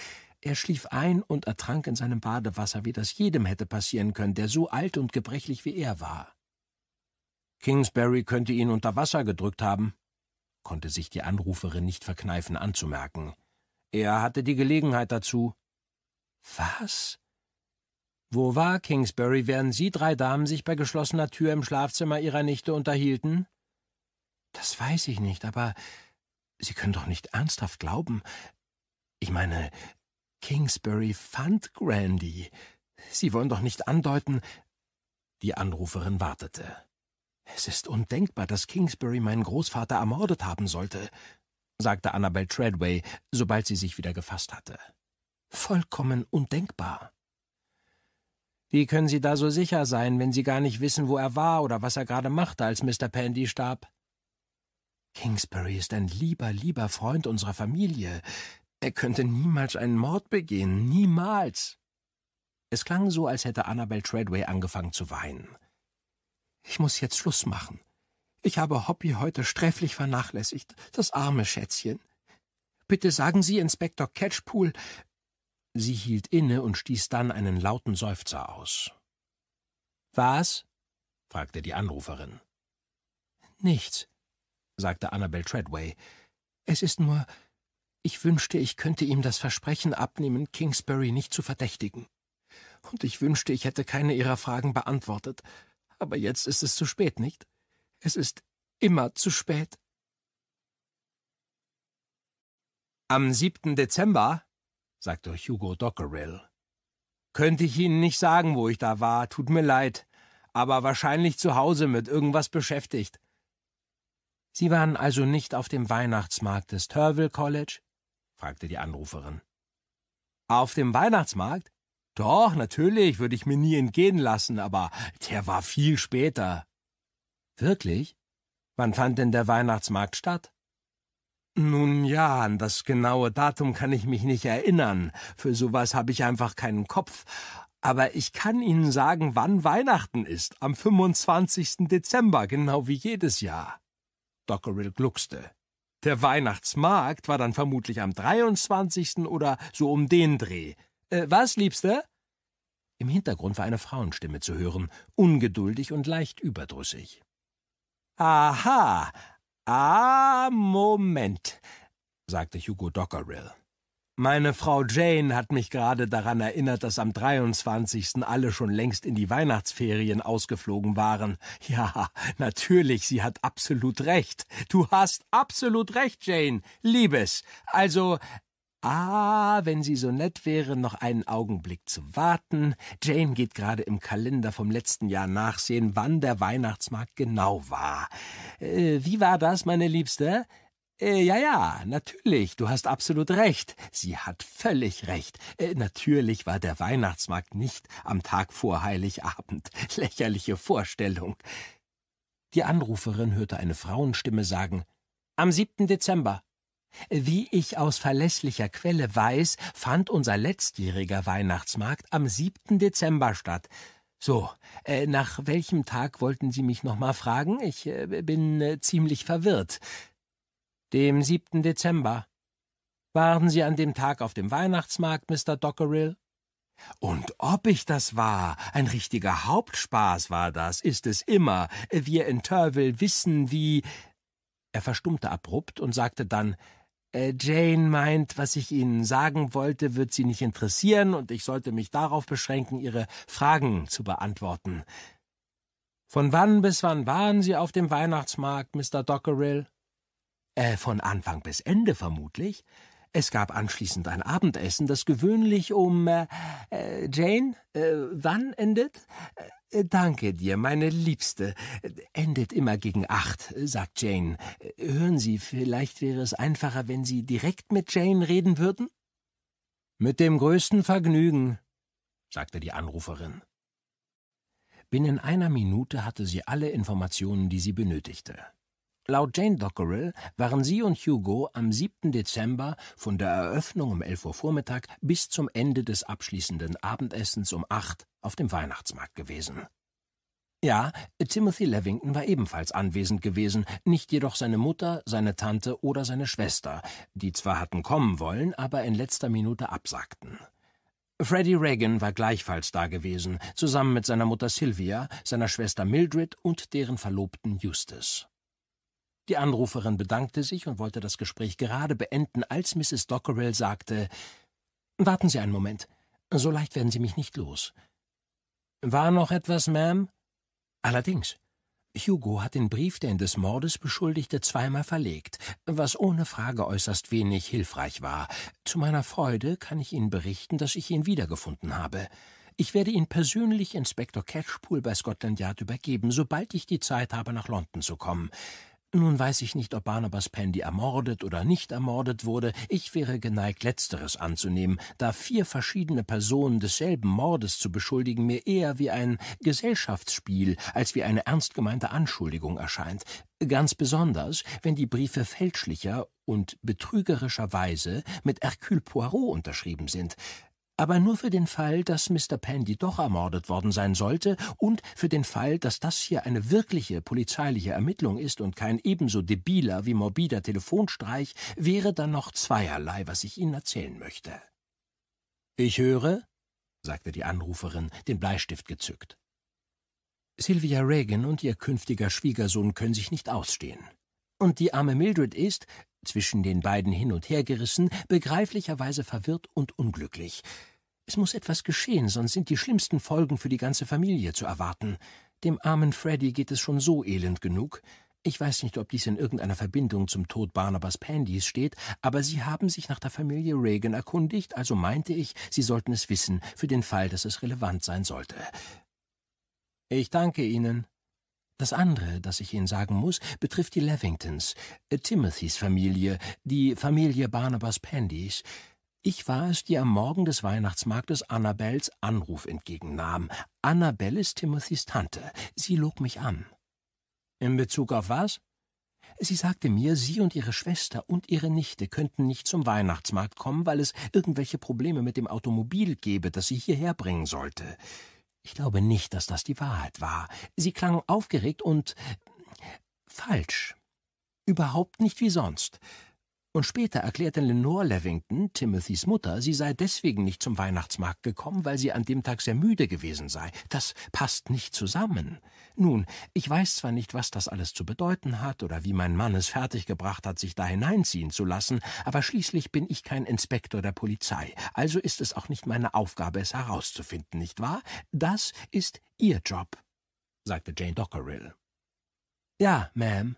Er schlief ein und ertrank in seinem Badewasser, wie das jedem hätte passieren können, der so alt und gebrechlich wie er war. Kingsbury könnte ihn unter Wasser gedrückt haben, konnte sich die Anruferin nicht verkneifen anzumerken. Er hatte die Gelegenheit dazu. Was? Wo war Kingsbury, während Sie drei Damen sich bei geschlossener Tür im Schlafzimmer Ihrer Nichte unterhielten? Das weiß ich nicht, aber Sie können doch nicht ernsthaft glauben. Ich meine, Kingsbury fand Grandy. Sie wollen doch nicht andeuten. Die Anruferin wartete. Es ist undenkbar, dass Kingsbury meinen Großvater ermordet haben sollte, sagte Annabel Treadway, sobald sie sich wieder gefasst hatte. Vollkommen undenkbar. Wie können Sie da so sicher sein, wenn Sie gar nicht wissen, wo er war oder was er gerade machte, als Mr. Pandy starb? Kingsbury ist ein lieber, lieber Freund unserer Familie. Er könnte niemals einen Mord begehen, niemals. Es klang so, als hätte Annabel Treadway angefangen zu weinen. Ich muss jetzt Schluss machen. Ich habe Hoppy heute sträflich vernachlässigt, das arme Schätzchen. Bitte sagen Sie Inspektor Catchpool. Sie hielt inne und stieß dann einen lauten Seufzer aus. Was? fragte die Anruferin. Nichts sagte Annabel Treadway. Es ist nur, ich wünschte, ich könnte ihm das Versprechen abnehmen, Kingsbury nicht zu verdächtigen. Und ich wünschte, ich hätte keine ihrer Fragen beantwortet. Aber jetzt ist es zu spät, nicht? Es ist immer zu spät. Am 7. Dezember, sagte Hugo Dockerill, könnte ich Ihnen nicht sagen, wo ich da war, tut mir leid, aber wahrscheinlich zu Hause mit irgendwas beschäftigt. Sie waren also nicht auf dem Weihnachtsmarkt des Turville College? fragte die Anruferin. Auf dem Weihnachtsmarkt? Doch, natürlich, würde ich mir nie entgehen lassen, aber der war viel später. Wirklich? Wann fand denn der Weihnachtsmarkt statt? Nun ja, an das genaue Datum kann ich mich nicht erinnern. Für sowas habe ich einfach keinen Kopf. Aber ich kann Ihnen sagen, wann Weihnachten ist. Am 25. Dezember, genau wie jedes Jahr. Dockerill gluckste. Der Weihnachtsmarkt war dann vermutlich am 23. oder so um den Dreh. Äh, was, Liebste? Im Hintergrund war eine Frauenstimme zu hören, ungeduldig und leicht überdrüssig. Aha. Ah, Moment, sagte Hugo Dockerill. Meine Frau Jane hat mich gerade daran erinnert, dass am 23. alle schon längst in die Weihnachtsferien ausgeflogen waren. Ja, natürlich, sie hat absolut recht. Du hast absolut recht, Jane. Liebes. Also, Ah, wenn Sie so nett wäre, noch einen Augenblick zu warten. Jane geht gerade im Kalender vom letzten Jahr nachsehen, wann der Weihnachtsmarkt genau war. Äh, wie war das, meine Liebste? Äh, ja, ja, natürlich, du hast absolut recht. Sie hat völlig recht. Äh, natürlich war der Weihnachtsmarkt nicht am Tag vor Heiligabend. Lächerliche Vorstellung. Die Anruferin hörte eine Frauenstimme sagen Am 7. Dezember. Wie ich aus verlässlicher Quelle weiß, fand unser letztjähriger Weihnachtsmarkt am 7. Dezember statt. So, äh, nach welchem Tag wollten Sie mich nochmal fragen? Ich äh, bin äh, ziemlich verwirrt dem 7. Dezember. Waren Sie an dem Tag auf dem Weihnachtsmarkt, Mr. Dockerill? Und ob ich das war, ein richtiger Hauptspaß war das, ist es immer. Wir in Turville wissen, wie. Er verstummte abrupt und sagte dann, äh, Jane meint, was ich Ihnen sagen wollte, wird Sie nicht interessieren und ich sollte mich darauf beschränken, Ihre Fragen zu beantworten. Von wann bis wann waren Sie auf dem Weihnachtsmarkt, Mr. Dockerill? Äh, von Anfang bis Ende vermutlich. Es gab anschließend ein Abendessen, das gewöhnlich um. Äh, äh Jane, äh, wann endet? Äh, äh, danke dir, meine Liebste. Endet immer gegen acht, sagt Jane. Hören Sie, vielleicht wäre es einfacher, wenn Sie direkt mit Jane reden würden? Mit dem größten Vergnügen, sagte die Anruferin. Binnen einer Minute hatte sie alle Informationen, die sie benötigte. Laut Jane Dockerill waren sie und Hugo am 7. Dezember von der Eröffnung um 11 Uhr Vormittag bis zum Ende des abschließenden Abendessens um 8 auf dem Weihnachtsmarkt gewesen. Ja, Timothy Levington war ebenfalls anwesend gewesen, nicht jedoch seine Mutter, seine Tante oder seine Schwester, die zwar hatten kommen wollen, aber in letzter Minute absagten. Freddie Reagan war gleichfalls da gewesen, zusammen mit seiner Mutter Sylvia, seiner Schwester Mildred und deren Verlobten Eustace. Die Anruferin bedankte sich und wollte das Gespräch gerade beenden, als Mrs. Dockerill sagte Warten Sie einen Moment. So leicht werden Sie mich nicht los. War noch etwas, Ma'am? Allerdings. Hugo hat den Brief, der ihn des Mordes beschuldigte, zweimal verlegt, was ohne Frage äußerst wenig hilfreich war. Zu meiner Freude kann ich Ihnen berichten, dass ich ihn wiedergefunden habe. Ich werde ihn persönlich Inspektor Catchpool bei Scotland Yard übergeben, sobald ich die Zeit habe, nach London zu kommen. Nun weiß ich nicht, ob Barnabas Pendy ermordet oder nicht ermordet wurde. Ich wäre geneigt, Letzteres anzunehmen, da vier verschiedene Personen desselben Mordes zu beschuldigen mir eher wie ein Gesellschaftsspiel als wie eine ernst gemeinte Anschuldigung erscheint. Ganz besonders, wenn die Briefe fälschlicher und betrügerischerweise mit Hercule Poirot unterschrieben sind aber nur für den Fall, dass Mr. Pandy doch ermordet worden sein sollte und für den Fall, dass das hier eine wirkliche polizeiliche Ermittlung ist und kein ebenso debiler wie morbider Telefonstreich, wäre dann noch zweierlei, was ich Ihnen erzählen möchte. Ich höre, sagte die Anruferin, den Bleistift gezückt. Sylvia Reagan und ihr künftiger Schwiegersohn können sich nicht ausstehen. Und die arme Mildred ist, zwischen den beiden hin und her gerissen, begreiflicherweise verwirrt und unglücklich. Es muss etwas geschehen, sonst sind die schlimmsten Folgen für die ganze Familie zu erwarten. Dem armen Freddy geht es schon so elend genug. Ich weiß nicht, ob dies in irgendeiner Verbindung zum Tod Barnabas Pandys steht, aber Sie haben sich nach der Familie Reagan erkundigt, also meinte ich, Sie sollten es wissen, für den Fall, dass es relevant sein sollte. Ich danke Ihnen. Das andere, das ich Ihnen sagen muss, betrifft die Levingtons, äh, Timothys Familie, die Familie Barnabas Pandys. Ich war es, die am Morgen des Weihnachtsmarktes Annabels Anruf entgegennahm. Annabelle ist Timothys Tante. Sie log mich an. In Bezug auf was? Sie sagte mir, sie und ihre Schwester und ihre Nichte könnten nicht zum Weihnachtsmarkt kommen, weil es irgendwelche Probleme mit dem Automobil gäbe, das sie hierher bringen sollte. Ich glaube nicht, dass das die Wahrheit war. Sie klang aufgeregt und falsch. Überhaupt nicht wie sonst. Und später erklärte Lenore Levington, Timothys Mutter, sie sei deswegen nicht zum Weihnachtsmarkt gekommen, weil sie an dem Tag sehr müde gewesen sei. Das passt nicht zusammen. Nun, ich weiß zwar nicht, was das alles zu bedeuten hat oder wie mein Mann es fertiggebracht hat, sich da hineinziehen zu lassen, aber schließlich bin ich kein Inspektor der Polizei, also ist es auch nicht meine Aufgabe, es herauszufinden, nicht wahr? Das ist Ihr Job, sagte Jane Dockerill. Ja, Ma'am,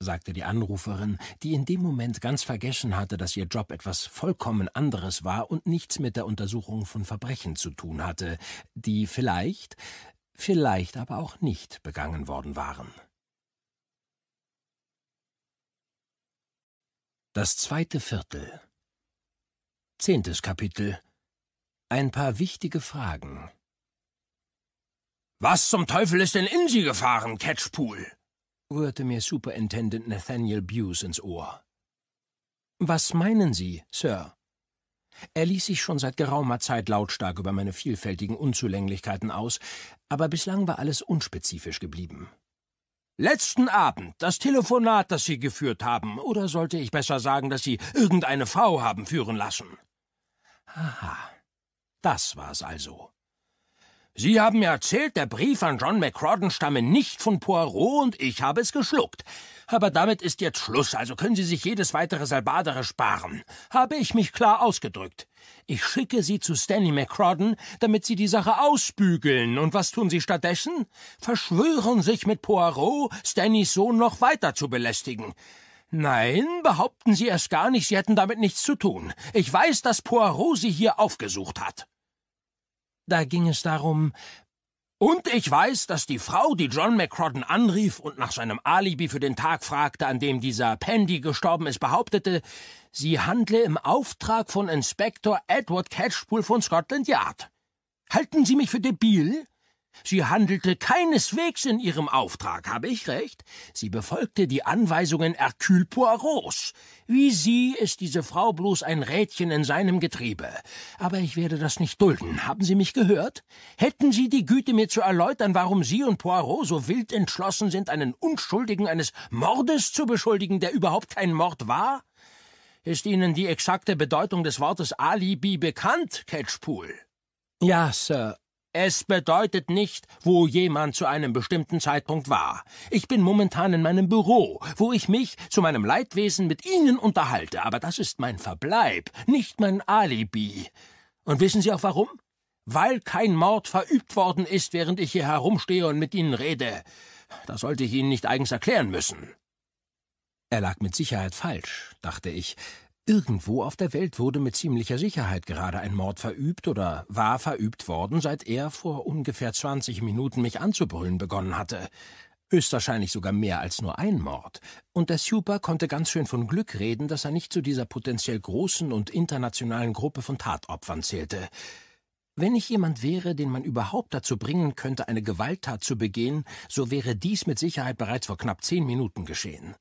sagte die Anruferin, die in dem Moment ganz vergessen hatte, dass ihr Job etwas vollkommen anderes war und nichts mit der Untersuchung von Verbrechen zu tun hatte, die vielleicht, vielleicht aber auch nicht begangen worden waren. Das zweite Viertel Zehntes Kapitel Ein paar wichtige Fragen Was zum Teufel ist denn in Sie gefahren, Catchpool? rührte mir Superintendent Nathaniel Buse ins Ohr. Was meinen Sie, Sir? Er ließ sich schon seit geraumer Zeit lautstark über meine vielfältigen Unzulänglichkeiten aus, aber bislang war alles unspezifisch geblieben. Letzten Abend, das Telefonat, das Sie geführt haben, oder sollte ich besser sagen, dass Sie irgendeine Frau haben führen lassen. Aha, das war's also. Sie haben mir erzählt, der Brief an John McCrodden stamme nicht von Poirot und ich habe es geschluckt. Aber damit ist jetzt Schluss, also können Sie sich jedes weitere Salbadere sparen. Habe ich mich klar ausgedrückt. Ich schicke Sie zu Stanley McCrodden, damit Sie die Sache ausbügeln. Und was tun Sie stattdessen? Verschwören sich mit Poirot, Stanleys Sohn noch weiter zu belästigen. Nein, behaupten Sie erst gar nicht, Sie hätten damit nichts zu tun. Ich weiß, dass Poirot Sie hier aufgesucht hat. Da ging es darum. Und ich weiß, dass die Frau, die John McCrodden anrief und nach seinem Alibi für den Tag fragte, an dem dieser Pandy gestorben ist, behauptete, sie handle im Auftrag von Inspektor Edward Catchpool von Scotland Yard. Halten Sie mich für debil? Sie handelte keineswegs in ihrem Auftrag, habe ich recht? Sie befolgte die Anweisungen Hercule Poirots. Wie Sie ist diese Frau bloß ein Rädchen in seinem Getriebe. Aber ich werde das nicht dulden. Haben Sie mich gehört? Hätten Sie die Güte, mir zu erläutern, warum Sie und Poirot so wild entschlossen sind, einen Unschuldigen eines Mordes zu beschuldigen, der überhaupt kein Mord war? Ist Ihnen die exakte Bedeutung des Wortes Alibi bekannt, Catchpool? Ja, Sir, es bedeutet nicht, wo jemand zu einem bestimmten Zeitpunkt war. Ich bin momentan in meinem Büro, wo ich mich zu meinem Leidwesen mit Ihnen unterhalte, aber das ist mein Verbleib, nicht mein Alibi. Und wissen Sie auch warum? Weil kein Mord verübt worden ist, während ich hier herumstehe und mit Ihnen rede. Das sollte ich Ihnen nicht eigens erklären müssen. Er lag mit Sicherheit falsch, dachte ich, Irgendwo auf der Welt wurde mit ziemlicher Sicherheit gerade ein Mord verübt oder war verübt worden, seit er vor ungefähr 20 Minuten mich anzubrüllen begonnen hatte. Höchstwahrscheinlich sogar mehr als nur ein Mord. Und der Super konnte ganz schön von Glück reden, dass er nicht zu dieser potenziell großen und internationalen Gruppe von Tatopfern zählte. Wenn ich jemand wäre, den man überhaupt dazu bringen könnte, eine Gewalttat zu begehen, so wäre dies mit Sicherheit bereits vor knapp zehn Minuten geschehen.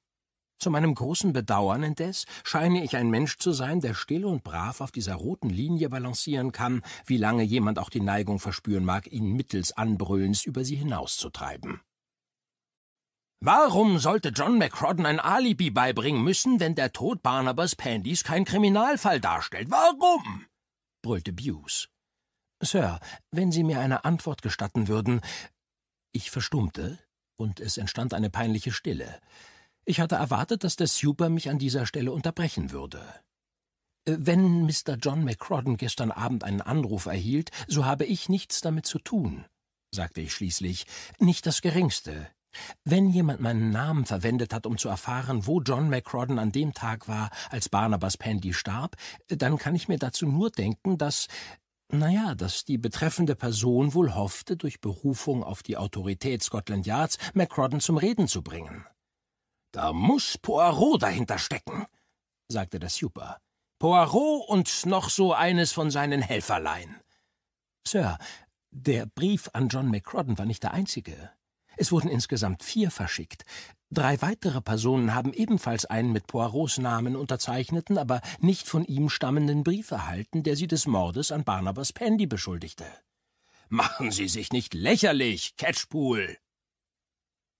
Zu meinem großen Bedauern indes scheine ich ein Mensch zu sein, der still und brav auf dieser roten Linie balancieren kann, wie lange jemand auch die Neigung verspüren mag, ihn mittels Anbrüllens über sie hinauszutreiben. Warum sollte John McCrodden ein Alibi beibringen müssen, wenn der Tod Barnabas Pandys kein Kriminalfall darstellt? Warum? brüllte Buse. Sir, wenn Sie mir eine Antwort gestatten würden. Ich verstummte, und es entstand eine peinliche Stille. Ich hatte erwartet, dass der Super mich an dieser Stelle unterbrechen würde. Äh, wenn Mr. John McCrodden gestern Abend einen Anruf erhielt, so habe ich nichts damit zu tun, sagte ich schließlich, nicht das geringste. Wenn jemand meinen Namen verwendet hat, um zu erfahren, wo John McCrodden an dem Tag war, als Barnabas Pandy starb, dann kann ich mir dazu nur denken, dass naja, dass die betreffende Person wohl hoffte, durch Berufung auf die Autorität Scotland Yards McCrodden zum Reden zu bringen. Da muss Poirot dahinter stecken, sagte der Super. Poirot und noch so eines von seinen Helferlein. Sir, der Brief an John McCrodden war nicht der einzige. Es wurden insgesamt vier verschickt. Drei weitere Personen haben ebenfalls einen mit Poirots Namen unterzeichneten, aber nicht von ihm stammenden Brief erhalten, der sie des Mordes an Barnabas Pandy beschuldigte. Machen Sie sich nicht lächerlich, Catchpool!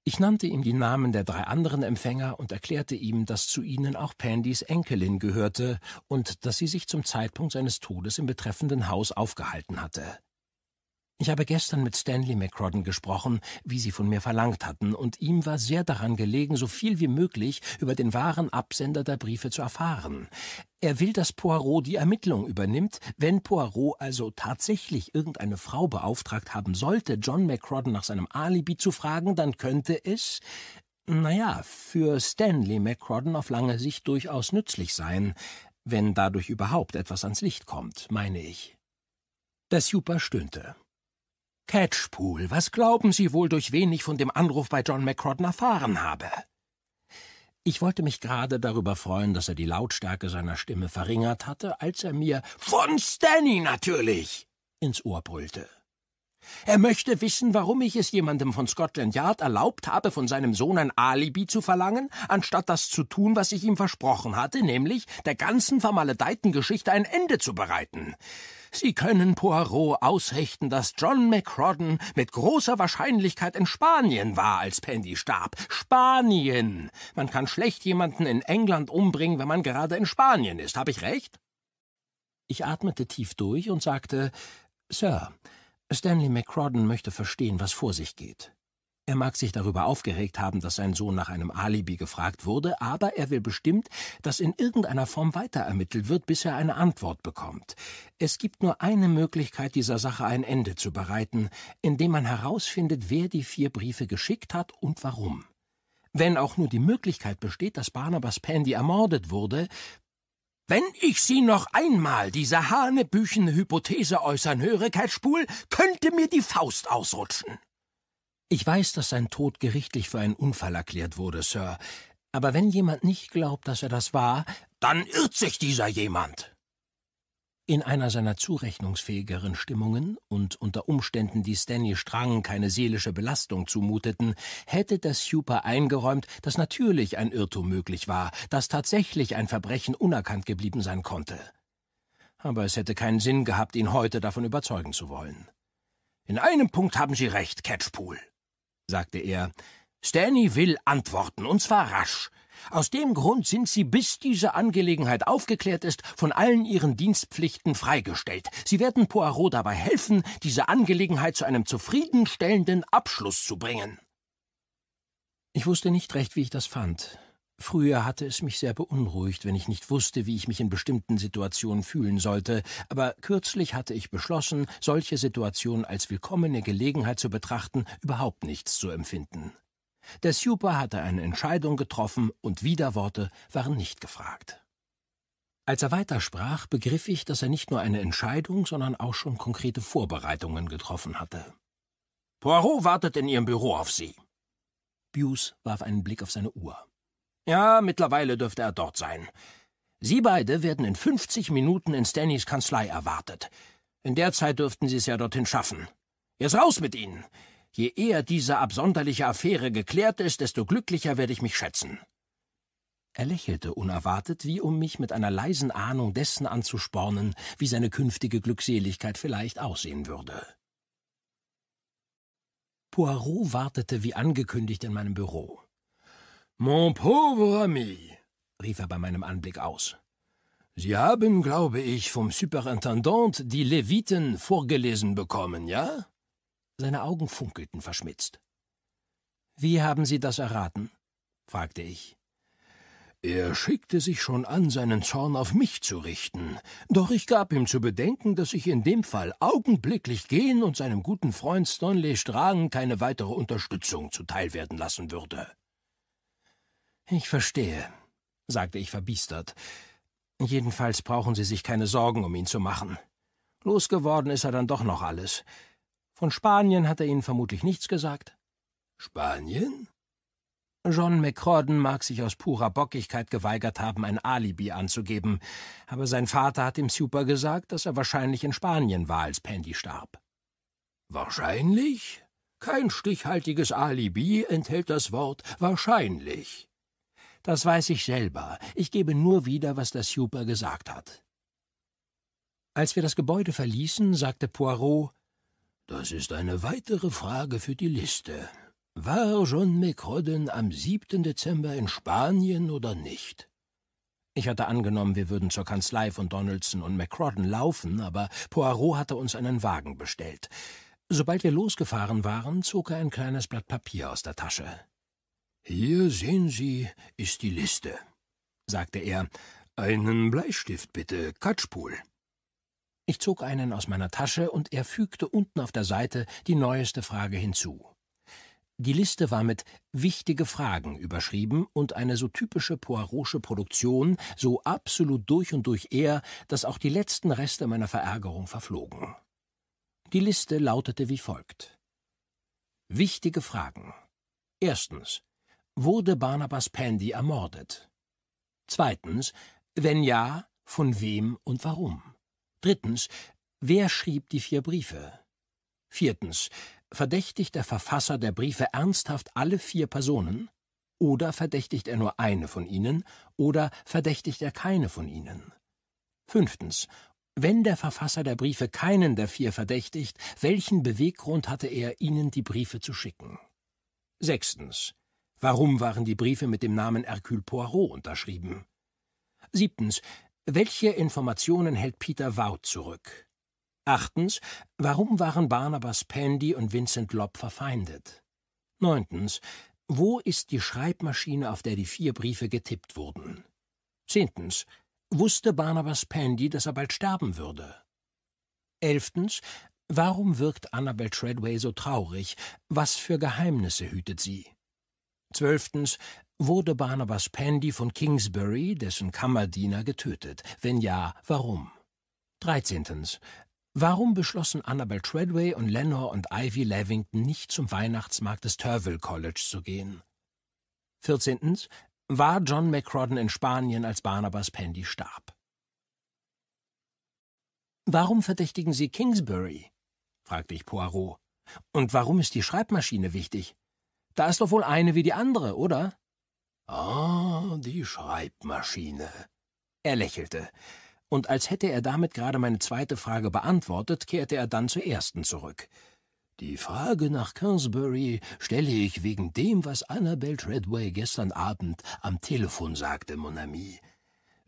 Ich nannte ihm die Namen der drei anderen Empfänger und erklärte ihm, dass zu ihnen auch Pandys Enkelin gehörte und dass sie sich zum Zeitpunkt seines Todes im betreffenden Haus aufgehalten hatte. Ich habe gestern mit Stanley McCrodden gesprochen, wie Sie von mir verlangt hatten, und ihm war sehr daran gelegen, so viel wie möglich über den wahren Absender der Briefe zu erfahren. Er will, dass Poirot die Ermittlung übernimmt. Wenn Poirot also tatsächlich irgendeine Frau beauftragt haben sollte, John McCrodden nach seinem Alibi zu fragen, dann könnte es, naja, für Stanley McCrodden auf lange Sicht durchaus nützlich sein, wenn dadurch überhaupt etwas ans Licht kommt, meine ich. Der Super stöhnte. Catchpool, was glauben Sie wohl, durch wen ich von dem Anruf bei John McCrodden erfahren habe? Ich wollte mich gerade darüber freuen, dass er die Lautstärke seiner Stimme verringert hatte, als er mir von Stanny natürlich ins Ohr brüllte. Er möchte wissen, warum ich es jemandem von Scotland Yard erlaubt habe, von seinem Sohn ein Alibi zu verlangen, anstatt das zu tun, was ich ihm versprochen hatte, nämlich der ganzen vermaledeiten Geschichte ein Ende zu bereiten. Sie können Poirot ausrichten, dass John McRodden mit großer Wahrscheinlichkeit in Spanien war, als Pendy starb. Spanien! Man kann schlecht jemanden in England umbringen, wenn man gerade in Spanien ist. Habe ich recht? Ich atmete tief durch und sagte, Sir, Stanley McCrodden möchte verstehen, was vor sich geht. Er mag sich darüber aufgeregt haben, dass sein Sohn nach einem Alibi gefragt wurde, aber er will bestimmt, dass in irgendeiner Form weiterermittelt wird, bis er eine Antwort bekommt. Es gibt nur eine Möglichkeit, dieser Sache ein Ende zu bereiten, indem man herausfindet, wer die vier Briefe geschickt hat und warum. Wenn auch nur die Möglichkeit besteht, dass Barnabas Pandy ermordet wurde, wenn ich Sie noch einmal diese hanebüchene Hypothese äußern höre, Catchpool, könnte mir die Faust ausrutschen. Ich weiß, dass sein Tod gerichtlich für einen Unfall erklärt wurde, Sir. Aber wenn jemand nicht glaubt, dass er das war, dann irrt sich dieser jemand. In einer seiner zurechnungsfähigeren Stimmungen und unter Umständen, die Stanley Strang keine seelische Belastung zumuteten, hätte der Super eingeräumt, dass natürlich ein Irrtum möglich war, dass tatsächlich ein Verbrechen unerkannt geblieben sein konnte. Aber es hätte keinen Sinn gehabt, ihn heute davon überzeugen zu wollen. In einem Punkt haben Sie recht, Catchpool, sagte er. Stanley will antworten, und zwar rasch. Aus dem Grund sind sie, bis diese Angelegenheit aufgeklärt ist, von allen ihren Dienstpflichten freigestellt. Sie werden Poirot dabei helfen, diese Angelegenheit zu einem zufriedenstellenden Abschluss zu bringen. Ich wusste nicht recht, wie ich das fand. Früher hatte es mich sehr beunruhigt, wenn ich nicht wusste, wie ich mich in bestimmten Situationen fühlen sollte, aber kürzlich hatte ich beschlossen, solche Situationen als willkommene Gelegenheit zu betrachten, überhaupt nichts zu empfinden. Der Super hatte eine Entscheidung getroffen und Widerworte waren nicht gefragt. Als er weitersprach, begriff ich, dass er nicht nur eine Entscheidung, sondern auch schon konkrete Vorbereitungen getroffen hatte. Poirot wartet in Ihrem Büro auf Sie. Buse warf einen Blick auf seine Uhr. Ja, mittlerweile dürfte er dort sein. Sie beide werden in 50 Minuten in Stannys Kanzlei erwartet. In der Zeit dürften Sie es ja dorthin schaffen. Jetzt raus mit Ihnen! Je eher diese absonderliche Affäre geklärt ist, desto glücklicher werde ich mich schätzen. Er lächelte unerwartet, wie um mich mit einer leisen Ahnung dessen anzuspornen, wie seine künftige Glückseligkeit vielleicht aussehen würde. Poirot wartete wie angekündigt in meinem Büro. Mon pauvre ami, rief er bei meinem Anblick aus. Sie haben, glaube ich, vom Superintendant die Leviten vorgelesen bekommen, ja? Seine Augen funkelten verschmitzt. Wie haben Sie das erraten? fragte ich. Er schickte sich schon an, seinen Zorn auf mich zu richten, doch ich gab ihm zu bedenken, dass ich in dem Fall augenblicklich gehen und seinem guten Freund Stanley Stragen keine weitere Unterstützung zuteilwerden lassen würde. Ich verstehe, sagte ich verbiestert. Jedenfalls brauchen Sie sich keine Sorgen um ihn zu machen. Losgeworden ist er dann doch noch alles. Von Spanien hat er Ihnen vermutlich nichts gesagt. Spanien? John McCorden mag sich aus purer Bockigkeit geweigert haben, ein Alibi anzugeben, aber sein Vater hat dem Super gesagt, dass er wahrscheinlich in Spanien war, als Pandy starb. Wahrscheinlich? Kein stichhaltiges Alibi enthält das Wort wahrscheinlich. Das weiß ich selber. Ich gebe nur wieder, was der Super gesagt hat. Als wir das Gebäude verließen, sagte Poirot, das ist eine weitere Frage für die Liste. War John McCrodden am 7. Dezember in Spanien oder nicht? Ich hatte angenommen, wir würden zur Kanzlei von Donaldson und McCrodden laufen, aber Poirot hatte uns einen Wagen bestellt. Sobald wir losgefahren waren, zog er ein kleines Blatt Papier aus der Tasche. Hier sehen Sie, ist die Liste, sagte er. Einen Bleistift bitte, Katschpul. Ich zog einen aus meiner Tasche und er fügte unten auf der Seite die neueste Frage hinzu. Die Liste war mit wichtige Fragen überschrieben und eine so typische Poirot'sche Produktion, so absolut durch und durch er, dass auch die letzten Reste meiner Verärgerung verflogen. Die Liste lautete wie folgt. Wichtige Fragen. Erstens. Wurde Barnabas Pandy ermordet? Zweitens. Wenn ja, von wem und warum? Drittens, wer schrieb die vier Briefe? Viertens, verdächtigt der Verfasser der Briefe ernsthaft alle vier Personen? Oder verdächtigt er nur eine von ihnen? Oder verdächtigt er keine von ihnen? Fünftens, wenn der Verfasser der Briefe keinen der vier verdächtigt, welchen Beweggrund hatte er, ihnen die Briefe zu schicken? Sechstens, warum waren die Briefe mit dem Namen Hercule Poirot unterschrieben? Siebtens, welche Informationen hält Peter Wout zurück? Achtens, warum waren Barnabas Pandy und Vincent Lobb verfeindet? Neuntens, wo ist die Schreibmaschine, auf der die vier Briefe getippt wurden? Zehntens, wusste Barnabas Pandy, dass er bald sterben würde? Elftens, warum wirkt Annabel Treadway so traurig? Was für Geheimnisse hütet sie? Zwölftens wurde Barnabas Pandy von Kingsbury, dessen Kammerdiener, getötet? Wenn ja, warum? Dreizehntens. Warum beschlossen Annabel Treadway und Lenore und Ivy Levington nicht zum Weihnachtsmarkt des Turville College zu gehen? Vierzehntens. War John McCrodden in Spanien, als Barnabas Pandy starb? Warum verdächtigen Sie Kingsbury? fragte ich Poirot. Und warum ist die Schreibmaschine wichtig? Da ist doch wohl eine wie die andere, oder? Ah, oh, die Schreibmaschine. Er lächelte. Und als hätte er damit gerade meine zweite Frage beantwortet, kehrte er dann zur ersten zurück. Die Frage nach Kingsbury stelle ich wegen dem, was Annabel Treadway gestern Abend am Telefon sagte, Mon ami.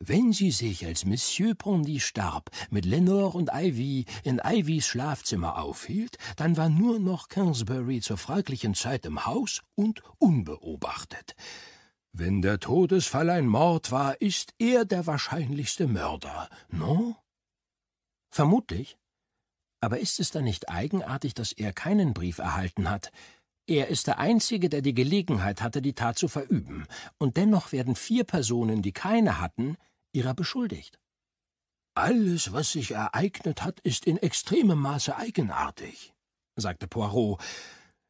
Wenn sie sich als Monsieur Pondy starb, mit Lenore und Ivy in Ivys Schlafzimmer aufhielt, dann war nur noch Kingsbury zur fraglichen Zeit im Haus und unbeobachtet. Wenn der Todesfall ein Mord war, ist er der wahrscheinlichste Mörder, no? Vermutlich. Aber ist es dann nicht eigenartig, dass er keinen Brief erhalten hat? Er ist der Einzige, der die Gelegenheit hatte, die Tat zu verüben, und dennoch werden vier Personen, die keine hatten, ihrer beschuldigt. Alles, was sich ereignet hat, ist in extremem Maße eigenartig, sagte Poirot.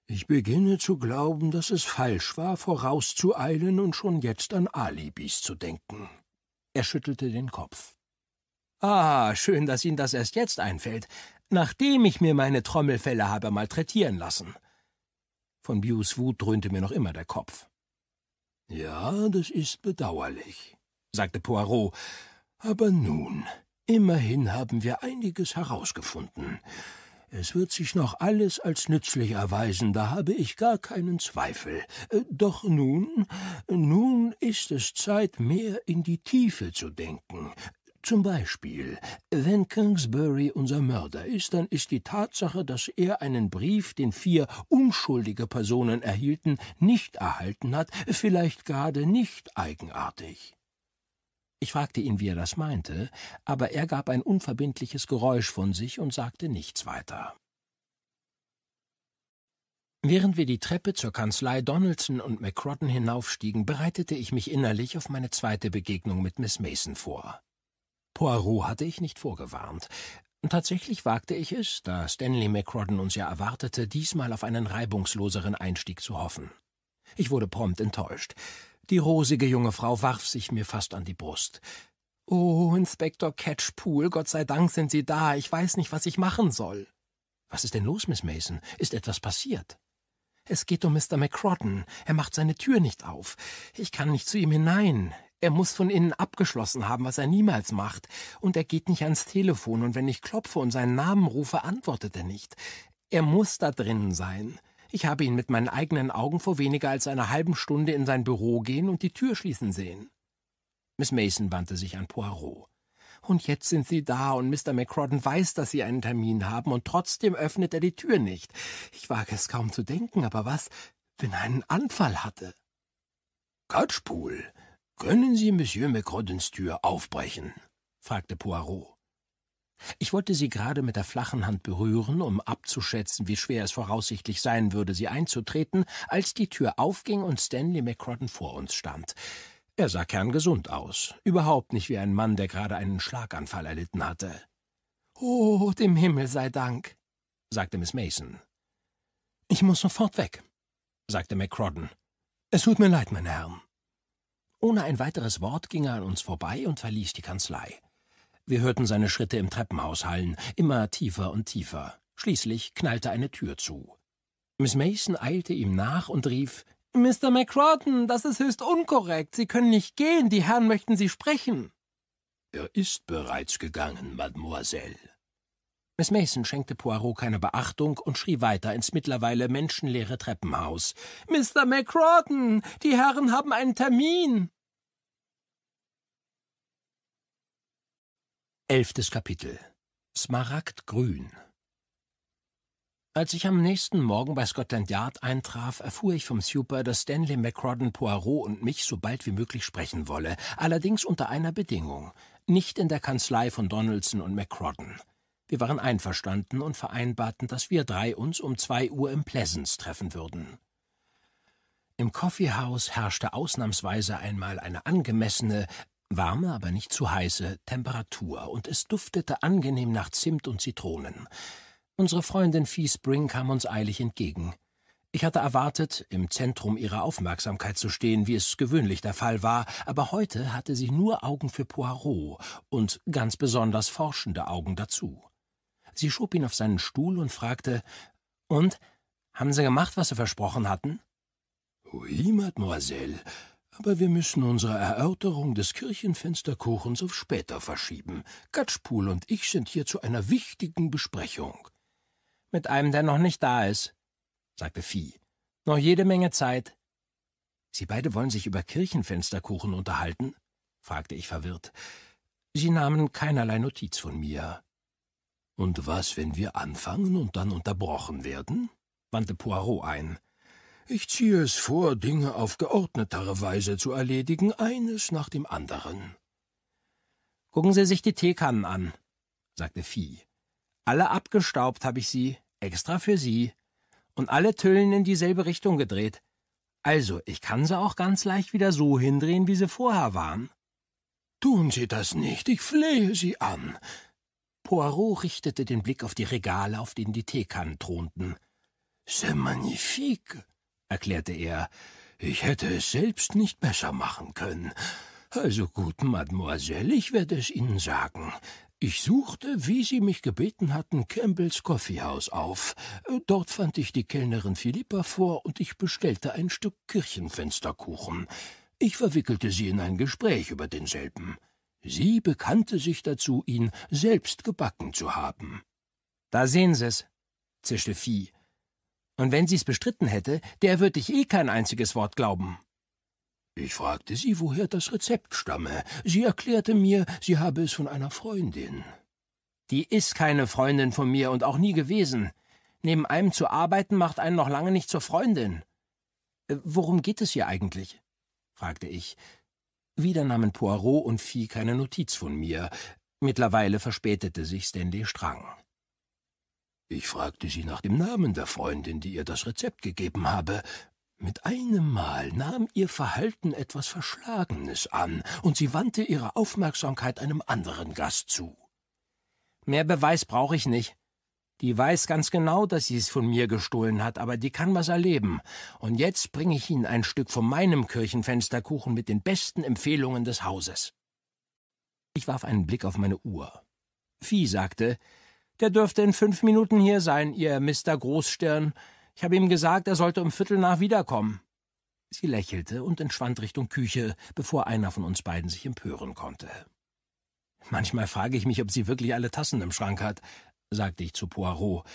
Ich beginne zu glauben, dass es falsch war, vorauszueilen und schon jetzt an Alibis zu denken. Er schüttelte den Kopf. Ah, schön, dass Ihnen das erst jetzt einfällt, nachdem ich mir meine Trommelfelle habe malträtieren lassen. Von Bews Wut dröhnte mir noch immer der Kopf. Ja, das ist bedauerlich sagte Poirot. Aber nun, immerhin haben wir einiges herausgefunden. Es wird sich noch alles als nützlich erweisen, da habe ich gar keinen Zweifel. Äh, doch nun, nun ist es Zeit, mehr in die Tiefe zu denken. Zum Beispiel, wenn Kingsbury unser Mörder ist, dann ist die Tatsache, dass er einen Brief, den vier unschuldige Personen erhielten, nicht erhalten hat, vielleicht gerade nicht eigenartig. Ich fragte ihn, wie er das meinte, aber er gab ein unverbindliches Geräusch von sich und sagte nichts weiter. Während wir die Treppe zur Kanzlei Donaldson und McCrodden hinaufstiegen, bereitete ich mich innerlich auf meine zweite Begegnung mit Miss Mason vor. Poirot hatte ich nicht vorgewarnt. Tatsächlich wagte ich es, da Stanley McCrodden uns ja erwartete, diesmal auf einen reibungsloseren Einstieg zu hoffen. Ich wurde prompt enttäuscht. Die rosige junge Frau warf sich mir fast an die Brust. Oh, Inspektor Catchpool, Gott sei Dank sind Sie da. Ich weiß nicht, was ich machen soll. Was ist denn los, Miss Mason? Ist etwas passiert? Es geht um Mr. McCrodden. Er macht seine Tür nicht auf. Ich kann nicht zu ihm hinein. Er muss von innen abgeschlossen haben, was er niemals macht. Und er geht nicht ans Telefon, und wenn ich klopfe und seinen Namen rufe, antwortet er nicht. Er muss da drinnen sein. Ich habe ihn mit meinen eigenen Augen vor weniger als einer halben Stunde in sein Büro gehen und die Tür schließen sehen. Miss Mason wandte sich an Poirot. Und jetzt sind Sie da und Mr. McCrodden weiß, dass Sie einen Termin haben und trotzdem öffnet er die Tür nicht. Ich wage es kaum zu denken, aber was, wenn er einen Anfall hatte? Couchpool, können Sie Monsieur McCroddens Tür aufbrechen? fragte Poirot. Ich wollte sie gerade mit der flachen Hand berühren, um abzuschätzen, wie schwer es voraussichtlich sein würde, sie einzutreten, als die Tür aufging und Stanley McCrodden vor uns stand. Er sah kerngesund aus, überhaupt nicht wie ein Mann, der gerade einen Schlaganfall erlitten hatte. Oh, dem Himmel sei Dank, sagte Miss Mason. Ich muss sofort weg, sagte McCrodden. Es tut mir leid, meine Herren. Ohne ein weiteres Wort ging er an uns vorbei und verließ die Kanzlei. Wir hörten seine Schritte im Treppenhaus hallen, immer tiefer und tiefer. Schließlich knallte eine Tür zu. Miss Mason eilte ihm nach und rief Mr. McCrotten, das ist höchst unkorrekt. Sie können nicht gehen, die Herren möchten Sie sprechen. Er ist bereits gegangen, Mademoiselle. Miss Mason schenkte Poirot keine Beachtung und schrie weiter ins mittlerweile menschenleere Treppenhaus. Mr. McCrotten, die Herren haben einen Termin. Elftes Kapitel Smaragdgrün Als ich am nächsten Morgen bei Scotland Yard eintraf, erfuhr ich vom Super, dass Stanley McCrodden Poirot und mich so bald wie möglich sprechen wolle, allerdings unter einer Bedingung, nicht in der Kanzlei von Donaldson und McCrodden. Wir waren einverstanden und vereinbarten, dass wir drei uns um zwei Uhr im Pleasance treffen würden. Im Coffeehouse herrschte ausnahmsweise einmal eine angemessene, warme, aber nicht zu heiße Temperatur und es duftete angenehm nach Zimt und Zitronen. Unsere Freundin Fee Spring kam uns eilig entgegen. Ich hatte erwartet, im Zentrum ihrer Aufmerksamkeit zu stehen, wie es gewöhnlich der Fall war, aber heute hatte sie nur Augen für Poirot und ganz besonders forschende Augen dazu. Sie schob ihn auf seinen Stuhl und fragte: Und? Haben Sie gemacht, was Sie versprochen hatten? Oui, Mademoiselle. Aber wir müssen unsere Erörterung des Kirchenfensterkuchens auf später verschieben. Katschpul und ich sind hier zu einer wichtigen Besprechung. Mit einem, der noch nicht da ist, sagte Vieh. Noch jede Menge Zeit. Sie beide wollen sich über Kirchenfensterkuchen unterhalten? fragte ich verwirrt. Sie nahmen keinerlei Notiz von mir. Und was, wenn wir anfangen und dann unterbrochen werden? wandte Poirot ein. Ich ziehe es vor, Dinge auf geordnetere Weise zu erledigen, eines nach dem anderen. Gucken Sie sich die Teekannen an, sagte Vieh. Alle abgestaubt habe ich sie, extra für Sie, und alle Tüllen in dieselbe Richtung gedreht. Also, ich kann sie auch ganz leicht wieder so hindrehen, wie sie vorher waren. Tun Sie das nicht, ich flehe Sie an. Poirot richtete den Blick auf die Regale, auf denen die Teekannen thronten. C'est magnifique, erklärte er, ich hätte es selbst nicht besser machen können. Also gut, Mademoiselle, ich werde es Ihnen sagen. Ich suchte, wie Sie mich gebeten hatten, Campbells Coffee auf. Dort fand ich die Kellnerin Philippa vor und ich bestellte ein Stück Kirchenfensterkuchen. Ich verwickelte sie in ein Gespräch über denselben. Sie bekannte sich dazu, ihn selbst gebacken zu haben. Da sehen Sie es, zischte Vieh und wenn sie es bestritten hätte, der würde ich eh kein einziges Wort glauben. Ich fragte sie, woher das Rezept stamme. Sie erklärte mir, sie habe es von einer Freundin. Die ist keine Freundin von mir und auch nie gewesen. Neben einem zu arbeiten macht einen noch lange nicht zur Freundin. Äh, worum geht es hier eigentlich? fragte ich. Wieder nahmen Poirot und Vieh keine Notiz von mir. Mittlerweile verspätete sich Stanley Strang. Ich fragte sie nach dem Namen der Freundin, die ihr das Rezept gegeben habe. Mit einem Mal nahm ihr Verhalten etwas Verschlagenes an, und sie wandte ihre Aufmerksamkeit einem anderen Gast zu. Mehr Beweis brauche ich nicht. Die weiß ganz genau, dass sie es von mir gestohlen hat, aber die kann was erleben. Und jetzt bringe ich Ihnen ein Stück von meinem Kirchenfensterkuchen mit den besten Empfehlungen des Hauses. Ich warf einen Blick auf meine Uhr. Vieh sagte, der dürfte in fünf Minuten hier sein, ihr Mister Großstirn. Ich habe ihm gesagt, er sollte um Viertel nach wiederkommen. Sie lächelte und entschwand Richtung Küche, bevor einer von uns beiden sich empören konnte. Manchmal frage ich mich, ob sie wirklich alle Tassen im Schrank hat, sagte ich zu Poirot.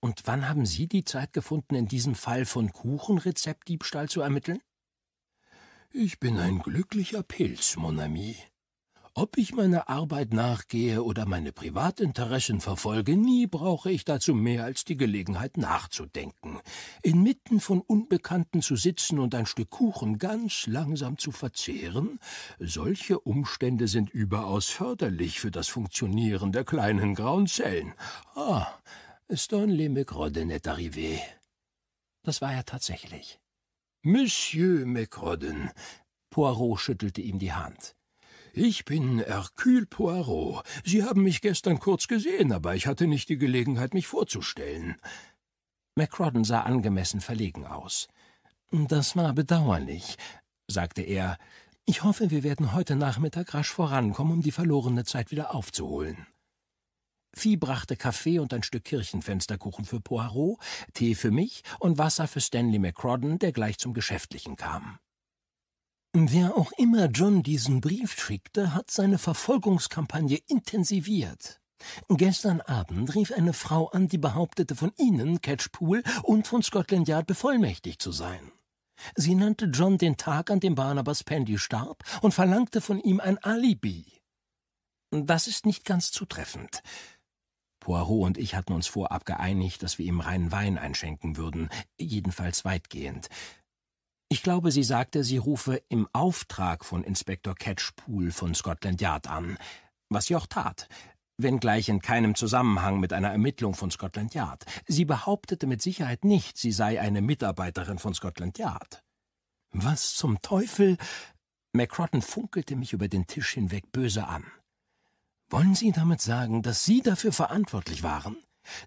Und wann haben Sie die Zeit gefunden, in diesem Fall von Kuchenrezeptdiebstahl zu ermitteln? Ich bin ein glücklicher Pilz, Mon ami, ob ich meiner Arbeit nachgehe oder meine Privatinteressen verfolge, nie brauche ich dazu mehr als die Gelegenheit nachzudenken, inmitten von Unbekannten zu sitzen und ein Stück Kuchen ganz langsam zu verzehren. Solche Umstände sind überaus förderlich für das Funktionieren der kleinen grauen Zellen. Ah, Stonley McRodden est arrivé. Das war er tatsächlich. Monsieur McRodden. Poirot schüttelte ihm die Hand. Ich bin Hercule Poirot. Sie haben mich gestern kurz gesehen, aber ich hatte nicht die Gelegenheit, mich vorzustellen. Macrodden sah angemessen verlegen aus. Das war bedauerlich, sagte er. Ich hoffe, wir werden heute Nachmittag rasch vorankommen, um die verlorene Zeit wieder aufzuholen. Vieh brachte Kaffee und ein Stück Kirchenfensterkuchen für Poirot, Tee für mich und Wasser für Stanley Macrodden, der gleich zum Geschäftlichen kam. Wer auch immer John diesen Brief schickte, hat seine Verfolgungskampagne intensiviert. Gestern Abend rief eine Frau an, die behauptete, von Ihnen, Catchpool, und von Scotland Yard bevollmächtigt zu sein. Sie nannte John den Tag, an dem Barnabas Pendy starb, und verlangte von ihm ein Alibi. Das ist nicht ganz zutreffend. Poirot und ich hatten uns vorab geeinigt, dass wir ihm reinen Wein einschenken würden, jedenfalls weitgehend. Ich glaube, sie sagte, sie rufe im Auftrag von Inspektor Catchpool von Scotland Yard an, was sie auch tat, wenngleich in keinem Zusammenhang mit einer Ermittlung von Scotland Yard. Sie behauptete mit Sicherheit nicht, sie sei eine Mitarbeiterin von Scotland Yard. Was zum Teufel? McCrotten funkelte mich über den Tisch hinweg böse an. Wollen Sie damit sagen, dass Sie dafür verantwortlich waren?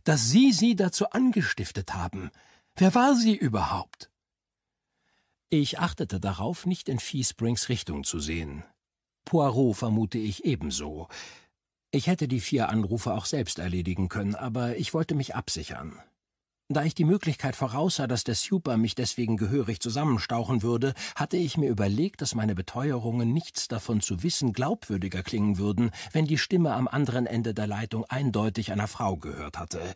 Dass Sie sie dazu angestiftet haben? Wer war sie überhaupt? Ich achtete darauf, nicht in Fee Springs Richtung zu sehen. Poirot vermute ich ebenso. Ich hätte die vier Anrufe auch selbst erledigen können, aber ich wollte mich absichern. Da ich die Möglichkeit voraussah, dass der Super mich deswegen gehörig zusammenstauchen würde, hatte ich mir überlegt, dass meine Beteuerungen nichts davon zu wissen glaubwürdiger klingen würden, wenn die Stimme am anderen Ende der Leitung eindeutig einer Frau gehört hatte.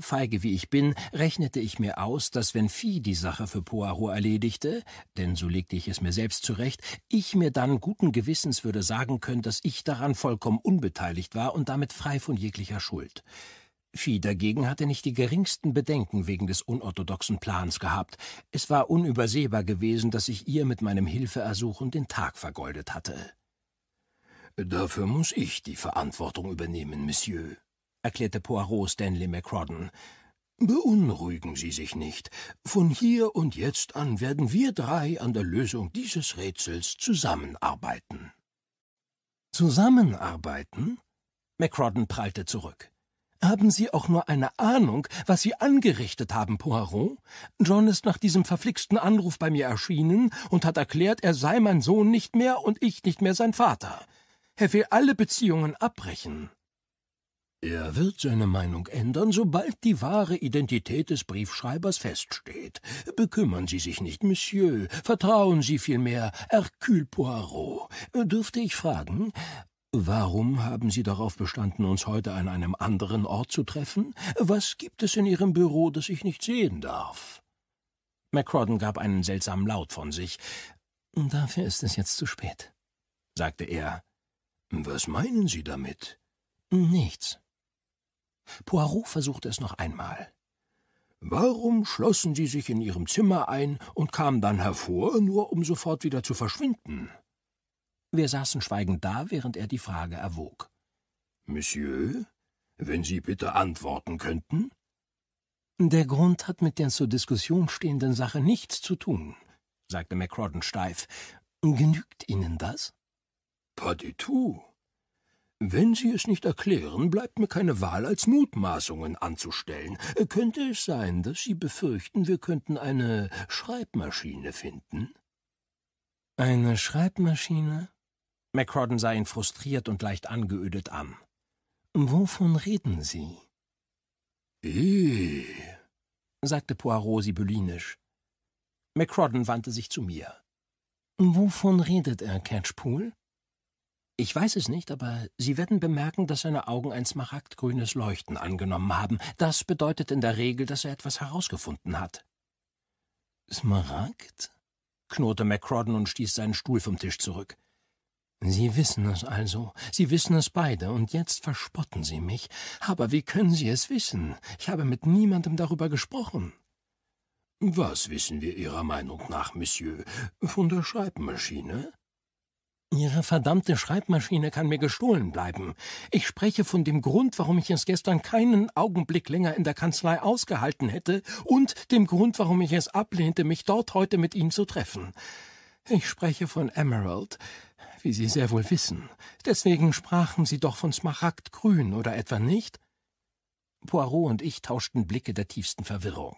Feige wie ich bin, rechnete ich mir aus, dass wenn Vieh die Sache für Poirot erledigte, denn so legte ich es mir selbst zurecht, ich mir dann guten Gewissens würde sagen können, dass ich daran vollkommen unbeteiligt war und damit frei von jeglicher Schuld. Vieh dagegen hatte nicht die geringsten Bedenken wegen des unorthodoxen Plans gehabt. Es war unübersehbar gewesen, dass ich ihr mit meinem Hilfeersuchen den Tag vergoldet hatte. Dafür muss ich die Verantwortung übernehmen, Monsieur, erklärte Poirot Stanley McRodden. Beunruhigen Sie sich nicht. Von hier und jetzt an werden wir drei an der Lösung dieses Rätsels zusammenarbeiten. Zusammenarbeiten? Macrodden prallte zurück. Haben Sie auch nur eine Ahnung, was Sie angerichtet haben, Poirot? John ist nach diesem verflixten Anruf bei mir erschienen und hat erklärt, er sei mein Sohn nicht mehr und ich nicht mehr sein Vater. Er will alle Beziehungen abbrechen. Er wird seine Meinung ändern, sobald die wahre Identität des Briefschreibers feststeht. Bekümmern Sie sich nicht, Monsieur. Vertrauen Sie vielmehr Hercule Poirot. Dürfte ich fragen, warum haben Sie darauf bestanden, uns heute an einem anderen Ort zu treffen? Was gibt es in Ihrem Büro, das ich nicht sehen darf? Macrodden gab einen seltsamen Laut von sich. Dafür ist es jetzt zu spät, sagte er. Was meinen Sie damit? Nichts, Poirot versuchte es noch einmal. Warum schlossen Sie sich in Ihrem Zimmer ein und kamen dann hervor, nur um sofort wieder zu verschwinden? Wir saßen schweigend da, während er die Frage erwog. Monsieur, wenn Sie bitte antworten könnten? Der Grund hat mit der zur Diskussion stehenden Sache nichts zu tun, sagte McCrodden steif. Genügt Ihnen das? Pas du tout. Wenn Sie es nicht erklären, bleibt mir keine Wahl, als Mutmaßungen anzustellen. Könnte es sein, dass Sie befürchten, wir könnten eine Schreibmaschine finden? Eine Schreibmaschine? McCrodden sah ihn frustriert und leicht angeödet an. Wovon reden Sie? Eh, sagte Poirot sibyllinisch. McCrodden wandte sich zu mir. Wovon redet er, Catchpool? Ich weiß es nicht, aber Sie werden bemerken, dass seine Augen ein smaragdgrünes Leuchten angenommen haben. Das bedeutet in der Regel, dass er etwas herausgefunden hat. Smaragd? knurrte McCrodden und stieß seinen Stuhl vom Tisch zurück. Sie wissen es also. Sie wissen es beide, und jetzt verspotten Sie mich. Aber wie können Sie es wissen? Ich habe mit niemandem darüber gesprochen. Was wissen wir Ihrer Meinung nach, Monsieur? Von der Schreibmaschine? Ihre verdammte Schreibmaschine kann mir gestohlen bleiben. Ich spreche von dem Grund, warum ich es gestern keinen Augenblick länger in der Kanzlei ausgehalten hätte und dem Grund, warum ich es ablehnte, mich dort heute mit Ihnen zu treffen. Ich spreche von Emerald, wie Sie sehr wohl wissen. Deswegen sprachen Sie doch von Smaragdgrün, oder etwa nicht? Poirot und ich tauschten Blicke der tiefsten Verwirrung.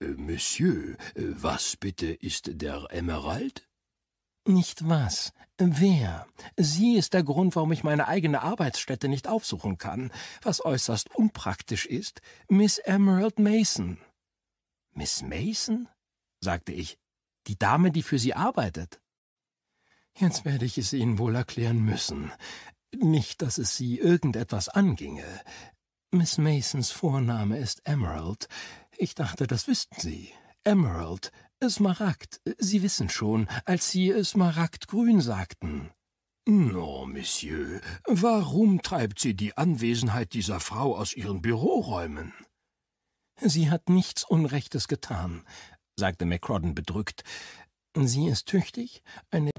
Äh, Monsieur, äh, was bitte ist der Emerald? Nicht was, wer. Sie ist der Grund, warum ich meine eigene Arbeitsstätte nicht aufsuchen kann, was äußerst unpraktisch ist. Miss Emerald Mason. Miss Mason? sagte ich. Die Dame, die für Sie arbeitet. Jetzt werde ich es Ihnen wohl erklären müssen. Nicht, dass es Sie irgendetwas anginge. Miss Masons Vorname ist Emerald. Ich dachte, das wüssten Sie. Emerald, Smaragd, äh, Sie wissen schon, als Sie äh, Smaragdgrün sagten. Non, Monsieur, warum treibt sie die Anwesenheit dieser Frau aus ihren Büroräumen? Sie hat nichts Unrechtes getan, sagte McCrodden bedrückt. Sie ist tüchtig, eine